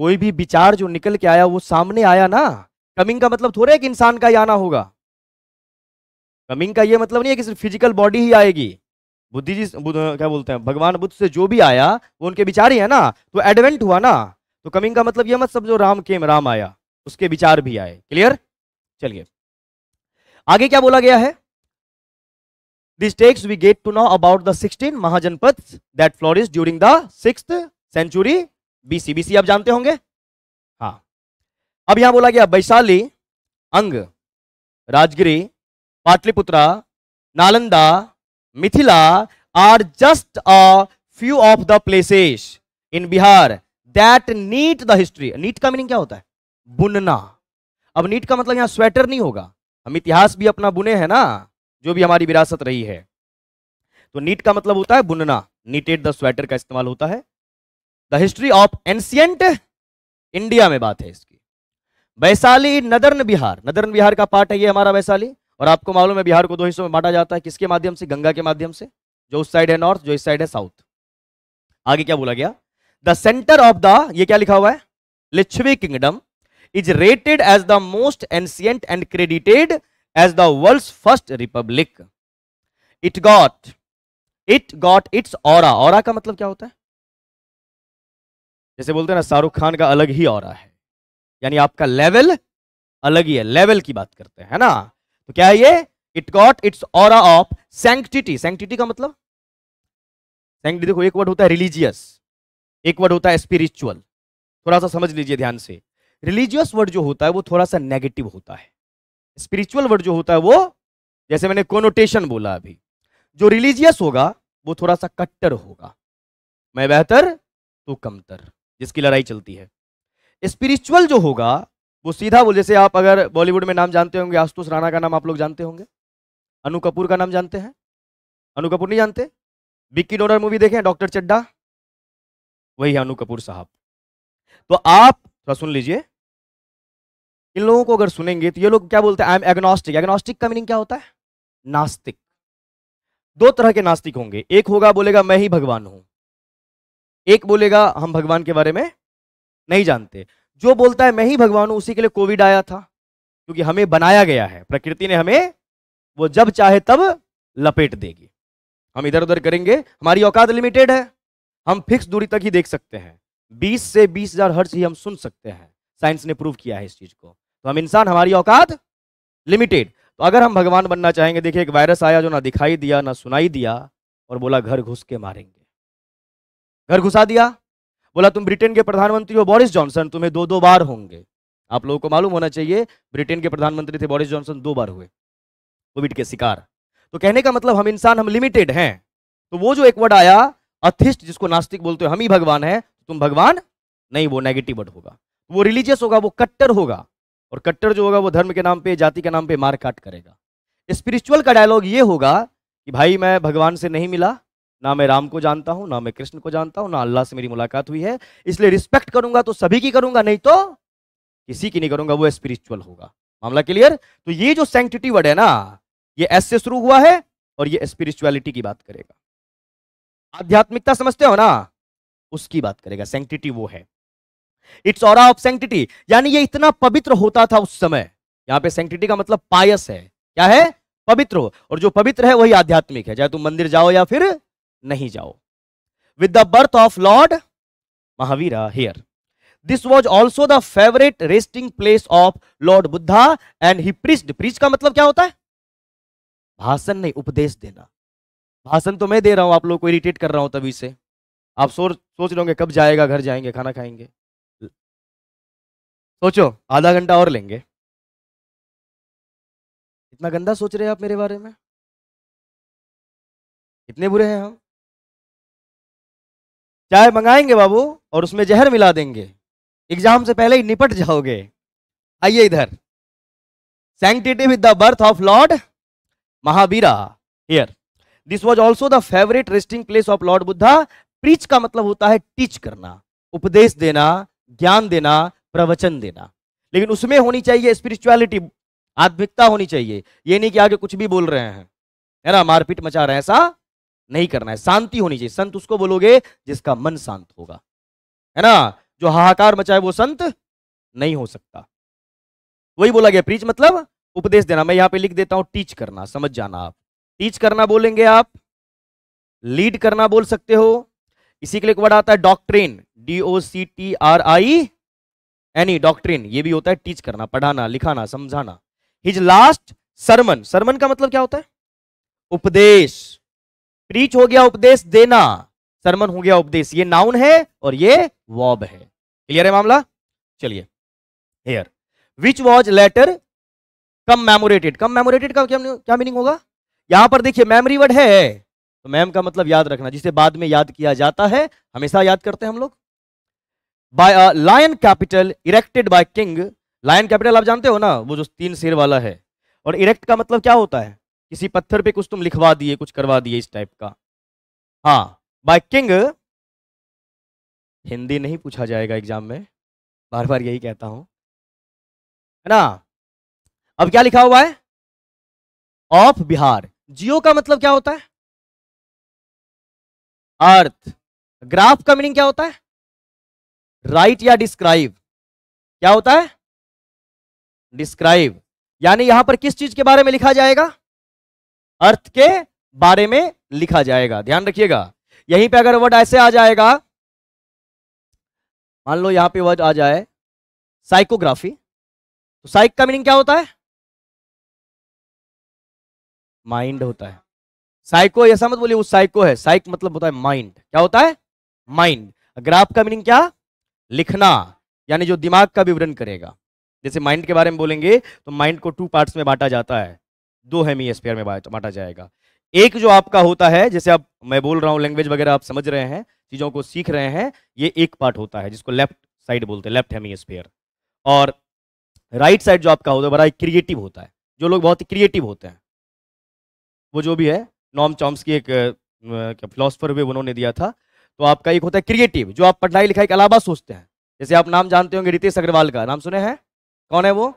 कोई भी विचार जो निकल के आया वो सामने आया ना कमिंग का मतलब थोड़ा एक इंसान का ही आना होगा कमिंग का ये मतलब नहीं है कि सिर्फ फिजिकल बॉडी ही आएगी बुद्धि जी बुद, क्या बोलते हैं भगवान बुद्ध से जो भी आया वो उनके विचार ही है ना तो एडवेंट हुआ ना तो कमिंग का मतलब ये मत समझो राम केम राम आया उसके विचार भी आए क्लियर चलिए आगे क्या बोला गया है this texts we get to know about the sixteen Mahajanapada that flourish during the six century BC BC आप जानते होंगे हाँ अब यहां बोला गया Vaishali Anga Rajgiri Pataliputra Nalanda Mithila are just a few of the places in Bihar that knit the history knit का मीनिंग क्या होता है बुनना अब नीट का मतलब यहां स्वेटर नहीं होगा हम इतिहास भी अपना बुने हैं ना जो भी हमारी विरासत रही है तो नीट का मतलब होता है बुनना नीटेड द स्वेटर का इस्तेमाल होता है the history of ancient India में बात है इसकी वैशाली नदर्न बिहार नदर्न बिहार का पार्ट है ये हमारा वैशाली और आपको मालूम है बिहार को दो हिस्सों में बांटा जाता है किसके माध्यम से गंगा के माध्यम से जो उस साइड है नॉर्थ जो इस साइड है साउथ आगे क्या बोला गया द सेंटर ऑफ द ये क्या लिखा हुआ है Licchavi kingdom is rated as the most ancient and credited as the world first republic it got it got its aura aura का मतलब क्या होता है जैसे बोलते हैं ना शाहरुख खान का अलग ही और है यानी आपका लेवल अलग ही है लेवल की बात करते हैं है ना तो क्या है ये it got its aura of sanctity sanctity का मतलब सेंटिटी देखो एक वर्ड होता है रिलीजियस एक वर्ड होता है स्पिरिचुअल थोड़ा सा समझ लीजिए ध्यान से रिलीजियस वर्ड जो होता है वो थोड़ा सा नेगेटिव होता है स्पिरिचुअल वर्ड जो होता है वो जैसे मैंने कोनोटेशन बोला अभी जो रिलीजियस होगा वो थोड़ा सा कट्टर होगा मैं बेहतर तू कमतर जिसकी लड़ाई चलती है स्पिरिचुअल जो होगा वो सीधा बोल जैसे आप अगर बॉलीवुड में नाम जानते होंगे आशुतोष राणा का नाम आप लोग जानते होंगे अनु कपूर का नाम जानते हैं अनु कपूर नहीं जानते बिक्की डोनर मूवी देखे डॉक्टर चड्डा वही अनु कपूर साहब तो आप थोड़ा सुन लीजिए इन लोगों को अगर सुनेंगे तो ये लोग क्या बोलते हैं आई एम एग्नोस्टिक एग्नोस्टिक का मीनिंग क्या होता है नास्तिक दो तरह के नास्तिक होंगे एक होगा बोलेगा मैं ही भगवान हूं एक बोलेगा हम भगवान के बारे में नहीं जानते जो बोलता है मैं ही भगवान हूं उसी के लिए कोविड आया था क्योंकि हमें बनाया गया है प्रकृति ने हमें वो जब चाहे तब लपेट देगी हम इधर उधर करेंगे हमारी औकात लिमिटेड है हम फिक्स दूरी तक ही देख सकते हैं 20 से बीस हजार हर्ट्ज ही हम सुन सकते हैं साइंस ने प्रूव किया है इस चीज को तो हम इंसान हमारी औकात लिमिटेड तो अगर हम भगवान बनना चाहेंगे देखिए एक वायरस आया जो ना दिखाई दिया ना सुनाई दिया और बोला घर घुस के मारेंगे घर घुसा दिया बोला तुम ब्रिटेन के प्रधानमंत्री हो बोरिस जॉनसन तुम्हें दो दो बार होंगे आप लोगों को मालूम होना चाहिए ब्रिटेन के प्रधानमंत्री थे बोरिस जॉनसन दो बार हुए कोविड के शिकार तो कहने का मतलब हम इंसान हम लिमिटेड हैं तो वो जो एक वर्ड आया अथिस्ट जिसको नास्तिक बोलते हो हम ही भगवान है तुम भगवान नहीं वो नेगेटिव वर्ड होगा वो रिलीजियस होगा वो कट्टर होगा और कट्टर जो होगा वो धर्म के नाम पे जाति के नाम पे मार काट करेगा स्पिरिचुअल का डायलॉग ये होगा कि भाई मैं भगवान से नहीं मिला ना मैं राम को जानता हूं ना मैं कृष्ण को जानता हूं ना अल्लाह से मेरी मुलाकात हुई है इसलिए रिस्पेक्ट करूंगा तो सभी की करूंगा नहीं तो किसी की नहीं करूंगा वो स्पिरिचुअल होगा मामला क्लियर तो ये जो सेंटिटी वर्ड है ना ये एस से शुरू हुआ है और ये स्पिरिचुअलिटी की बात करेगा आध्यात्मिकता समझते हो ना उसकी बात करेगा सेंटिटी वो है इट्स और ऑफ सेंटिटी यानी ये इतना पवित्र होता था उस समय यहाँ पे सेंटिटी का मतलब पायस है क्या है पवित्र हो और जो पवित्र है वही आध्यात्मिक है चाहे तुम मंदिर जाओ या फिर नहीं जाओ with the birth of lord Mahavira here this was also the favourite resting place of lord Buddha and he preached preached का मतलब क्या होता है भाषण नहीं उपदेश देना भाषण तो मैं दे रहा हूं आप लोग को इरिटेट कर रहा हूं तभी से आप सो, सोच रहे होंगे कब जाएगा घर जाएंगे खाना खाएंगे सोचो आधा घंटा और लेंगे इतना गंदा सोच रहे हैं आप मेरे बारे में इतने बुरे हैं हम चाय मंगाएंगे बाबू और उसमें जहर मिला देंगे एग्जाम से पहले ही निपट जाओगे आइए इधर sanctity with the birth of lord Mahavira here this was also the favourite resting place of lord Buddha preach का मतलब होता है टीच करना उपदेश देना ज्ञान देना प्रवचन देना लेकिन उसमें होनी चाहिए स्पिरिचुअलिटी आध्मिकता होनी चाहिए ये नहीं कि आगे कुछ भी बोल रहे हैं है ना मारपीट मचा रहे हैं ऐसा नहीं करना है शांति होनी चाहिए संत उसको बोलोगे जिसका मन शांत होगा है ना जो हाहाकार मचाए वो संत नहीं हो सकता वही बोला गया प्रीच मतलब उपदेश देना मैं यहां पे लिख देता हूं टीच करना समझ जाना आप टीच करना बोलेंगे आप लीड करना बोल सकते हो इसी के लिए एक वर्ड आता है doctrine D O C T R I N E doctrine ये भी होता है टीच करना पढ़ाना लिखाना समझाना हिज लास्ट सरमन सरमन का मतलब क्या होता है उपदेश प्रीच हो गया उपदेश देना सरमन हो गया उपदेश ये नाउन है और ये वॉब है क्लियर है मामला चलिए here which was later commemorated commemorated का क्या क्या मीनिंग होगा यहां पर देखिए मेमोरी वर्ड है तो मैम का मतलब याद रखना जिसे बाद में याद किया जाता है हमेशा याद करते हैं हम लोग by lion capital erected by king lion capital आप जानते हो ना वो जो तीन शेर वाला है और इरेक्ट का मतलब क्या होता है किसी पत्थर पे कुछ तुम लिखवा दिए कुछ करवा दिए इस टाइप का हाँ बाय किंग हिंदी नहीं पूछा जाएगा एग्जाम में बार बार यही कहता हूं है ना अब क्या लिखा हुआ है ऑफ बिहार जियो का मतलब क्या होता है अर्थ ग्राफ का मीनिंग क्या होता है राइट या डिस्क्राइब क्या होता है डिस्क्राइब यानी यहां पर किस चीज के बारे में लिखा जाएगा अर्थ के बारे में लिखा जाएगा ध्यान रखिएगा यहीं पे अगर वर्ड ऐसे आ जाएगा मान लो यहां पे वर्ड आ जाए साइकोग्राफी तो साइक का मीनिंग क्या होता है माइंड होता है साइको ऐसा मत बोलिए वो साइको है साइक मतलब होता है माइंड क्या होता है माइंड ग्राफ का मीनिंग क्या लिखना यानी जो दिमाग का विवरण करेगा जैसे माइंड के बारे में बोलेंगे तो माइंड को टू पार्ट्स में बांटा जाता है दो हेमी स्पेयर में बांटा जाएगा एक जो आपका होता है जैसे आप मैं बोल रहा हूँ लैंग्वेज वगैरह आप समझ रहे हैं चीज़ों को सीख रहे हैं ये एक पार्ट होता है जिसको लेफ्ट साइड बोलते हैं लेफ्ट हेमी स्पेयर और राइट साइड जो आपका होता है बड़ा क्रिएटिव होता है जो लोग बहुत ही क्रिएटिव होते हैं वो जो भी है नॉम चॉम्स की एक फिलोसफर भी उन्होंने दिया था तो आपका एक होता है क्रिएटिव जो आप पढ़ाई लिखाई के अलावा सोचते हैं जैसे आप नाम जानते होंगे रितेश अग्रवाल का नाम सुने हैं कौन है वो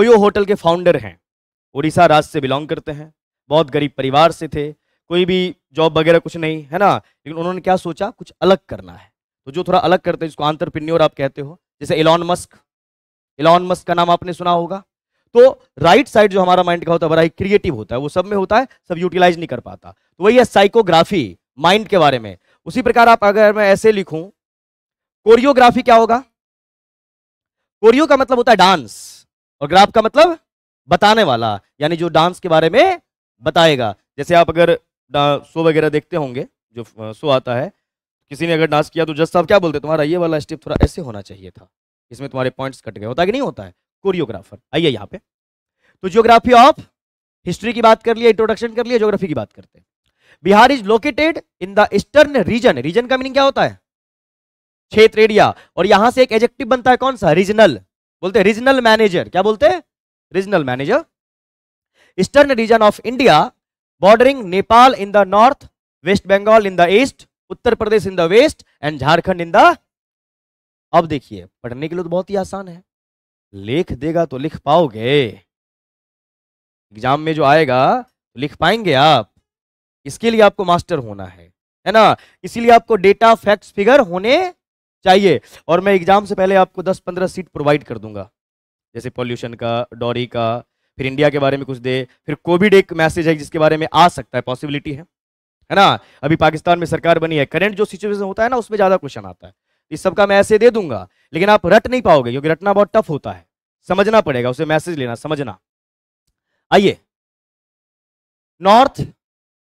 ओयो होटल के फाउंडर हैं उड़ीसा राज्य से बिलोंग करते हैं बहुत गरीब परिवार से थे कोई भी जॉब वगैरह कुछ नहीं है ना लेकिन उन्होंने क्या सोचा कुछ अलग करना है तो जो थोड़ा अलग करते हैं जिसको आंतरप्रिन्योर आप कहते हो जैसे एलॉन मस्क एलॉन मस्क का नाम आपने सुना होगा तो राइट साइड जो हमारा माइंड का होता है बड़ा ही क्रिएटिव होता है वो सब में होता है सब यूटिलाइज नहीं कर पाता तो वही है साइकोग्राफी माइंड के बारे में उसी प्रकार आप अगर मैं ऐसे लिखूं कोरियोग्राफी क्या होगा कोरियो का मतलब होता है डांस और ग्राफ का मतलब बताने वाला यानी जो डांस के बारे में बताएगा जैसे आप अगर शो वगैरह देखते होंगे जो शो आता है किसी ने अगर डांस किया तो जस्ट साहब क्या बोलते तुम्हारा ये वाला स्टेप थोड़ा ऐसे होना चाहिए था इसमें तुम्हारे पॉइंट्स कट गए होता कि नहीं होता है कोरियोग्राफर आइए यहाँ पे तो जियोग्राफी ऑफ हिस्ट्री की बात कर लिया इंट्रोडक्शन कर लिया जियोग्राफी की बात करते हैं Bihar is located in the eastern region region का मीनिंग क्या होता है क्षेत्र एरिया और यहां से एक एजेक्टिव बनता है कौन सा रीजनल बोलते हैं रीजनल मैनेजर क्या बोलते हैं regional manager. Eastern region of India bordering Nepal in the north, West Bengal in the east, Uttar Pradesh in the west and Jharkhand in the अब देखिए पढ़ने के लिए तो बहुत ही आसान है लिख देगा तो लिख पाओगे एग्जाम में जो आएगा तो लिख पाएंगे आप इसके लिए आपको मास्टर होना है है ना इसीलिए आपको डेटा फैक्ट्स फिगर होने चाहिए और मैं एग्जाम से पहले आपको 10-15 सीट प्रोवाइड कर दूंगा जैसे पॉल्यूशन का डॉरी का फिर इंडिया के बारे में कुछ दे फिर कोविड एक मैसेज है जिसके बारे में आ सकता है पॉसिबिलिटी है है ना अभी पाकिस्तान में सरकार बनी है करंट जो सिचुएशन होता है ना उसमें ज़्यादा क्वेश्चन आता है इस सबका मैं ऐसे दे दूंगा लेकिन आप रट नहीं पाओगे क्योंकि रटना बहुत टफ होता है समझना पड़ेगा उसे मैसेज लेना समझना आइए नॉर्थ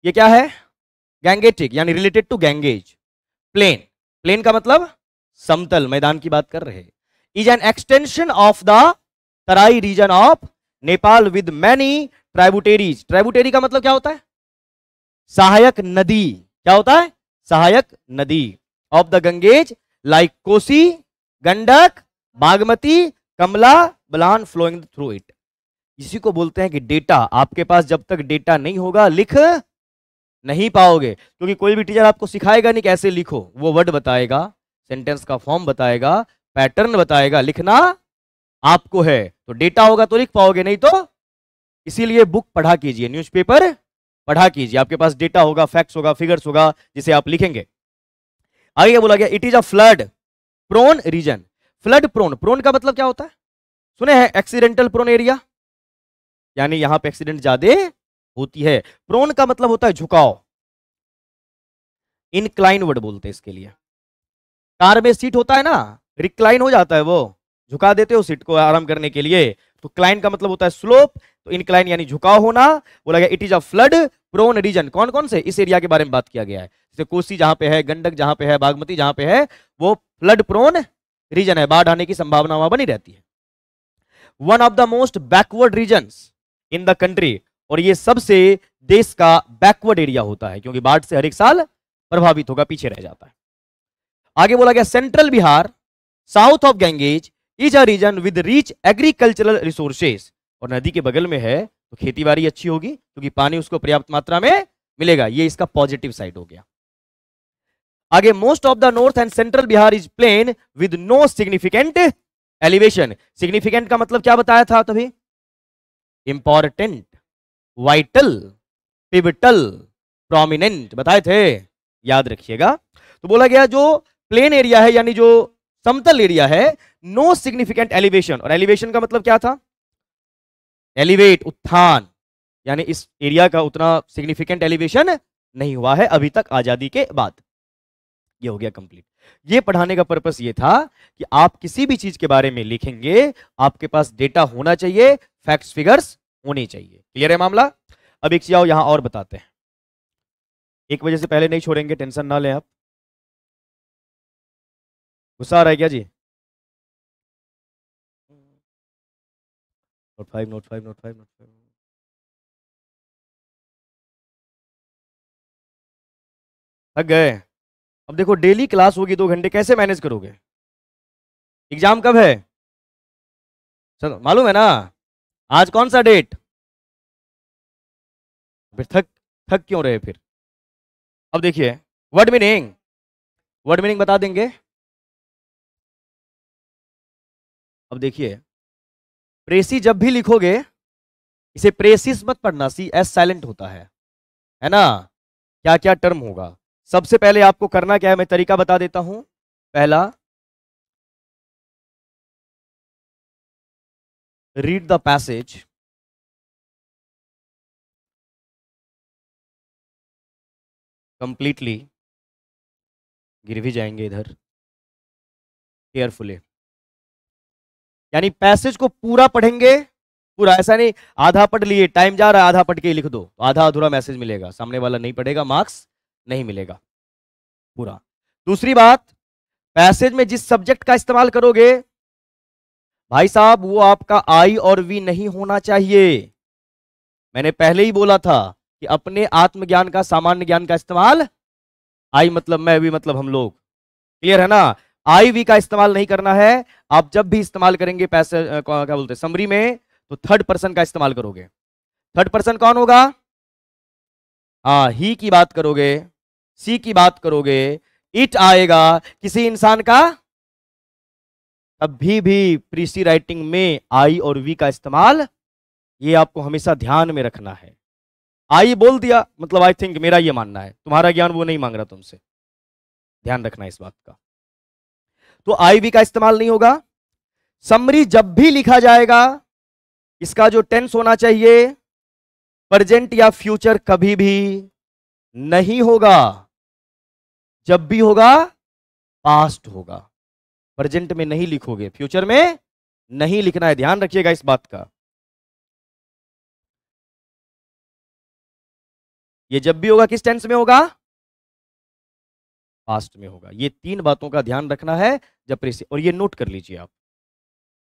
ये क्या है गैंगेटिक यानी related to Ganges plain plain का मतलब समतल मैदान की बात कर रहे is an extension of the Terai region of Nepal with many tributaries tributary का मतलब क्या होता है सहायक नदी क्या होता है सहायक नदी of the Ganges like Kosi Gandak Bagmati Kamla Balan flowing through it इसी को बोलते हैं कि डेटा आपके पास जब तक डेटा नहीं होगा लिख नहीं पाओगे क्योंकि कोई भी टीचर आपको सिखाएगा नहीं कैसे लिखो वो वर्ड बताएगा सेंटेंस का फॉर्म बताएगा पैटर्न बताएगा लिखना आपको है तो डेटा होगा तो लिख पाओगे नहीं तो इसीलिए बुक पढ़ा कीजिए न्यूज़पेपर पढ़ा कीजिए आपके पास डेटा होगा फैक्ट्स होगा फिगर्स होगा जिसे आप लिखेंगे आगे क्या बोला गया it is a flood prone region flood prone prone का मतलब क्या होता है सुने हैं एक्सीडेंटल प्रोन एरिया यानी यहां पे एक्सीडेंट ज्यादा होती है प्रोन का मतलब होता है झुकाव इनक्लाइन वर्ड बोलते हैं इसके लिए कार में सीट होता है ना रिक्लाइन हो जाता है वो झुका देते हो सीट को आराम करने के लिए तो क्लाइन का मतलब होता है स्लोप तो इनक्लाइन यानी झुकाव होना बोला गया it is a flood prone region कौन कौन से इस एरिया के बारे में बात किया गया है जैसे कोसी जहां पे है गंडक जहां पे है बागमती जहां पे है वो फ्लड प्रोन रीजन है बाढ़ आने की संभावना वहां बनी रहती है one of the most backward region in the country और ये सबसे देश का बैकवर्ड एरिया होता है क्योंकि बाढ़ से हर एक साल प्रभावित होगा पीछे रह जाता है आगे बोला गया central Bihar south of Ganges is a region with rich agricultural resources और नदी के बगल में है तो खेती बाड़ी अच्छी होगी क्योंकि पानी उसको पर्याप्त मात्रा में मिलेगा ये इसका पॉजिटिव साइड हो गया आगे most of the north and central Bihar is plain with no significant elevation significant का मतलब क्या बताया था तभी इंपॉर्टेंट वाइटल पिवटल प्रोमिनेंट बताए थे याद रखिएगा तो बोला गया जो प्लेन एरिया है यानी जो समतल एरिया है नो सिग्निफिकेंट एलिवेशन और एलिवेशन का मतलब क्या था एलिवेट उत्थान यानी इस एरिया का उतना सिग्निफिकेंट एलिवेशन नहीं हुआ है अभी तक आजादी के बाद ये हो गया कंप्लीट ये पढ़ाने का पर्पस ये था कि आप किसी भी चीज के बारे में लिखेंगे आपके पास डेटा होना चाहिए फैक्ट्स फिगर्स होनी चाहिए क्लियर है मामला अब एक चीज यहां और बताते हैं एक बजे से पहले नहीं छोड़ेंगे टेंशन ना लें आप गुस्सा रह गया है क्या जी Not five, not five, not five, not five. थक गए अब देखो डेली क्लास होगी दो घंटे कैसे मैनेज करोगे एग्जाम कब है चलो मालूम है ना आज कौन सा डेट फिर थक थक क्यों रहे फिर अब देखिए वर्ड मीनिंग वर्ड मीनिंग बता देंगे अब देखिए प्रेसी जब भी लिखोगे इसे प्रेसिस मत पढ़ना सी एस साइलेंट होता है है ना क्या क्या टर्म होगा सबसे पहले आपको करना क्या है मैं तरीका बता देता हूं पहला रीड द पैसेज कंप्लीटली गिर भी जाएंगे इधर केयरफुली यानी पैसेज को पूरा पढ़ेंगे पूरा ऐसा नहीं आधा पढ़ लिए टाइम जा रहा है आधा पढ़ के लिख दो तो आधा अधूरा मैसेज मिलेगा सामने वाला नहीं पढ़ेगा मार्क्स नहीं मिलेगा पूरा दूसरी बात पैसेज में जिस सब्जेक्ट का इस्तेमाल करोगे भाई साहब वो आपका आई और वी नहीं होना चाहिए मैंने पहले ही बोला था कि अपने आत्मज्ञान का सामान्य ज्ञान का इस्तेमाल आई मतलब मैं वी मतलब हम लोग क्लियर है ना आईवी का इस्तेमाल नहीं करना है आप जब भी इस्तेमाल करेंगे पैसे क्या बोलते हैं समरी में तो थर्ड पर्सन का इस्तेमाल करोगे थर्ड पर्सन कौन होगा हा ही की बात करोगे सी की बात करोगे इट आएगा किसी इंसान का भी भी प्रीसी राइटिंग में आई और वी का इस्तेमाल ये आपको हमेशा ध्यान में रखना है आई बोल दिया मतलब आई थिंक मेरा ये मानना है तुम्हारा ज्ञान वो नहीं मांग रहा तुमसे ध्यान रखना इस बात का तो आईवी का इस्तेमाल नहीं होगा समरी जब भी लिखा जाएगा इसका जो टेंस होना चाहिए प्रजेंट या फ्यूचर कभी भी नहीं होगा जब भी होगा पास्ट होगा प्रजेंट में नहीं लिखोगे फ्यूचर में नहीं लिखना है ध्यान रखिएगा इस बात का ये जब भी होगा किस टेंस में होगा पास्ट में होगा ये तीन बातों का ध्यान रखना है जब प्रेस और ये नोट कर लीजिए आप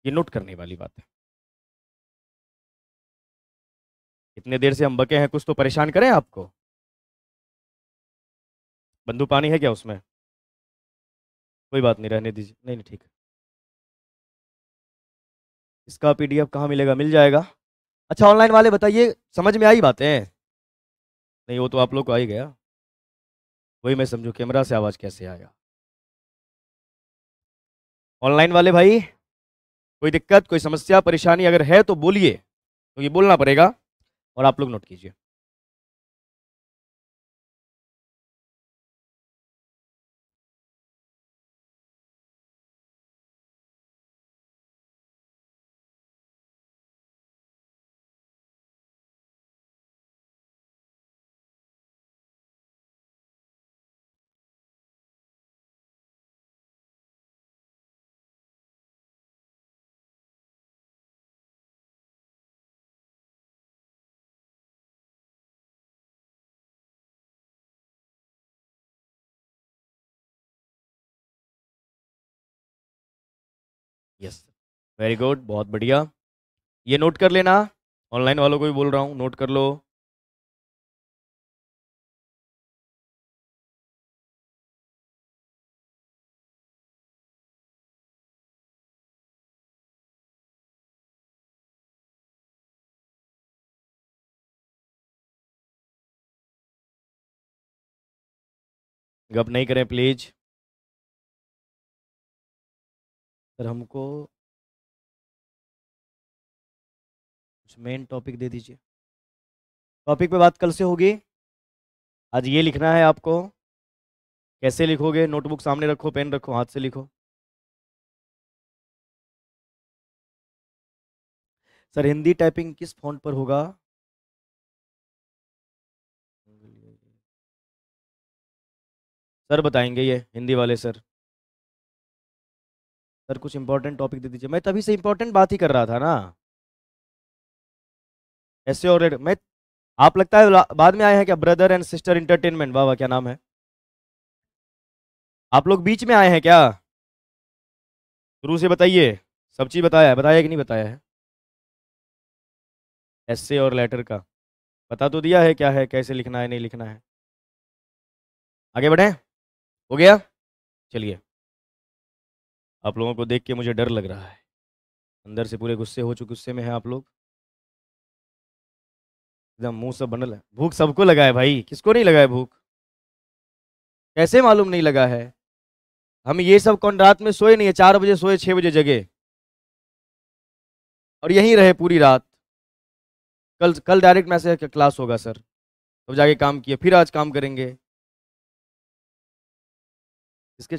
ये नोट करने वाली बात है इतने देर से हम बके हैं कुछ तो परेशान करें आपको बंदू पानी है क्या उसमें कोई बात नहीं रहने दीजिए नहीं नहीं ठीक इसका पीडीएफ कहाँ मिलेगा मिल जाएगा अच्छा ऑनलाइन वाले बताइए समझ में आई बातें नहीं वो तो आप लोग को आ ही गया वही मैं समझू कैमरा से आवाज़ कैसे आया ऑनलाइन वाले भाई कोई दिक्कत कोई समस्या परेशानी अगर है तो बोलिए क्योंकि तो बोलना पड़ेगा और आप लोग नोट कीजिए यस वेरी गुड बहुत बढ़िया ये नोट कर लेना ऑनलाइन वालों को भी बोल रहा हूँ नोट कर लो गप नहीं करें प्लीज़ सर हमको कुछ मेन टॉपिक दे दीजिए टॉपिक पे बात कल से होगी आज ये लिखना है आपको कैसे लिखोगे नोटबुक सामने रखो पेन रखो हाथ से लिखो सर हिंदी टाइपिंग किस फॉन्ट पर होगा सर बताएंगे ये हिंदी वाले सर सर कुछ इंपॉर्टेंट टॉपिक दे दीजिए मैं तभी से इंपॉर्टेंट बात ही कर रहा था ना ऐसे और मैं आप लगता है बाद में आए हैं क्या ब्रदर एंड सिस्टर इंटरटेनमेंट वाह वाह क्या नाम है आप लोग बीच में आए हैं क्या शुरू से बताइए सब चीज़ बताया है बताया कि नहीं बताया है एस्से और लेटर का बता तो दिया है क्या है कैसे लिखना है नहीं लिखना है आगे बढ़े हो गया चलिए आप लोगों को देख के मुझे डर लग रहा है अंदर से पूरे गुस्से हो चुके गुस्से में हैं आप लोग एकदम मुंह सब बनल है भूख सबको लगा है भाई किसको नहीं लगा है भूख कैसे मालूम नहीं लगा है हम ये सब कौन रात में सोए नहीं है चार बजे सोए छः बजे जगे और यहीं रहे पूरी रात कल कल डायरेक्ट मैसेज क्लास होगा सर तब तो जाके काम किया फिर आज काम करेंगे इसके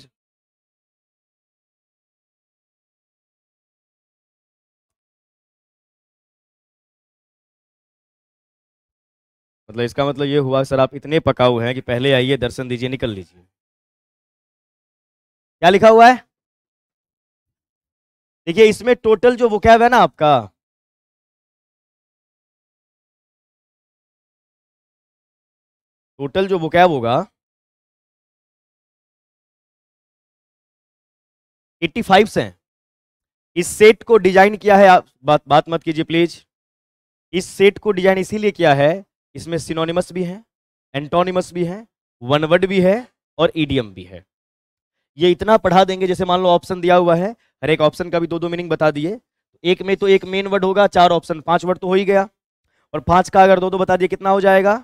मतलब इसका मतलब ये हुआ सर आप इतने पकाऊ हैं कि पहले आइए दर्शन दीजिए निकल लीजिए क्या लिखा हुआ है देखिए इसमें टोटल जो वोकैब है ना आपका टोटल जो वोकैब होगा 85 से इस सेट को डिजाइन किया है आप बात बात मत कीजिए प्लीज इस सेट को डिजाइन इसीलिए किया है इसमें सिनोनिमस भी है एंटोनिमस भी है वर्ड भी है और ईडियम भी है ये इतना पढ़ा देंगे जैसे मान लो ऑप्शन दिया हुआ है हर एक ऑप्शन का भी दो दो मीनिंग बता दिए एक में तो एक मेन वर्ड होगा चार ऑप्शन पांच वर्ड तो हो ही गया और पांच का अगर दो दो बता दिए कितना हो जाएगा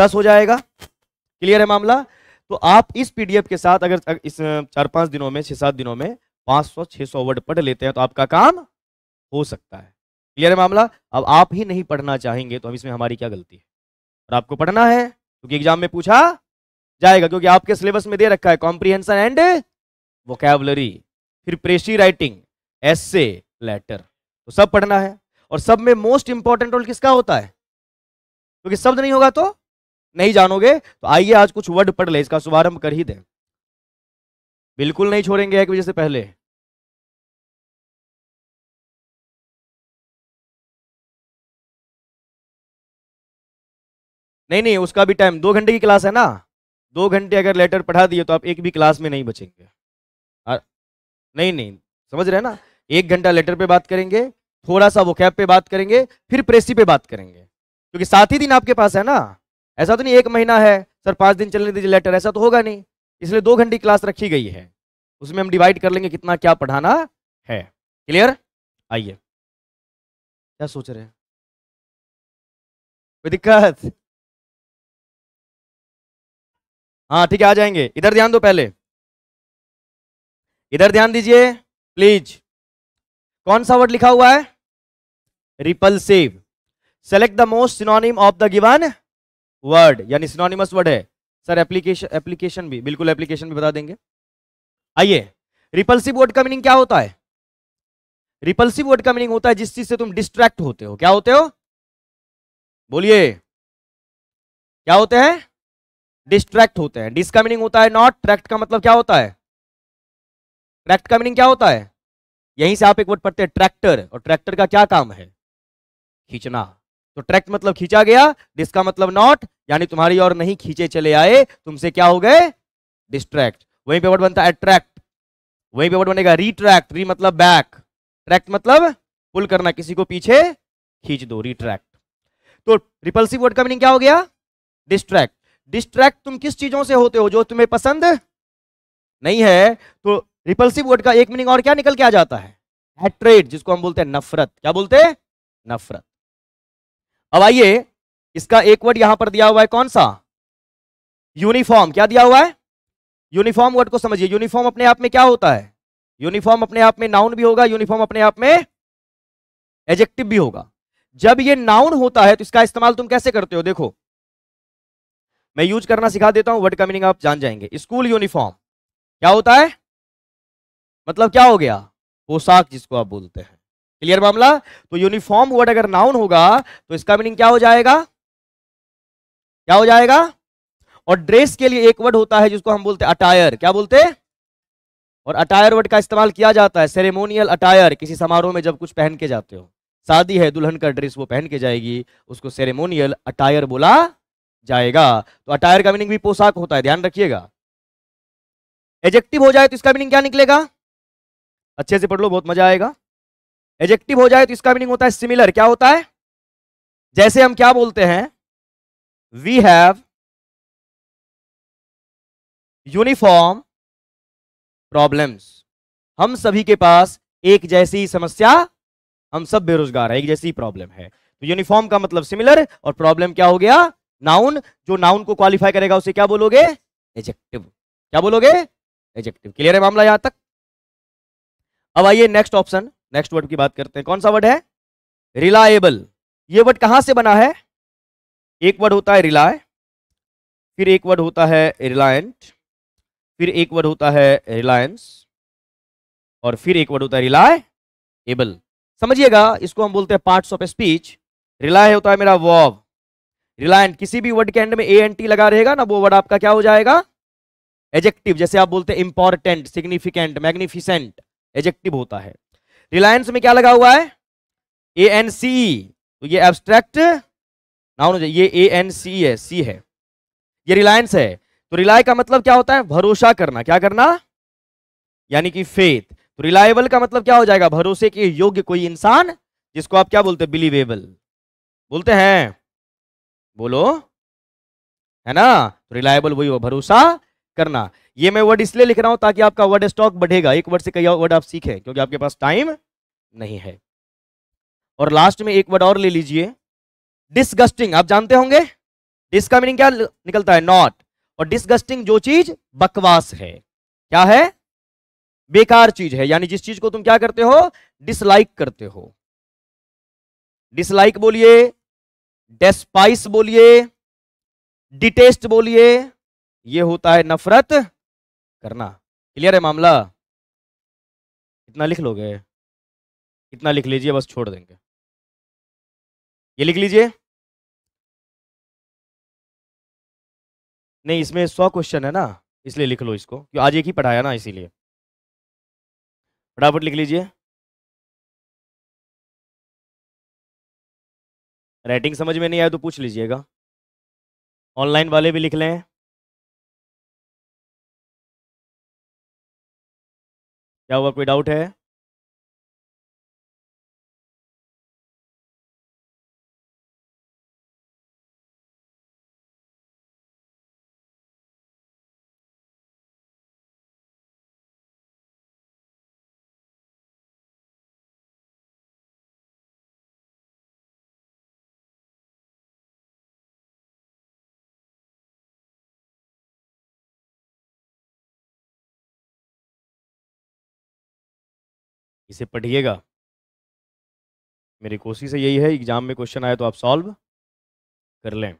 दस हो जाएगा क्लियर है मामला तो आप इस पीडीएफ के साथ अगर इस चार पांच दिनों में छह सात दिनों में पांच सौ छह सौ वर्ड पढ़ लेते हैं तो आपका काम हो सकता है क्लियर है मामला अब आप ही नहीं पढ़ना चाहेंगे तो हम इसमें हमारी क्या गलती है और आपको पढ़ना है क्योंकि एग्जाम में पूछा जाएगा क्योंकि आपके सिलेबस में दे रखा है कॉम्प्रीहेंशन एंड वोकेबलरी फिर प्रेशी राइटिंग एसे लेटर तो सब पढ़ना है और सब में मोस्ट इंपॉर्टेंट रोल किसका होता है क्योंकि तो शब्द नहीं होगा तो नहीं जानोगे तो आइए आज कुछ वर्ड पढ़ ले इसका शुभारंभ कर ही दें बिल्कुल नहीं छोड़ेंगे एक बजे से पहले नहीं नहीं उसका भी टाइम दो घंटे की क्लास है ना दो घंटे अगर लेटर पढ़ा दिए तो आप एक भी क्लास में नहीं बचेंगे और नहीं नहीं समझ रहे ना एक घंटा लेटर पे बात करेंगे थोड़ा सा वो कैब पे बात करेंगे फिर प्रेसी पे बात करेंगे क्योंकि सात ही दिन आपके पास है ना ऐसा तो नहीं एक महीना है सर पाँच दिन चलने दीजिए लेटर ऐसा तो होगा नहीं इसलिए दो घंटे क्लास रखी गई है उसमें हम डिवाइड कर लेंगे कितना क्या पढ़ाना है क्लियर आइए क्या सोच रहे हैं कोई दिक्कत हाँ ठीक है आ जाएंगे इधर ध्यान दो पहले इधर ध्यान दीजिए प्लीज कौन सा वर्ड लिखा हुआ है repulsive select the most synonym of the given word यानी सिनोनिमस वर्ड है सर एप्लीकेशन एप्लीकेशन भी बिल्कुल एप्लीकेशन भी बता देंगे आइए रिपल्सिव वर्ड का मीनिंग क्या होता है रिपल्सिव वर्ड का मीनिंग होता है जिस चीज से तुम डिस्ट्रैक्ट होते हो क्या होते हो बोलिए क्या होते हैं डिस्ट्रैक्ट होते हैं डिस का मीनिंग होता है नॉट ट्रैक्ट का मतलब क्या होता है ट्रैक्ट का मीनिंग क्या होता है यहीं से आप एक वर्ड पढ़ते हैं ट्रैक्टर और ट्रैक्टर का क्या काम है खींचना तो ट्रैक्ट मतलब खींचा गया डिस का मतलब नॉट यानी तुम्हारी और नहीं खींचे चले आए तुमसे क्या हो गए डिस्ट्रैक्ट वहीं पे वर्ड बनता है अट्रैक्ट वहीं पे वर्ड बनेगा रिट्रैक्ट री मतलब बैक ट्रैक्ट मतलब पुल करना किसी को पीछे खींच दो रिट्रैक्ट तो रिपल्सिव वर्ड का मीनिंग क्या हो गया डिस्ट्रैक्ट डिस्ट्रैक्ट तुम किस चीजों से होते हो जो तुम्हें पसंद नहीं है तो रिपल्सिव वर्ड का एक मीनिंग और क्या निकल के आ जाता है हैट्रेड जिसको हम बोलते हैं नफरत क्या बोलते हैं नफरत अब आइए इसका एक वर्ड यहां पर दिया हुआ है कौन सा यूनिफॉर्म क्या दिया हुआ है यूनिफॉर्म वर्ड को समझिए यूनिफॉर्म अपने आप में क्या होता है यूनिफॉर्म अपने आप में नाउन भी होगा यूनिफॉर्म अपने आप में एजेक्टिव भी होगा जब ये नाउन होता है तो इसका इस्तेमाल तुम कैसे करते हो देखो मैं यूज करना सिखा देता हूं वर्ड का मीनिंग आप जान जाएंगे स्कूल यूनिफॉर्म क्या होता है मतलब क्या हो गया पोशाक जिसको आप बोलते हैं क्लियर मामला तो यूनिफॉर्म वर्ड अगर नाउन होगा तो इसका मीनिंग क्या हो जाएगा क्या हो जाएगा और ड्रेस के लिए एक वर्ड होता है जिसको हम बोलते हैं अटायर क्या बोलते हैं और अटायर वर्ड का इस्तेमाल किया जाता है सेरेमोनियल अटायर किसी समारोह में जब कुछ पहन के जाते हो शादी है दुल्हन का ड्रेस वो पहन के जाएगी उसको सेरेमोनियल अटायर बोला जाएगा तो अटायर का मीनिंग भी पोशाक होता है ध्यान रखिएगा एजेक्टिव हो जाए तो इसका मीनिंग क्या निकलेगा अच्छे से पढ़ लो बहुत मजा आएगा एजेक्टिव हो जाए तो इसका मीनिंग होता है सिमिलर क्या होता है जैसे हम क्या बोलते हैं वी हैव यूनिफॉर्म प्रॉब्लम्स हम सभी के पास एक जैसी समस्या हम सब बेरोजगार है एक जैसी प्रॉब्लम है तो यूनिफॉर्म का मतलब सिमिलर और प्रॉब्लम क्या हो गया नाउन जो नाउन को क्वालिफाई करेगा उसे क्या बोलोगे एजेक्टिव क्या बोलोगे एजेक्टिव क्लियर है मामला यहां तक अब आइए नेक्स्ट ऑप्शन नेक्स्ट वर्ड की बात करते हैं कौन सा वर्ड है रिलायबल ये वर्ड कहां से बना है एक वर्ड होता है रिलाय फिर एक वर्ड होता है रिलायंट फिर एक वर्ड होता है रिलायंस और फिर एक वर्ड होता है रिलाय एबल समझिएगा इसको हम बोलते हैं पार्ट्स ऑफ स्पीच रिलाय होता है मेरा वॉव रिलायंट किसी भी वर्ड के एंड में ए एन टी लगा रहेगा ना वो वर्ड आपका क्या हो जाएगा एजेक्टिव जैसे आप बोलते हैं इंपॉर्टेंट सिग्निफिकेंट मैग्निफिसेंट एजेक्टिव होता है रिलायंस में क्या लगा हुआ है ए एन सी तो ये एब्स्ट्रैक्ट नाउन ये ए एन सी है सी है ये रिलायंस है तो रिलाय का मतलब क्या होता है भरोसा करना क्या करना यानी कि फेथ तो रिलायबल का मतलब क्या हो जाएगा भरोसे के योग्य कोई इंसान जिसको आप क्या बोलते हैं बिलीवेबल बोलते हैं बोलो है ना रिलायबल तो वही हो भरोसा करना ये मैं वर्ड इसलिए लिख रहा हूं ताकि आपका वर्ड स्टॉक बढ़ेगा एक वर्ड से कई वर्ड आप सीखे क्योंकि आपके पास टाइम नहीं है और लास्ट में एक वर्ड और ले लीजिए डिसगस्टिंग आप जानते होंगे डिस का मीनिंग क्या निकलता है नॉट और डिसगस्टिंग जो चीज बकवास है क्या है बेकार चीज है यानी जिस चीज को तुम क्या करते हो डिसलाइक करते हो डिसलाइक बोलिए डेस्पाइस बोलिए डिटेस्ट बोलिए ये होता है नफरत करना क्लियर है मामला कितना लिख लोगे कितना लिख लीजिए बस छोड़ देंगे ये लिख लीजिए नहीं इसमें सौ क्वेश्चन है ना इसलिए लिख लो इसको क्यों आज एक ही पढ़ाया ना इसीलिए फटाफट लिख लीजिए राइटिंग समझ में नहीं आया तो पूछ लीजिएगा ऑनलाइन वाले भी लिख लें क्या हुआ कोई डाउट है इसे पढ़िएगा मेरी कोशिश यही है एग्ज़ाम में क्वेश्चन आए तो आप सॉल्व कर लें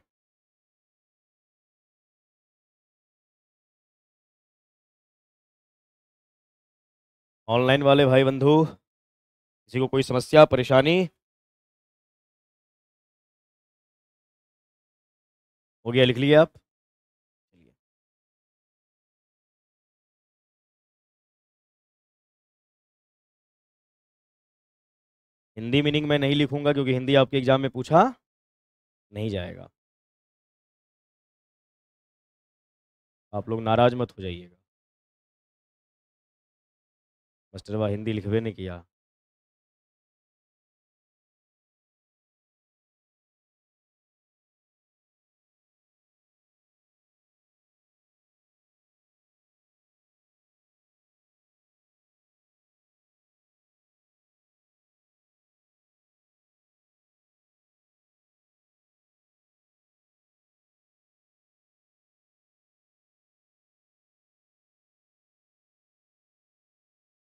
ऑनलाइन वाले भाई बंधु किसी को कोई समस्या परेशानी हो गया लिख लिया आप हिंदी मीनिंग में नहीं लिखूंगा क्योंकि हिंदी आपके एग्जाम में पूछा नहीं जाएगा आप लोग नाराज मत हो जाइएगा मास्टर हिंदी लिखवे नहीं किया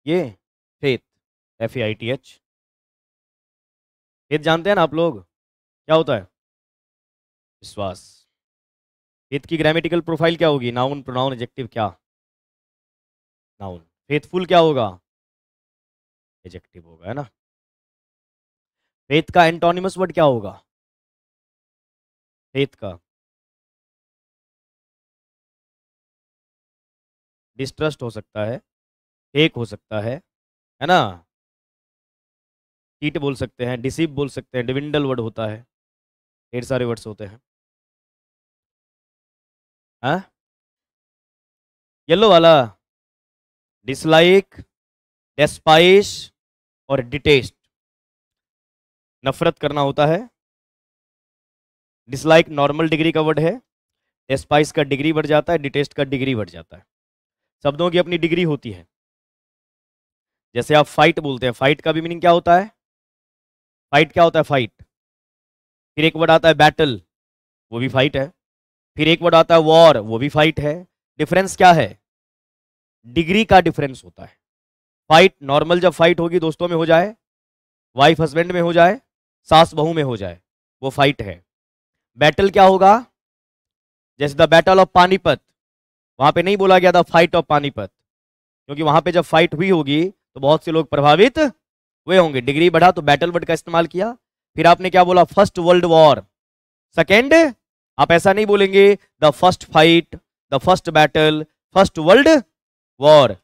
ये faith F I T H faith जानते हैं ना आप लोग क्या होता है विश्वास फेथ की ग्रामेटिकल प्रोफाइल क्या होगी नाउन प्रोनाउन एजेक्टिव क्या नाउन फेथफुल क्या होगा एजेक्टिव होगा है ना फेथ का एंटोनिमस वर्ड क्या होगा फेथ का डिस्ट्रस्ट हो सकता है फेक हो सकता है है ना कीट बोल सकते हैं डिसीव बोल सकते हैं डिविंडल वर्ड होता है ढेर सारे वर्ड्स होते हैं हाँ येलो वाला डिसलाइक डेस्पाइश और डिटेस्ट नफरत करना होता है डिसलाइक नॉर्मल डिग्री का वर्ड है डेस्पाइस का डिग्री बढ़ जाता है डिटेस्ट का डिग्री बढ़ जाता है शब्दों की अपनी डिग्री होती है जैसे आप फाइट बोलते हैं फाइट का भी मीनिंग क्या होता है फाइट क्या होता है फाइट फिर एक वर्ड आता है बैटल वो भी फाइट है फिर एक वर्ड आता है वॉर वो भी फाइट है डिफरेंस क्या है डिग्री का डिफरेंस होता है फाइट नॉर्मल जब फाइट होगी दोस्तों में हो जाए वाइफ हस्बैंड में हो जाए सास बहू में हो जाए वो फाइट है बैटल क्या होगा जैसे द बैटल ऑफ पानीपत वहां पे नहीं बोला गया था फाइट ऑफ पानीपत क्योंकि वहां पे जब फाइट हुई होगी तो बहुत से लोग प्रभावित हुए होंगे डिग्री बढ़ा तो बैटल वर्ड का इस्तेमाल किया फिर आपने क्या बोला फर्स्ट वर्ल्ड वॉर सेकेंड आप ऐसा नहीं बोलेंगे the first fight the first battle first world war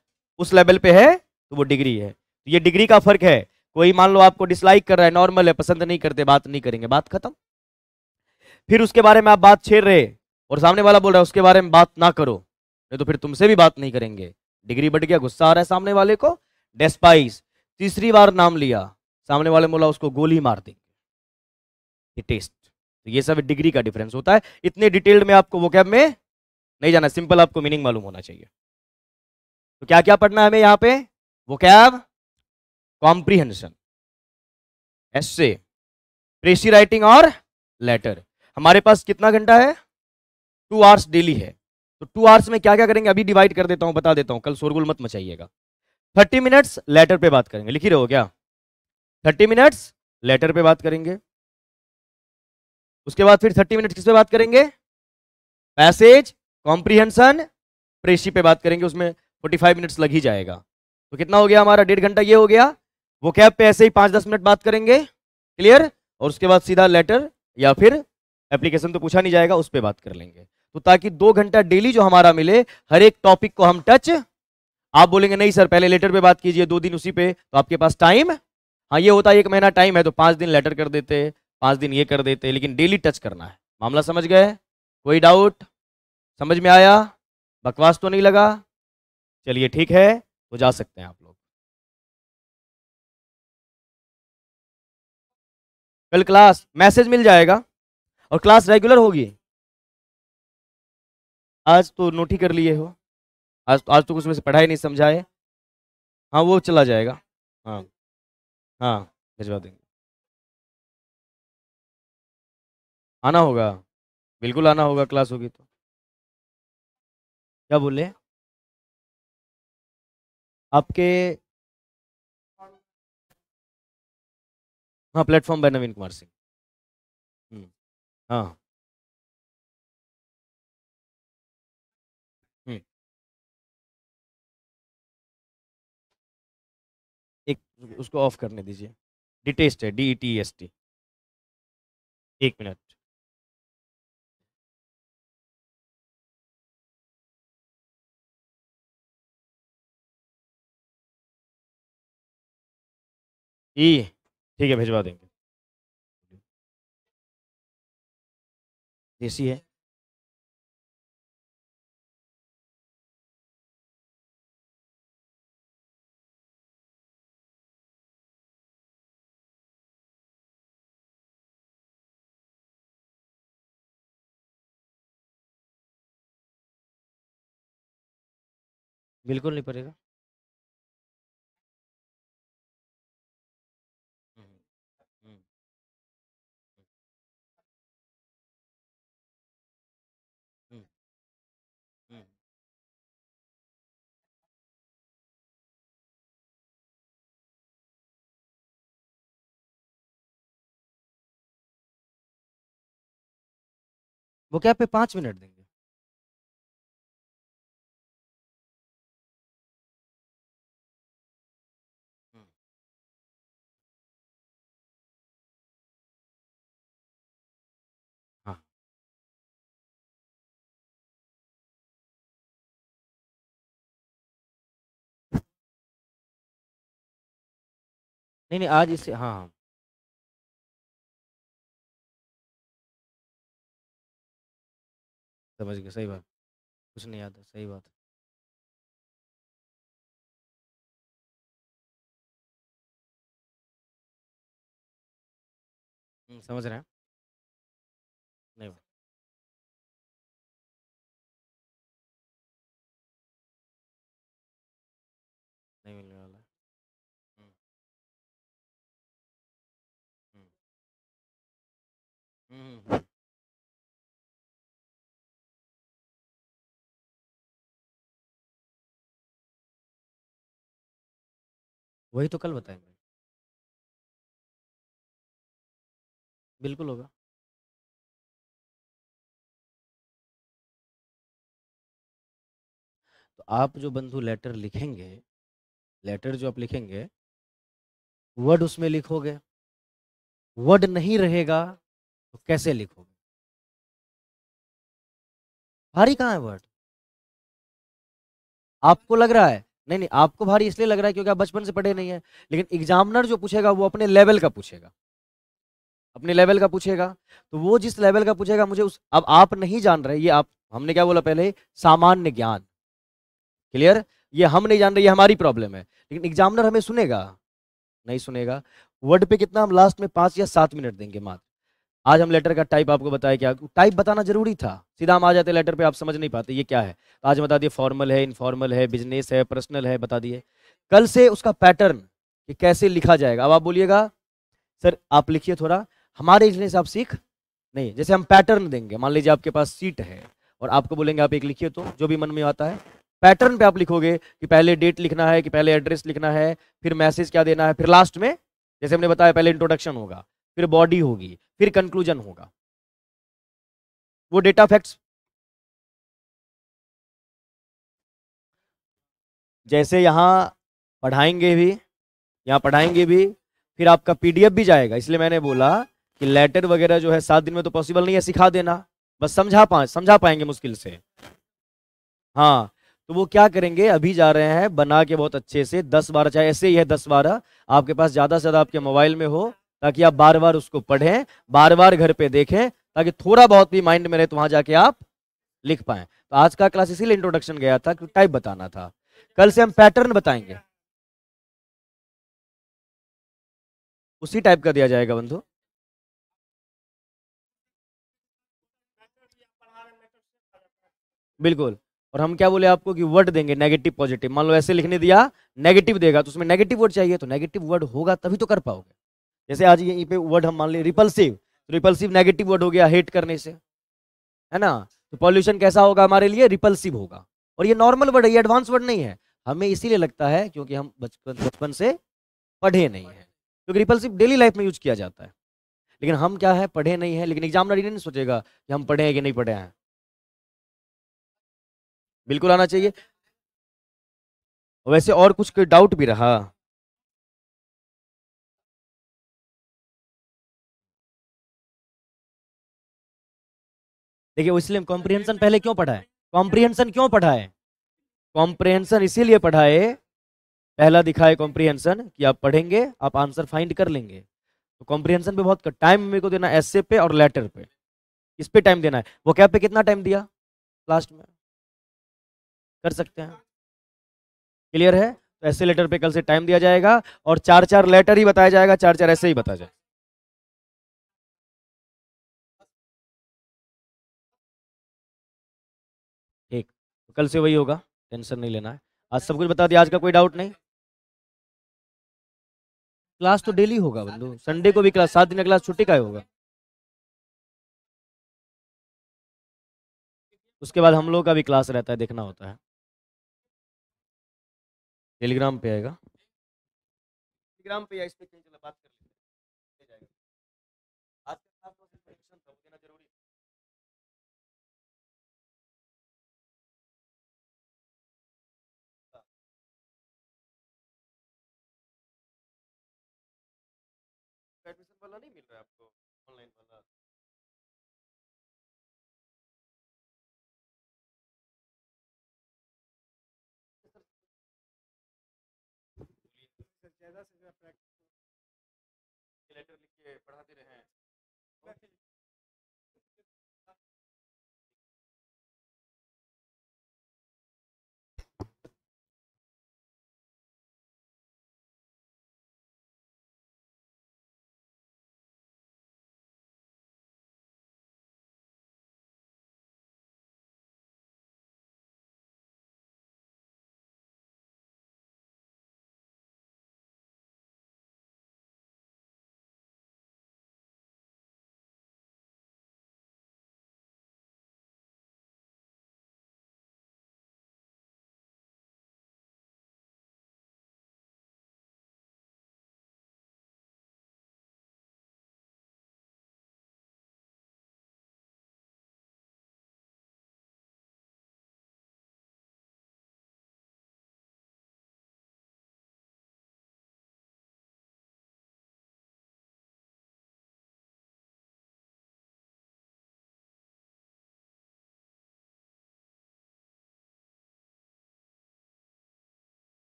उस लेवल पे है तो वो डिग्री है तो ये डिग्री का फर्क है कोई मान लो आपको डिसलाइक कर रहा है नॉर्मल है पसंद नहीं करते बात नहीं करेंगे बात खत्म फिर उसके बारे में आप बात छेड़ रहे और सामने वाला बोल रहा है उसके बारे में बात ना करो नहीं तो फिर तुमसे भी बात नहीं करेंगे डिग्री बढ़ गया गुस्सा आ रहा है सामने वाले को डेस्पाइस तीसरी बार नाम लिया सामने वाले बोला उसको गोली मार देंगे टेस्ट तो ये सब डिग्री का डिफरेंस होता है इतने डिटेल्ड में आपको वो में नहीं जाना सिंपल आपको मीनिंग मालूम होना चाहिए तो क्या क्या पढ़ना है हमें यहां पे वो कैब कॉम्प्रीहेंशन एस्से प्रेसी राइटिंग और लेटर हमारे पास कितना घंटा है टू आवर्स डेली है तो टू आवर्स में क्या क्या करेंगे अभी डिवाइड कर देता हूँ बता देता हूँ कल शोरगुल मत मचाइएगा थर्टी मिनट्स लेटर पे बात करेंगे लिखी रहो क्या थर्टी मिनट्स लेटर पे बात करेंगे उसके बाद फिर थर्टी मिनट किस पे बात करेंगे पैसेज कॉम्प्रीहेंशन प्रेशी पे बात करेंगे उसमें फोर्टी फाइव मिनट्स लग ही जाएगा तो कितना हो गया हमारा डेढ़ घंटा ये हो गया वो कैब पे ऐसे ही पाँच दस मिनट बात करेंगे क्लियर और उसके बाद सीधा लेटर या फिर एप्लीकेशन तो पूछा नहीं जाएगा उस पर बात कर लेंगे तो ताकि दो घंटा डेली जो हमारा मिले हर एक टॉपिक को हम टच आप बोलेंगे नहीं सर पहले लेटर पे बात कीजिए दो दिन उसी पे तो आपके पास टाइम हाँ ये होता है एक महीना टाइम है तो पाँच दिन लेटर कर देते पाँच दिन ये कर देते लेकिन डेली टच करना है मामला समझ गए कोई डाउट समझ में आया बकवास तो नहीं लगा चलिए ठीक है वो जा सकते हैं आप लोग कल क्लास मैसेज मिल जाएगा और क्लास रेगुलर होगी आज तो नोट ही कर लिए हो आज आज तो उसमें से पढ़ाई नहीं समझाए हाँ वो चला जाएगा हाँ हाँ भिजवा देंगे आना होगा बिल्कुल आना होगा क्लास होगी तो क्या बोले आपके हाँ प्लेटफॉर्म बाय नवीन कुमार सिंह हम्म, हाँ उसको ऑफ करने दीजिए डिटेस्ट है डी टी एस टी एक मिनट ई e, ठीक है भिजवा देंगे देसी है बिल्कुल नहीं पड़ेगा। वो क्या पे पांच मिनट देंगे। नहीं नहीं आज इसे हाँ हाँ समझ गए सही बात कुछ नहीं याद है सही बात हम्म, समझ रहे हैं Mm-hmm. वही तो कल बताएंगे। बिल्कुल होगा। तो आप जो बंधु लेटर लिखेंगे, लेटर जो आप लिखेंगे वर्ड उसमें लिखोगे, वर्ड नहीं रहेगा तो कैसे लिखोगे भारी कहाँ है वर्ड आपको लग रहा है नहीं नहीं आपको भारी इसलिए लग रहा है क्योंकि आप बचपन से पढ़े नहीं है लेकिन एग्जामिनर जो पूछेगा वो अपने लेवल का पूछेगा अपने लेवल का पूछेगा तो वो जिस लेवल का पूछेगा मुझे उस अब आप नहीं जान रहे ये आप हमने क्या बोला पहले सामान्य ज्ञान क्लियर ये हम नहीं जान रहे ये हमारी प्रॉब्लम है लेकिन एग्जामिनर हमें सुनेगा नहीं सुनेगा वर्ड पे कितना हम लास्ट में पांच या सात मिनट देंगे मात्र आज हम लेटर का टाइप आपको बताया क्या टाइप बताना जरूरी था सीधा हम आ जाते लेटर पे आप समझ नहीं पाते ये क्या है तो आज बता दिए फॉर्मल है इनफॉर्मल है बिजनेस है पर्सनल है बता दिए कल से उसका पैटर्न कि कैसे लिखा जाएगा अब आप बोलिएगा सर आप लिखिए थोड़ा हमारे इसलिए आप सीख नहीं जैसे हम पैटर्न देंगे मान लीजिए आपके पास सीट है और आपको बोलेंगे आप एक लिखिए तो जो भी मन में आता है पैटर्न पे आप लिखोगे कि पहले डेट लिखना है कि पहले एड्रेस लिखना है फिर मैसेज क्या देना है फिर लास्ट में जैसे हमने बताया पहले इंट्रोडक्शन होगा फिर बॉडी होगी फिर कंक्लूजन होगा वो डेटा फैक्ट्स जैसे यहां पढ़ाएंगे भी यहां पढ़ाएंगे भी फिर आपका पीडीएफ भी जाएगा इसलिए मैंने बोला कि लेटर वगैरह जो है सात दिन में तो पॉसिबल नहीं है सिखा देना बस समझा पाए समझा पाएंगे मुश्किल से हाँ तो वो क्या करेंगे अभी जा रहे हैं बना के बहुत अच्छे से दस बारह चाहे ऐसे ही है दस बारह आपके पास ज़्यादा से ज़्यादा आपके मोबाइल में हो ताकि आप बार बार उसको पढ़ें बार बार घर पे देखें ताकि थोड़ा बहुत भी माइंड में रहे तो वहां जाके आप लिख पाए तो आज का क्लास इसीलिए इंट्रोडक्शन गया था क्योंकि टाइप बताना था कल से हम पैटर्न बताएंगे उसी टाइप का दिया जाएगा बंधु बिल्कुल और हम क्या बोले आपको कि वर्ड देंगे नेगेटिव पॉजिटिव मान लो ऐसे लिखने दिया नेगेटिव देगा तो उसमें नेगेटिव वर्ड चाहिए तो नेगेटिव वर्ड होगा तभी तो कर पाओगे जैसे आज यहीं पे वर्ड हम मान लें रिपल्सिव रिपल्सिव नेगेटिव वर्ड हो गया हेट करने से है ना तो पॉल्यूशन कैसा होगा हमारे लिए रिपल्सिव होगा और ये नॉर्मल वर्ड है ये एडवांस वर्ड नहीं है हमें इसीलिए लगता है क्योंकि हम बचपन बचपन से पढ़े नहीं है क्योंकि रिपल्सिव डेली लाइफ में यूज किया जाता है लेकिन हम क्या है पढ़े नहीं है लेकिन एग्जाम नहीं सोचेगा कि हम पढ़े हैं कि नहीं पढ़े हैं बिल्कुल आना चाहिए वैसे और कुछ डाउट भी रहा देखिए इसलिए कॉम्प्रिहेंशन पहले क्यों पढ़ा है कॉम्प्रिहेंशन क्यों पढ़ा है कॉम्प्रिहेंशन इसीलिए पढ़ा है पहला दिखाए कॉम्प्रिहेंशन कि आप पढ़ेंगे आप आंसर फाइंड कर लेंगे तो कॉम्प्रिहेंशन पे बहुत टाइम मेरे को देना एस पे और लेटर पे इस पे टाइम देना है वो कैब पे कितना टाइम दिया लास्ट में कर सकते हैं क्लियर है तो ऐसे लेटर पे कल से टाइम दिया जाएगा और चार चार लेटर ही बताया जाएगा चार चार ऐसे ही बताया जाएगा कल से वही होगा टेंशन नहीं लेना है आज सब कुछ बता दिया आज का कोई डाउट नहीं क्लास तो डेली होगा बंधु संडे को भी क्लास सात दिन का क्लास छुट्टी का होगा उसके बाद हम लोग का भी क्लास रहता है देखना होता है टेलीग्राम पे आएगा टेलीग्राम पे या इस पे बात कर एडमिशन वाला नहीं मिल रहा है आपको ऑनलाइन वाला ज़्यादा से ज़्यादा प्रैक्टिस लेटर लिख के पढ़ाते रहे हैं